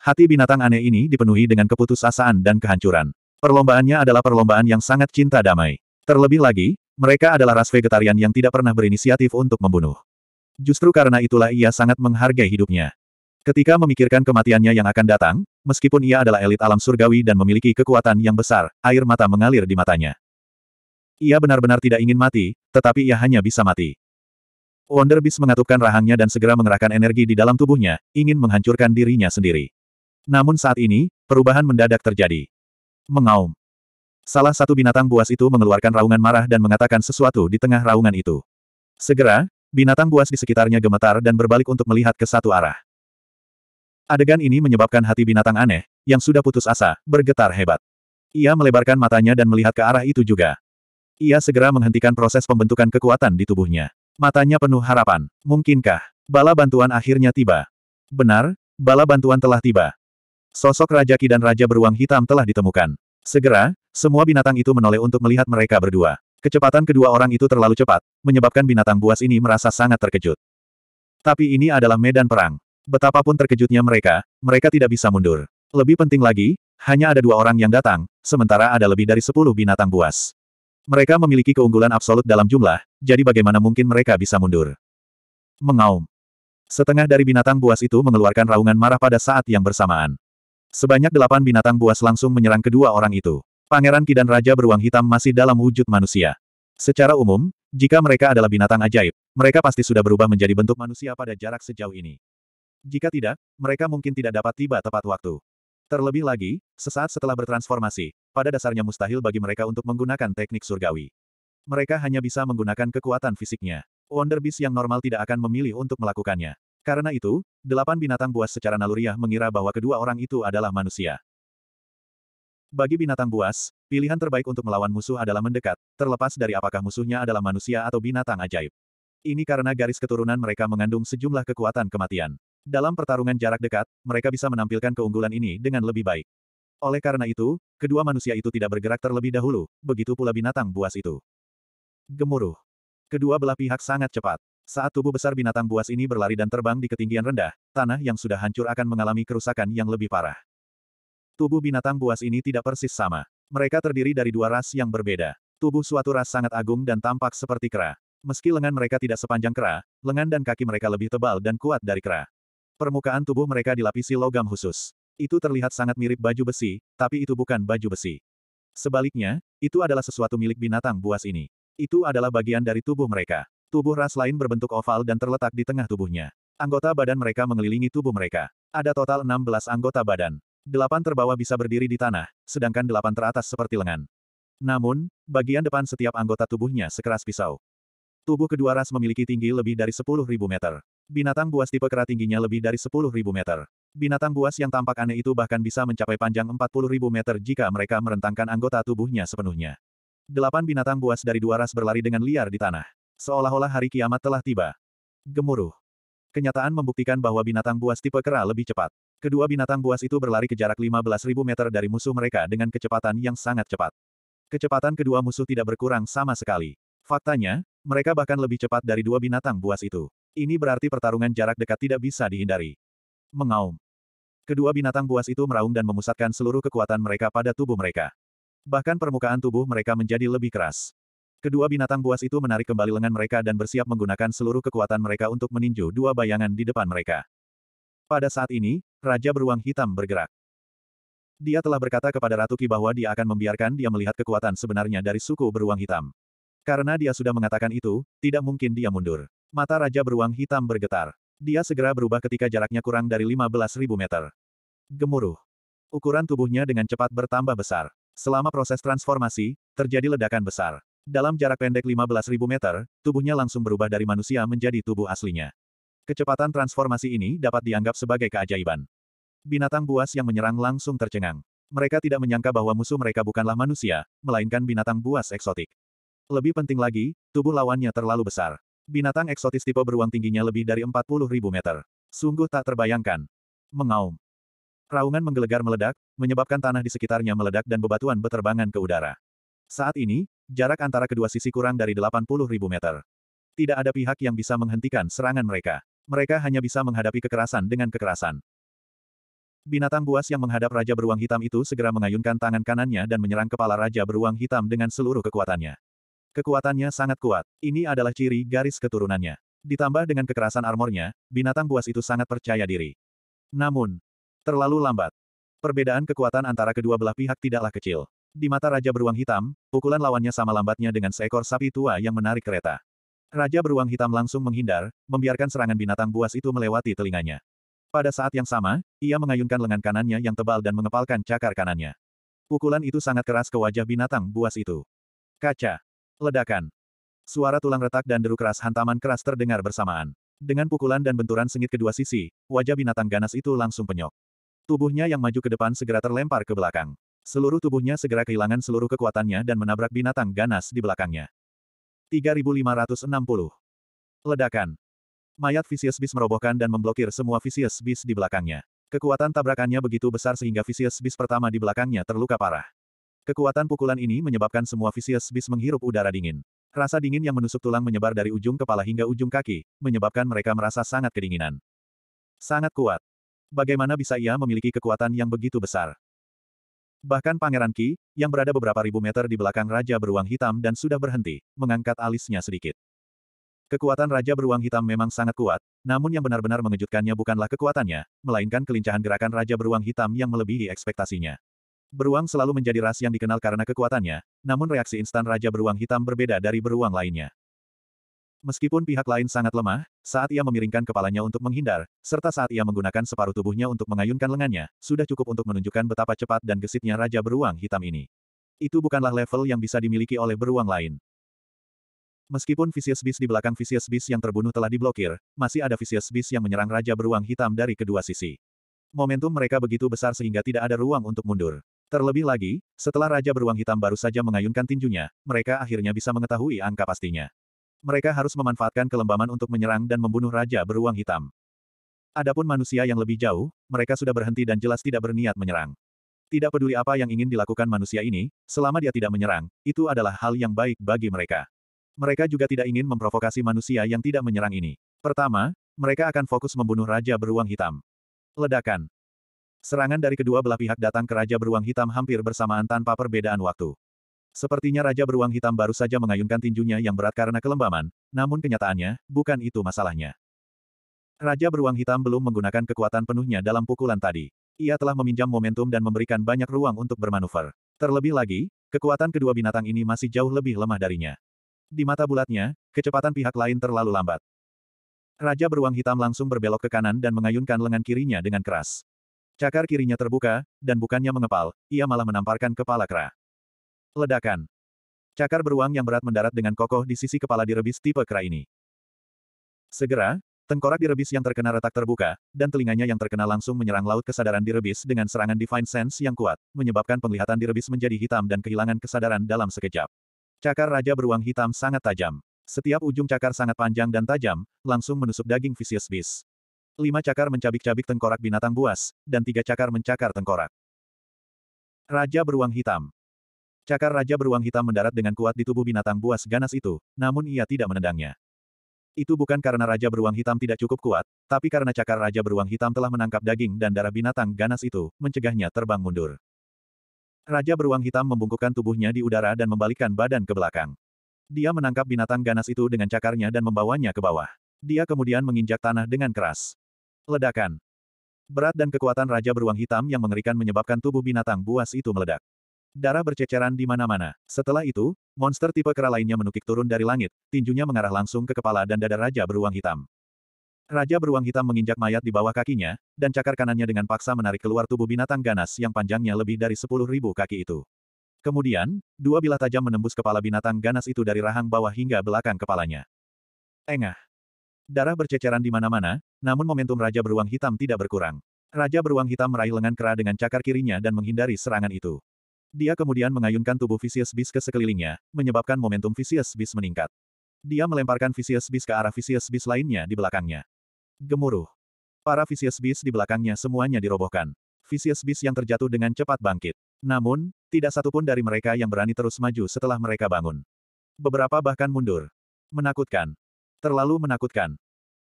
Speaker 1: Hati binatang aneh ini dipenuhi dengan keputusasaan dan kehancuran. Perlombaannya adalah perlombaan yang sangat cinta damai. Terlebih lagi, mereka adalah ras vegetarian yang tidak pernah berinisiatif untuk membunuh. Justru karena itulah ia sangat menghargai hidupnya. Ketika memikirkan kematiannya yang akan datang, meskipun ia adalah elit alam surgawi dan memiliki kekuatan yang besar, air mata mengalir di matanya. Ia benar-benar tidak ingin mati, tetapi ia hanya bisa mati. Wonder Beast mengatupkan rahangnya dan segera mengerahkan energi di dalam tubuhnya, ingin menghancurkan dirinya sendiri. Namun saat ini, perubahan mendadak terjadi. Mengaum. Salah satu binatang buas itu mengeluarkan raungan marah dan mengatakan sesuatu di tengah raungan itu. Segera, binatang buas di sekitarnya gemetar dan berbalik untuk melihat ke satu arah. Adegan ini menyebabkan hati binatang aneh, yang sudah putus asa, bergetar hebat. Ia melebarkan matanya dan melihat ke arah itu juga. Ia segera menghentikan proses pembentukan kekuatan di tubuhnya. Matanya penuh harapan. Mungkinkah? Bala bantuan akhirnya tiba. Benar, bala bantuan telah tiba. Sosok Raja Ki dan Raja Beruang Hitam telah ditemukan. Segera, semua binatang itu menoleh untuk melihat mereka berdua. Kecepatan kedua orang itu terlalu cepat, menyebabkan binatang buas ini merasa sangat terkejut. Tapi ini adalah medan perang. Betapapun terkejutnya mereka, mereka tidak bisa mundur. Lebih penting lagi, hanya ada dua orang yang datang, sementara ada lebih dari sepuluh binatang buas. Mereka memiliki keunggulan absolut dalam jumlah, jadi bagaimana mungkin mereka bisa mundur? Mengaum. Setengah dari binatang buas itu mengeluarkan raungan marah pada saat yang bersamaan. Sebanyak delapan binatang buas langsung menyerang kedua orang itu. Pangeran Ki dan Raja Beruang Hitam masih dalam wujud manusia. Secara umum, jika mereka adalah binatang ajaib, mereka pasti sudah berubah menjadi bentuk manusia pada jarak sejauh ini. Jika tidak, mereka mungkin tidak dapat tiba tepat waktu. Terlebih lagi, sesaat setelah bertransformasi, pada dasarnya mustahil bagi mereka untuk menggunakan teknik surgawi. Mereka hanya bisa menggunakan kekuatan fisiknya. Wonder Beast yang normal tidak akan memilih untuk melakukannya. Karena itu, delapan binatang buas secara naluriah mengira bahwa kedua orang itu adalah manusia. Bagi binatang buas, pilihan terbaik untuk melawan musuh adalah mendekat, terlepas dari apakah musuhnya adalah manusia atau binatang ajaib. Ini karena garis keturunan mereka mengandung sejumlah kekuatan kematian. Dalam pertarungan jarak dekat, mereka bisa menampilkan keunggulan ini dengan lebih baik. Oleh karena itu, kedua manusia itu tidak bergerak terlebih dahulu, begitu pula binatang buas itu. Gemuruh. Kedua belah pihak sangat cepat. Saat tubuh besar binatang buas ini berlari dan terbang di ketinggian rendah, tanah yang sudah hancur akan mengalami kerusakan yang lebih parah. Tubuh binatang buas ini tidak persis sama. Mereka terdiri dari dua ras yang berbeda. Tubuh suatu ras sangat agung dan tampak seperti kera. Meski lengan mereka tidak sepanjang kera, lengan dan kaki mereka lebih tebal dan kuat dari kera. Permukaan tubuh mereka dilapisi logam khusus. Itu terlihat sangat mirip baju besi, tapi itu bukan baju besi. Sebaliknya, itu adalah sesuatu milik binatang buas ini. Itu adalah bagian dari tubuh mereka. Tubuh ras lain berbentuk oval dan terletak di tengah tubuhnya. Anggota badan mereka mengelilingi tubuh mereka. Ada total 16 anggota badan. Delapan terbawah bisa berdiri di tanah, sedangkan delapan teratas seperti lengan. Namun, bagian depan setiap anggota tubuhnya sekeras pisau. Tubuh kedua ras memiliki tinggi lebih dari 10.000 meter. Binatang buas tipe kera tingginya lebih dari 10.000 meter. Binatang buas yang tampak aneh itu bahkan bisa mencapai panjang 40.000 meter jika mereka merentangkan anggota tubuhnya sepenuhnya. Delapan binatang buas dari dua ras berlari dengan liar di tanah. Seolah-olah hari kiamat telah tiba. Gemuruh. Kenyataan membuktikan bahwa binatang buas tipe kera lebih cepat. Kedua binatang buas itu berlari ke jarak 15.000 meter dari musuh mereka dengan kecepatan yang sangat cepat. Kecepatan kedua musuh tidak berkurang sama sekali. Faktanya, mereka bahkan lebih cepat dari dua binatang buas itu. Ini berarti pertarungan jarak dekat tidak bisa dihindari. Mengaum. Kedua binatang buas itu meraung dan memusatkan seluruh kekuatan mereka pada tubuh mereka. Bahkan permukaan tubuh mereka menjadi lebih keras. Kedua binatang buas itu menarik kembali lengan mereka dan bersiap menggunakan seluruh kekuatan mereka untuk meninju dua bayangan di depan mereka. Pada saat ini, Raja Beruang Hitam bergerak. Dia telah berkata kepada Ratu Ki bahwa dia akan membiarkan dia melihat kekuatan sebenarnya dari suku Beruang Hitam. Karena dia sudah mengatakan itu, tidak mungkin dia mundur. Mata Raja Beruang Hitam bergetar. Dia segera berubah ketika jaraknya kurang dari 15.000 meter. Gemuruh. Ukuran tubuhnya dengan cepat bertambah besar. Selama proses transformasi, terjadi ledakan besar. Dalam jarak pendek 15.000 meter, tubuhnya langsung berubah dari manusia menjadi tubuh aslinya. Kecepatan transformasi ini dapat dianggap sebagai keajaiban. Binatang buas yang menyerang langsung tercengang. Mereka tidak menyangka bahwa musuh mereka bukanlah manusia, melainkan binatang buas eksotik. Lebih penting lagi, tubuh lawannya terlalu besar. Binatang eksotis tipe beruang tingginya lebih dari 40.000 meter. Sungguh tak terbayangkan. Mengaum. Raungan menggelegar meledak, menyebabkan tanah di sekitarnya meledak dan bebatuan beterbangan ke udara. Saat ini, jarak antara kedua sisi kurang dari 80 ribu meter. Tidak ada pihak yang bisa menghentikan serangan mereka. Mereka hanya bisa menghadapi kekerasan dengan kekerasan. Binatang buas yang menghadap Raja Beruang Hitam itu segera mengayunkan tangan kanannya dan menyerang kepala Raja Beruang Hitam dengan seluruh kekuatannya. Kekuatannya sangat kuat. Ini adalah ciri garis keturunannya. Ditambah dengan kekerasan armornya, binatang buas itu sangat percaya diri. Namun, terlalu lambat. Perbedaan kekuatan antara kedua belah pihak tidaklah kecil. Di mata Raja Beruang Hitam, pukulan lawannya sama lambatnya dengan seekor sapi tua yang menarik kereta. Raja Beruang Hitam langsung menghindar, membiarkan serangan binatang buas itu melewati telinganya. Pada saat yang sama, ia mengayunkan lengan kanannya yang tebal dan mengepalkan cakar kanannya. Pukulan itu sangat keras ke wajah binatang buas itu. Kaca. Ledakan. Suara tulang retak dan deru keras hantaman keras terdengar bersamaan. Dengan pukulan dan benturan sengit kedua sisi, wajah binatang ganas itu langsung penyok. Tubuhnya yang maju ke depan segera terlempar ke belakang. Seluruh tubuhnya segera kehilangan seluruh kekuatannya dan menabrak binatang ganas di belakangnya. 3560. Ledakan. Mayat Vicious Beast merobohkan dan memblokir semua Vicious Beast di belakangnya. Kekuatan tabrakannya begitu besar sehingga Vicious Beast pertama di belakangnya terluka parah. Kekuatan pukulan ini menyebabkan semua Vicious Beast menghirup udara dingin. Rasa dingin yang menusuk tulang menyebar dari ujung kepala hingga ujung kaki, menyebabkan mereka merasa sangat kedinginan. Sangat kuat. Bagaimana bisa ia memiliki kekuatan yang begitu besar? Bahkan Pangeran Ki, yang berada beberapa ribu meter di belakang Raja Beruang Hitam dan sudah berhenti, mengangkat alisnya sedikit. Kekuatan Raja Beruang Hitam memang sangat kuat, namun yang benar-benar mengejutkannya bukanlah kekuatannya, melainkan kelincahan gerakan Raja Beruang Hitam yang melebihi ekspektasinya. Beruang selalu menjadi ras yang dikenal karena kekuatannya, namun reaksi instan Raja Beruang Hitam berbeda dari beruang lainnya. Meskipun pihak lain sangat lemah, saat ia memiringkan kepalanya untuk menghindar, serta saat ia menggunakan separuh tubuhnya untuk mengayunkan lengannya, sudah cukup untuk menunjukkan betapa cepat dan gesitnya Raja Beruang Hitam ini. Itu bukanlah level yang bisa dimiliki oleh beruang lain. Meskipun Vicious Beast di belakang Vicious Beast yang terbunuh telah diblokir, masih ada Vicious Beast yang menyerang Raja Beruang Hitam dari kedua sisi. Momentum mereka begitu besar sehingga tidak ada ruang untuk mundur. Terlebih lagi, setelah Raja Beruang Hitam baru saja mengayunkan tinjunya, mereka akhirnya bisa mengetahui angka pastinya. Mereka harus memanfaatkan kelembaman untuk menyerang dan membunuh Raja Beruang Hitam. Adapun manusia yang lebih jauh, mereka sudah berhenti dan jelas tidak berniat menyerang. Tidak peduli apa yang ingin dilakukan manusia ini, selama dia tidak menyerang, itu adalah hal yang baik bagi mereka. Mereka juga tidak ingin memprovokasi manusia yang tidak menyerang ini. Pertama, mereka akan fokus membunuh Raja Beruang Hitam. Ledakan. Serangan dari kedua belah pihak datang ke Raja Beruang Hitam hampir bersamaan tanpa perbedaan waktu. Sepertinya Raja Beruang Hitam baru saja mengayunkan tinjunya yang berat karena kelembaman, namun kenyataannya, bukan itu masalahnya. Raja Beruang Hitam belum menggunakan kekuatan penuhnya dalam pukulan tadi. Ia telah meminjam momentum dan memberikan banyak ruang untuk bermanuver. Terlebih lagi, kekuatan kedua binatang ini masih jauh lebih lemah darinya. Di mata bulatnya, kecepatan pihak lain terlalu lambat. Raja Beruang Hitam langsung berbelok ke kanan dan mengayunkan lengan kirinya dengan keras. Cakar kirinya terbuka, dan bukannya mengepal, ia malah menamparkan kepala kera. Ledakan. Cakar beruang yang berat mendarat dengan kokoh di sisi kepala direbis tipe kera ini. Segera, tengkorak direbis yang terkena retak terbuka, dan telinganya yang terkena langsung menyerang laut kesadaran direbis dengan serangan Divine Sense yang kuat, menyebabkan penglihatan direbis menjadi hitam dan kehilangan kesadaran dalam sekejap. Cakar Raja Beruang Hitam sangat tajam. Setiap ujung cakar sangat panjang dan tajam, langsung menusuk daging Vicious Beast. Lima cakar mencabik-cabik tengkorak binatang buas, dan tiga cakar mencakar tengkorak. Raja Beruang Hitam Cakar Raja beruang hitam mendarat dengan kuat di tubuh binatang buas ganas itu, namun ia tidak menendangnya. Itu bukan karena Raja beruang hitam tidak cukup kuat, tapi karena cakar Raja beruang hitam telah menangkap daging dan darah binatang ganas itu, mencegahnya terbang mundur. Raja beruang hitam membungkukkan tubuhnya di udara dan membalikkan badan ke belakang. Dia menangkap binatang ganas itu dengan cakarnya dan membawanya ke bawah. Dia kemudian menginjak tanah dengan keras. Ledakan. Berat dan kekuatan Raja Beruang Hitam yang mengerikan menyebabkan tubuh binatang buas itu meledak. Darah berceceran di mana-mana. Setelah itu, monster tipe kera lainnya menukik turun dari langit, tinjunya mengarah langsung ke kepala dan dada Raja Beruang Hitam. Raja Beruang Hitam menginjak mayat di bawah kakinya, dan cakar kanannya dengan paksa menarik keluar tubuh binatang ganas yang panjangnya lebih dari sepuluh ribu kaki itu. Kemudian, dua bilah tajam menembus kepala binatang ganas itu dari rahang bawah hingga belakang kepalanya. Engah. Darah berceceran di mana-mana, namun momentum Raja Beruang Hitam tidak berkurang. Raja Beruang Hitam meraih lengan kera dengan cakar kirinya dan menghindari serangan itu. Dia kemudian mengayunkan tubuh Vicious Beast ke sekelilingnya, menyebabkan momentum Vicious Beast meningkat. Dia melemparkan Vicious Beast ke arah Vicious Beast lainnya di belakangnya. Gemuruh. Para Vicious Beast di belakangnya semuanya dirobohkan. Vicious Beast yang terjatuh dengan cepat bangkit. Namun, tidak satupun dari mereka yang berani terus maju setelah mereka bangun. Beberapa bahkan mundur. Menakutkan. Terlalu menakutkan.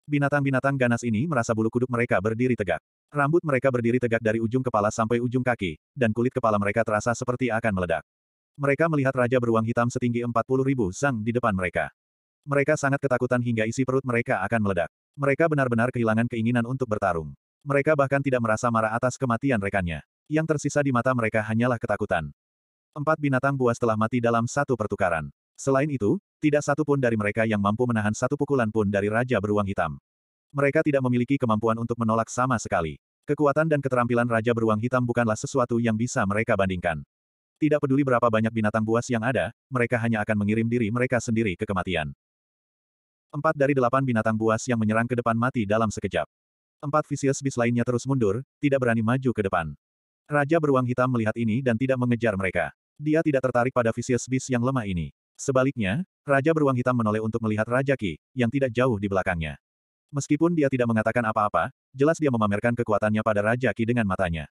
Speaker 1: Binatang-binatang ganas ini merasa bulu kuduk mereka berdiri tegak. Rambut mereka berdiri tegak dari ujung kepala sampai ujung kaki, dan kulit kepala mereka terasa seperti akan meledak. Mereka melihat Raja Beruang Hitam setinggi 40 ribu sang di depan mereka. Mereka sangat ketakutan hingga isi perut mereka akan meledak. Mereka benar-benar kehilangan keinginan untuk bertarung. Mereka bahkan tidak merasa marah atas kematian rekannya. Yang tersisa di mata mereka hanyalah ketakutan. Empat binatang buas telah mati dalam satu pertukaran. Selain itu, tidak satu pun dari mereka yang mampu menahan satu pukulan pun dari Raja Beruang Hitam. Mereka tidak memiliki kemampuan untuk menolak sama sekali. Kekuatan dan keterampilan Raja Beruang Hitam bukanlah sesuatu yang bisa mereka bandingkan. Tidak peduli berapa banyak binatang buas yang ada, mereka hanya akan mengirim diri mereka sendiri ke kematian. Empat dari delapan binatang buas yang menyerang ke depan mati dalam sekejap. Empat Vicious Beast lainnya terus mundur, tidak berani maju ke depan. Raja Beruang Hitam melihat ini dan tidak mengejar mereka. Dia tidak tertarik pada Vicious Beast yang lemah ini. Sebaliknya, Raja Beruang Hitam menoleh untuk melihat Raja Ki, yang tidak jauh di belakangnya. Meskipun dia tidak mengatakan apa-apa, jelas dia memamerkan kekuatannya pada Raja Ki dengan matanya.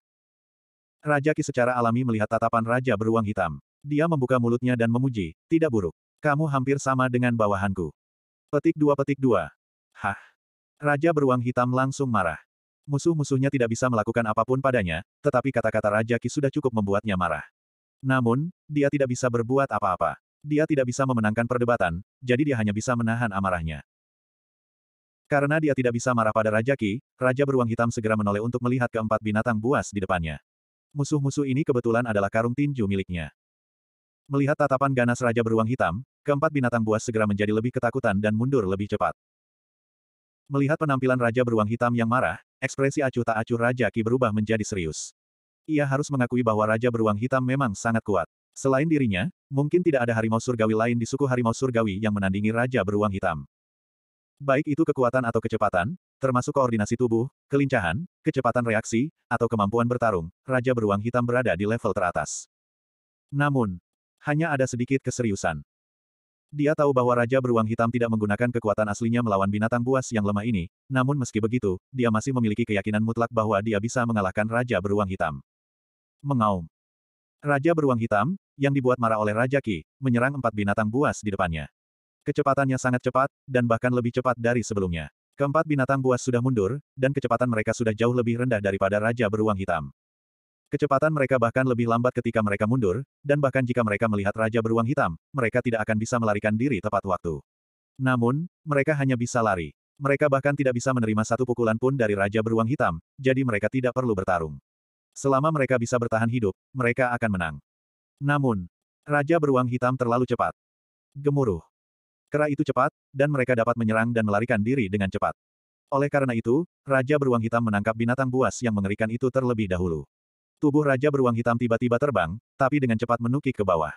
Speaker 1: Raja Ki secara alami melihat tatapan Raja beruang hitam. Dia membuka mulutnya dan memuji, tidak buruk. Kamu hampir sama dengan bawahanku. Petik dua petik dua. Hah. Raja beruang hitam langsung marah. Musuh-musuhnya tidak bisa melakukan apapun padanya, tetapi kata-kata Raja Ki sudah cukup membuatnya marah. Namun, dia tidak bisa berbuat apa-apa. Dia tidak bisa memenangkan perdebatan, jadi dia hanya bisa menahan amarahnya. Karena dia tidak bisa marah pada Raja Ki, Raja Beruang Hitam segera menoleh untuk melihat keempat binatang buas di depannya. Musuh-musuh ini kebetulan adalah karung tinju miliknya. Melihat tatapan ganas Raja Beruang Hitam, keempat binatang buas segera menjadi lebih ketakutan dan mundur lebih cepat. Melihat penampilan Raja Beruang Hitam yang marah, ekspresi acuh tak acuh Raja Ki berubah menjadi serius. Ia harus mengakui bahwa Raja Beruang Hitam memang sangat kuat. Selain dirinya, mungkin tidak ada harimau surgawi lain di suku harimau surgawi yang menandingi Raja Beruang Hitam. Baik itu kekuatan atau kecepatan, termasuk koordinasi tubuh, kelincahan, kecepatan reaksi, atau kemampuan bertarung, Raja Beruang Hitam berada di level teratas. Namun, hanya ada sedikit keseriusan. Dia tahu bahwa Raja Beruang Hitam tidak menggunakan kekuatan aslinya melawan binatang buas yang lemah ini, namun meski begitu, dia masih memiliki keyakinan mutlak bahwa dia bisa mengalahkan Raja Beruang Hitam. Mengaum. Raja Beruang Hitam, yang dibuat marah oleh Raja Ki, menyerang empat binatang buas di depannya. Kecepatannya sangat cepat, dan bahkan lebih cepat dari sebelumnya. Keempat binatang buas sudah mundur, dan kecepatan mereka sudah jauh lebih rendah daripada Raja Beruang Hitam. Kecepatan mereka bahkan lebih lambat ketika mereka mundur, dan bahkan jika mereka melihat Raja Beruang Hitam, mereka tidak akan bisa melarikan diri tepat waktu. Namun, mereka hanya bisa lari. Mereka bahkan tidak bisa menerima satu pukulan pun dari Raja Beruang Hitam, jadi mereka tidak perlu bertarung. Selama mereka bisa bertahan hidup, mereka akan menang. Namun, Raja Beruang Hitam terlalu cepat. Gemuruh. Kera itu cepat, dan mereka dapat menyerang dan melarikan diri dengan cepat. Oleh karena itu, Raja Beruang Hitam menangkap binatang buas yang mengerikan itu terlebih dahulu. Tubuh Raja Beruang Hitam tiba-tiba terbang, tapi dengan cepat menukik ke bawah.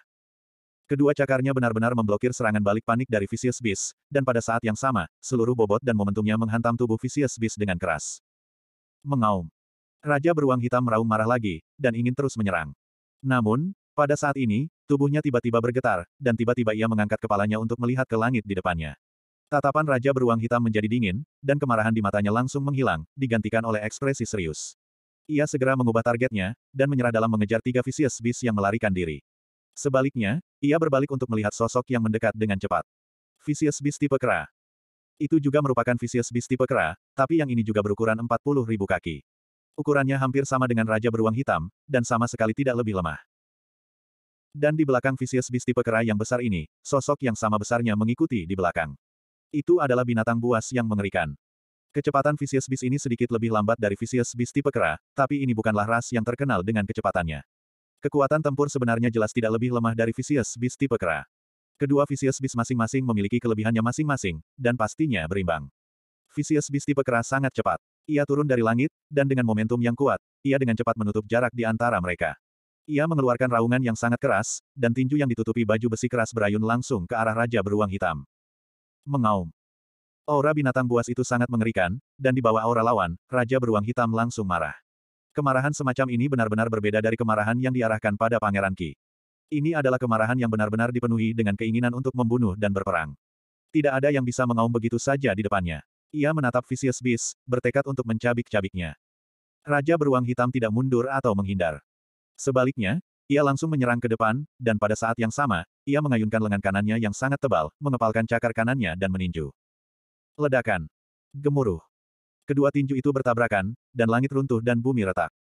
Speaker 1: Kedua cakarnya benar-benar memblokir serangan balik panik dari Vicious Beast, dan pada saat yang sama, seluruh bobot dan momentumnya menghantam tubuh Vicious Beast dengan keras. Mengaum. Raja Beruang Hitam meraung marah lagi, dan ingin terus menyerang. Namun, pada saat ini, Tubuhnya tiba-tiba bergetar, dan tiba-tiba ia mengangkat kepalanya untuk melihat ke langit di depannya. Tatapan Raja beruang hitam menjadi dingin, dan kemarahan di matanya langsung menghilang, digantikan oleh ekspresi serius. Ia segera mengubah targetnya, dan menyerah dalam mengejar tiga Vicious Beast yang melarikan diri. Sebaliknya, ia berbalik untuk melihat sosok yang mendekat dengan cepat. Vicious Beast tipe kera. Itu juga merupakan Vicious Beast tipe kera, tapi yang ini juga berukuran 40.000 kaki. Ukurannya hampir sama dengan Raja Beruang Hitam, dan sama sekali tidak lebih lemah. Dan di belakang Vicious Beast tipe kera yang besar ini, sosok yang sama besarnya mengikuti di belakang. Itu adalah binatang buas yang mengerikan. Kecepatan Vicious Beast ini sedikit lebih lambat dari Vicious Beast tipe kera, tapi ini bukanlah ras yang terkenal dengan kecepatannya. Kekuatan tempur sebenarnya jelas tidak lebih lemah dari Vicious Beast tipe kera. Kedua Vicious Beast masing-masing memiliki kelebihannya masing-masing, dan pastinya berimbang. Vicious Beast tipe kera sangat cepat. Ia turun dari langit, dan dengan momentum yang kuat, ia dengan cepat menutup jarak di antara mereka. Ia mengeluarkan raungan yang sangat keras, dan tinju yang ditutupi baju besi keras berayun langsung ke arah Raja Beruang Hitam. Mengaum. Aura binatang buas itu sangat mengerikan, dan di bawah aura lawan, Raja Beruang Hitam langsung marah. Kemarahan semacam ini benar-benar berbeda dari kemarahan yang diarahkan pada Pangeran Ki. Ini adalah kemarahan yang benar-benar dipenuhi dengan keinginan untuk membunuh dan berperang. Tidak ada yang bisa mengaum begitu saja di depannya. Ia menatap Vicious Beast, bertekad untuk mencabik-cabiknya. Raja Beruang Hitam tidak mundur atau menghindar. Sebaliknya, ia langsung menyerang ke depan, dan pada saat yang sama, ia mengayunkan lengan kanannya yang sangat tebal, mengepalkan cakar kanannya dan meninju. Ledakan. Gemuruh. Kedua tinju itu bertabrakan, dan langit runtuh dan bumi retak.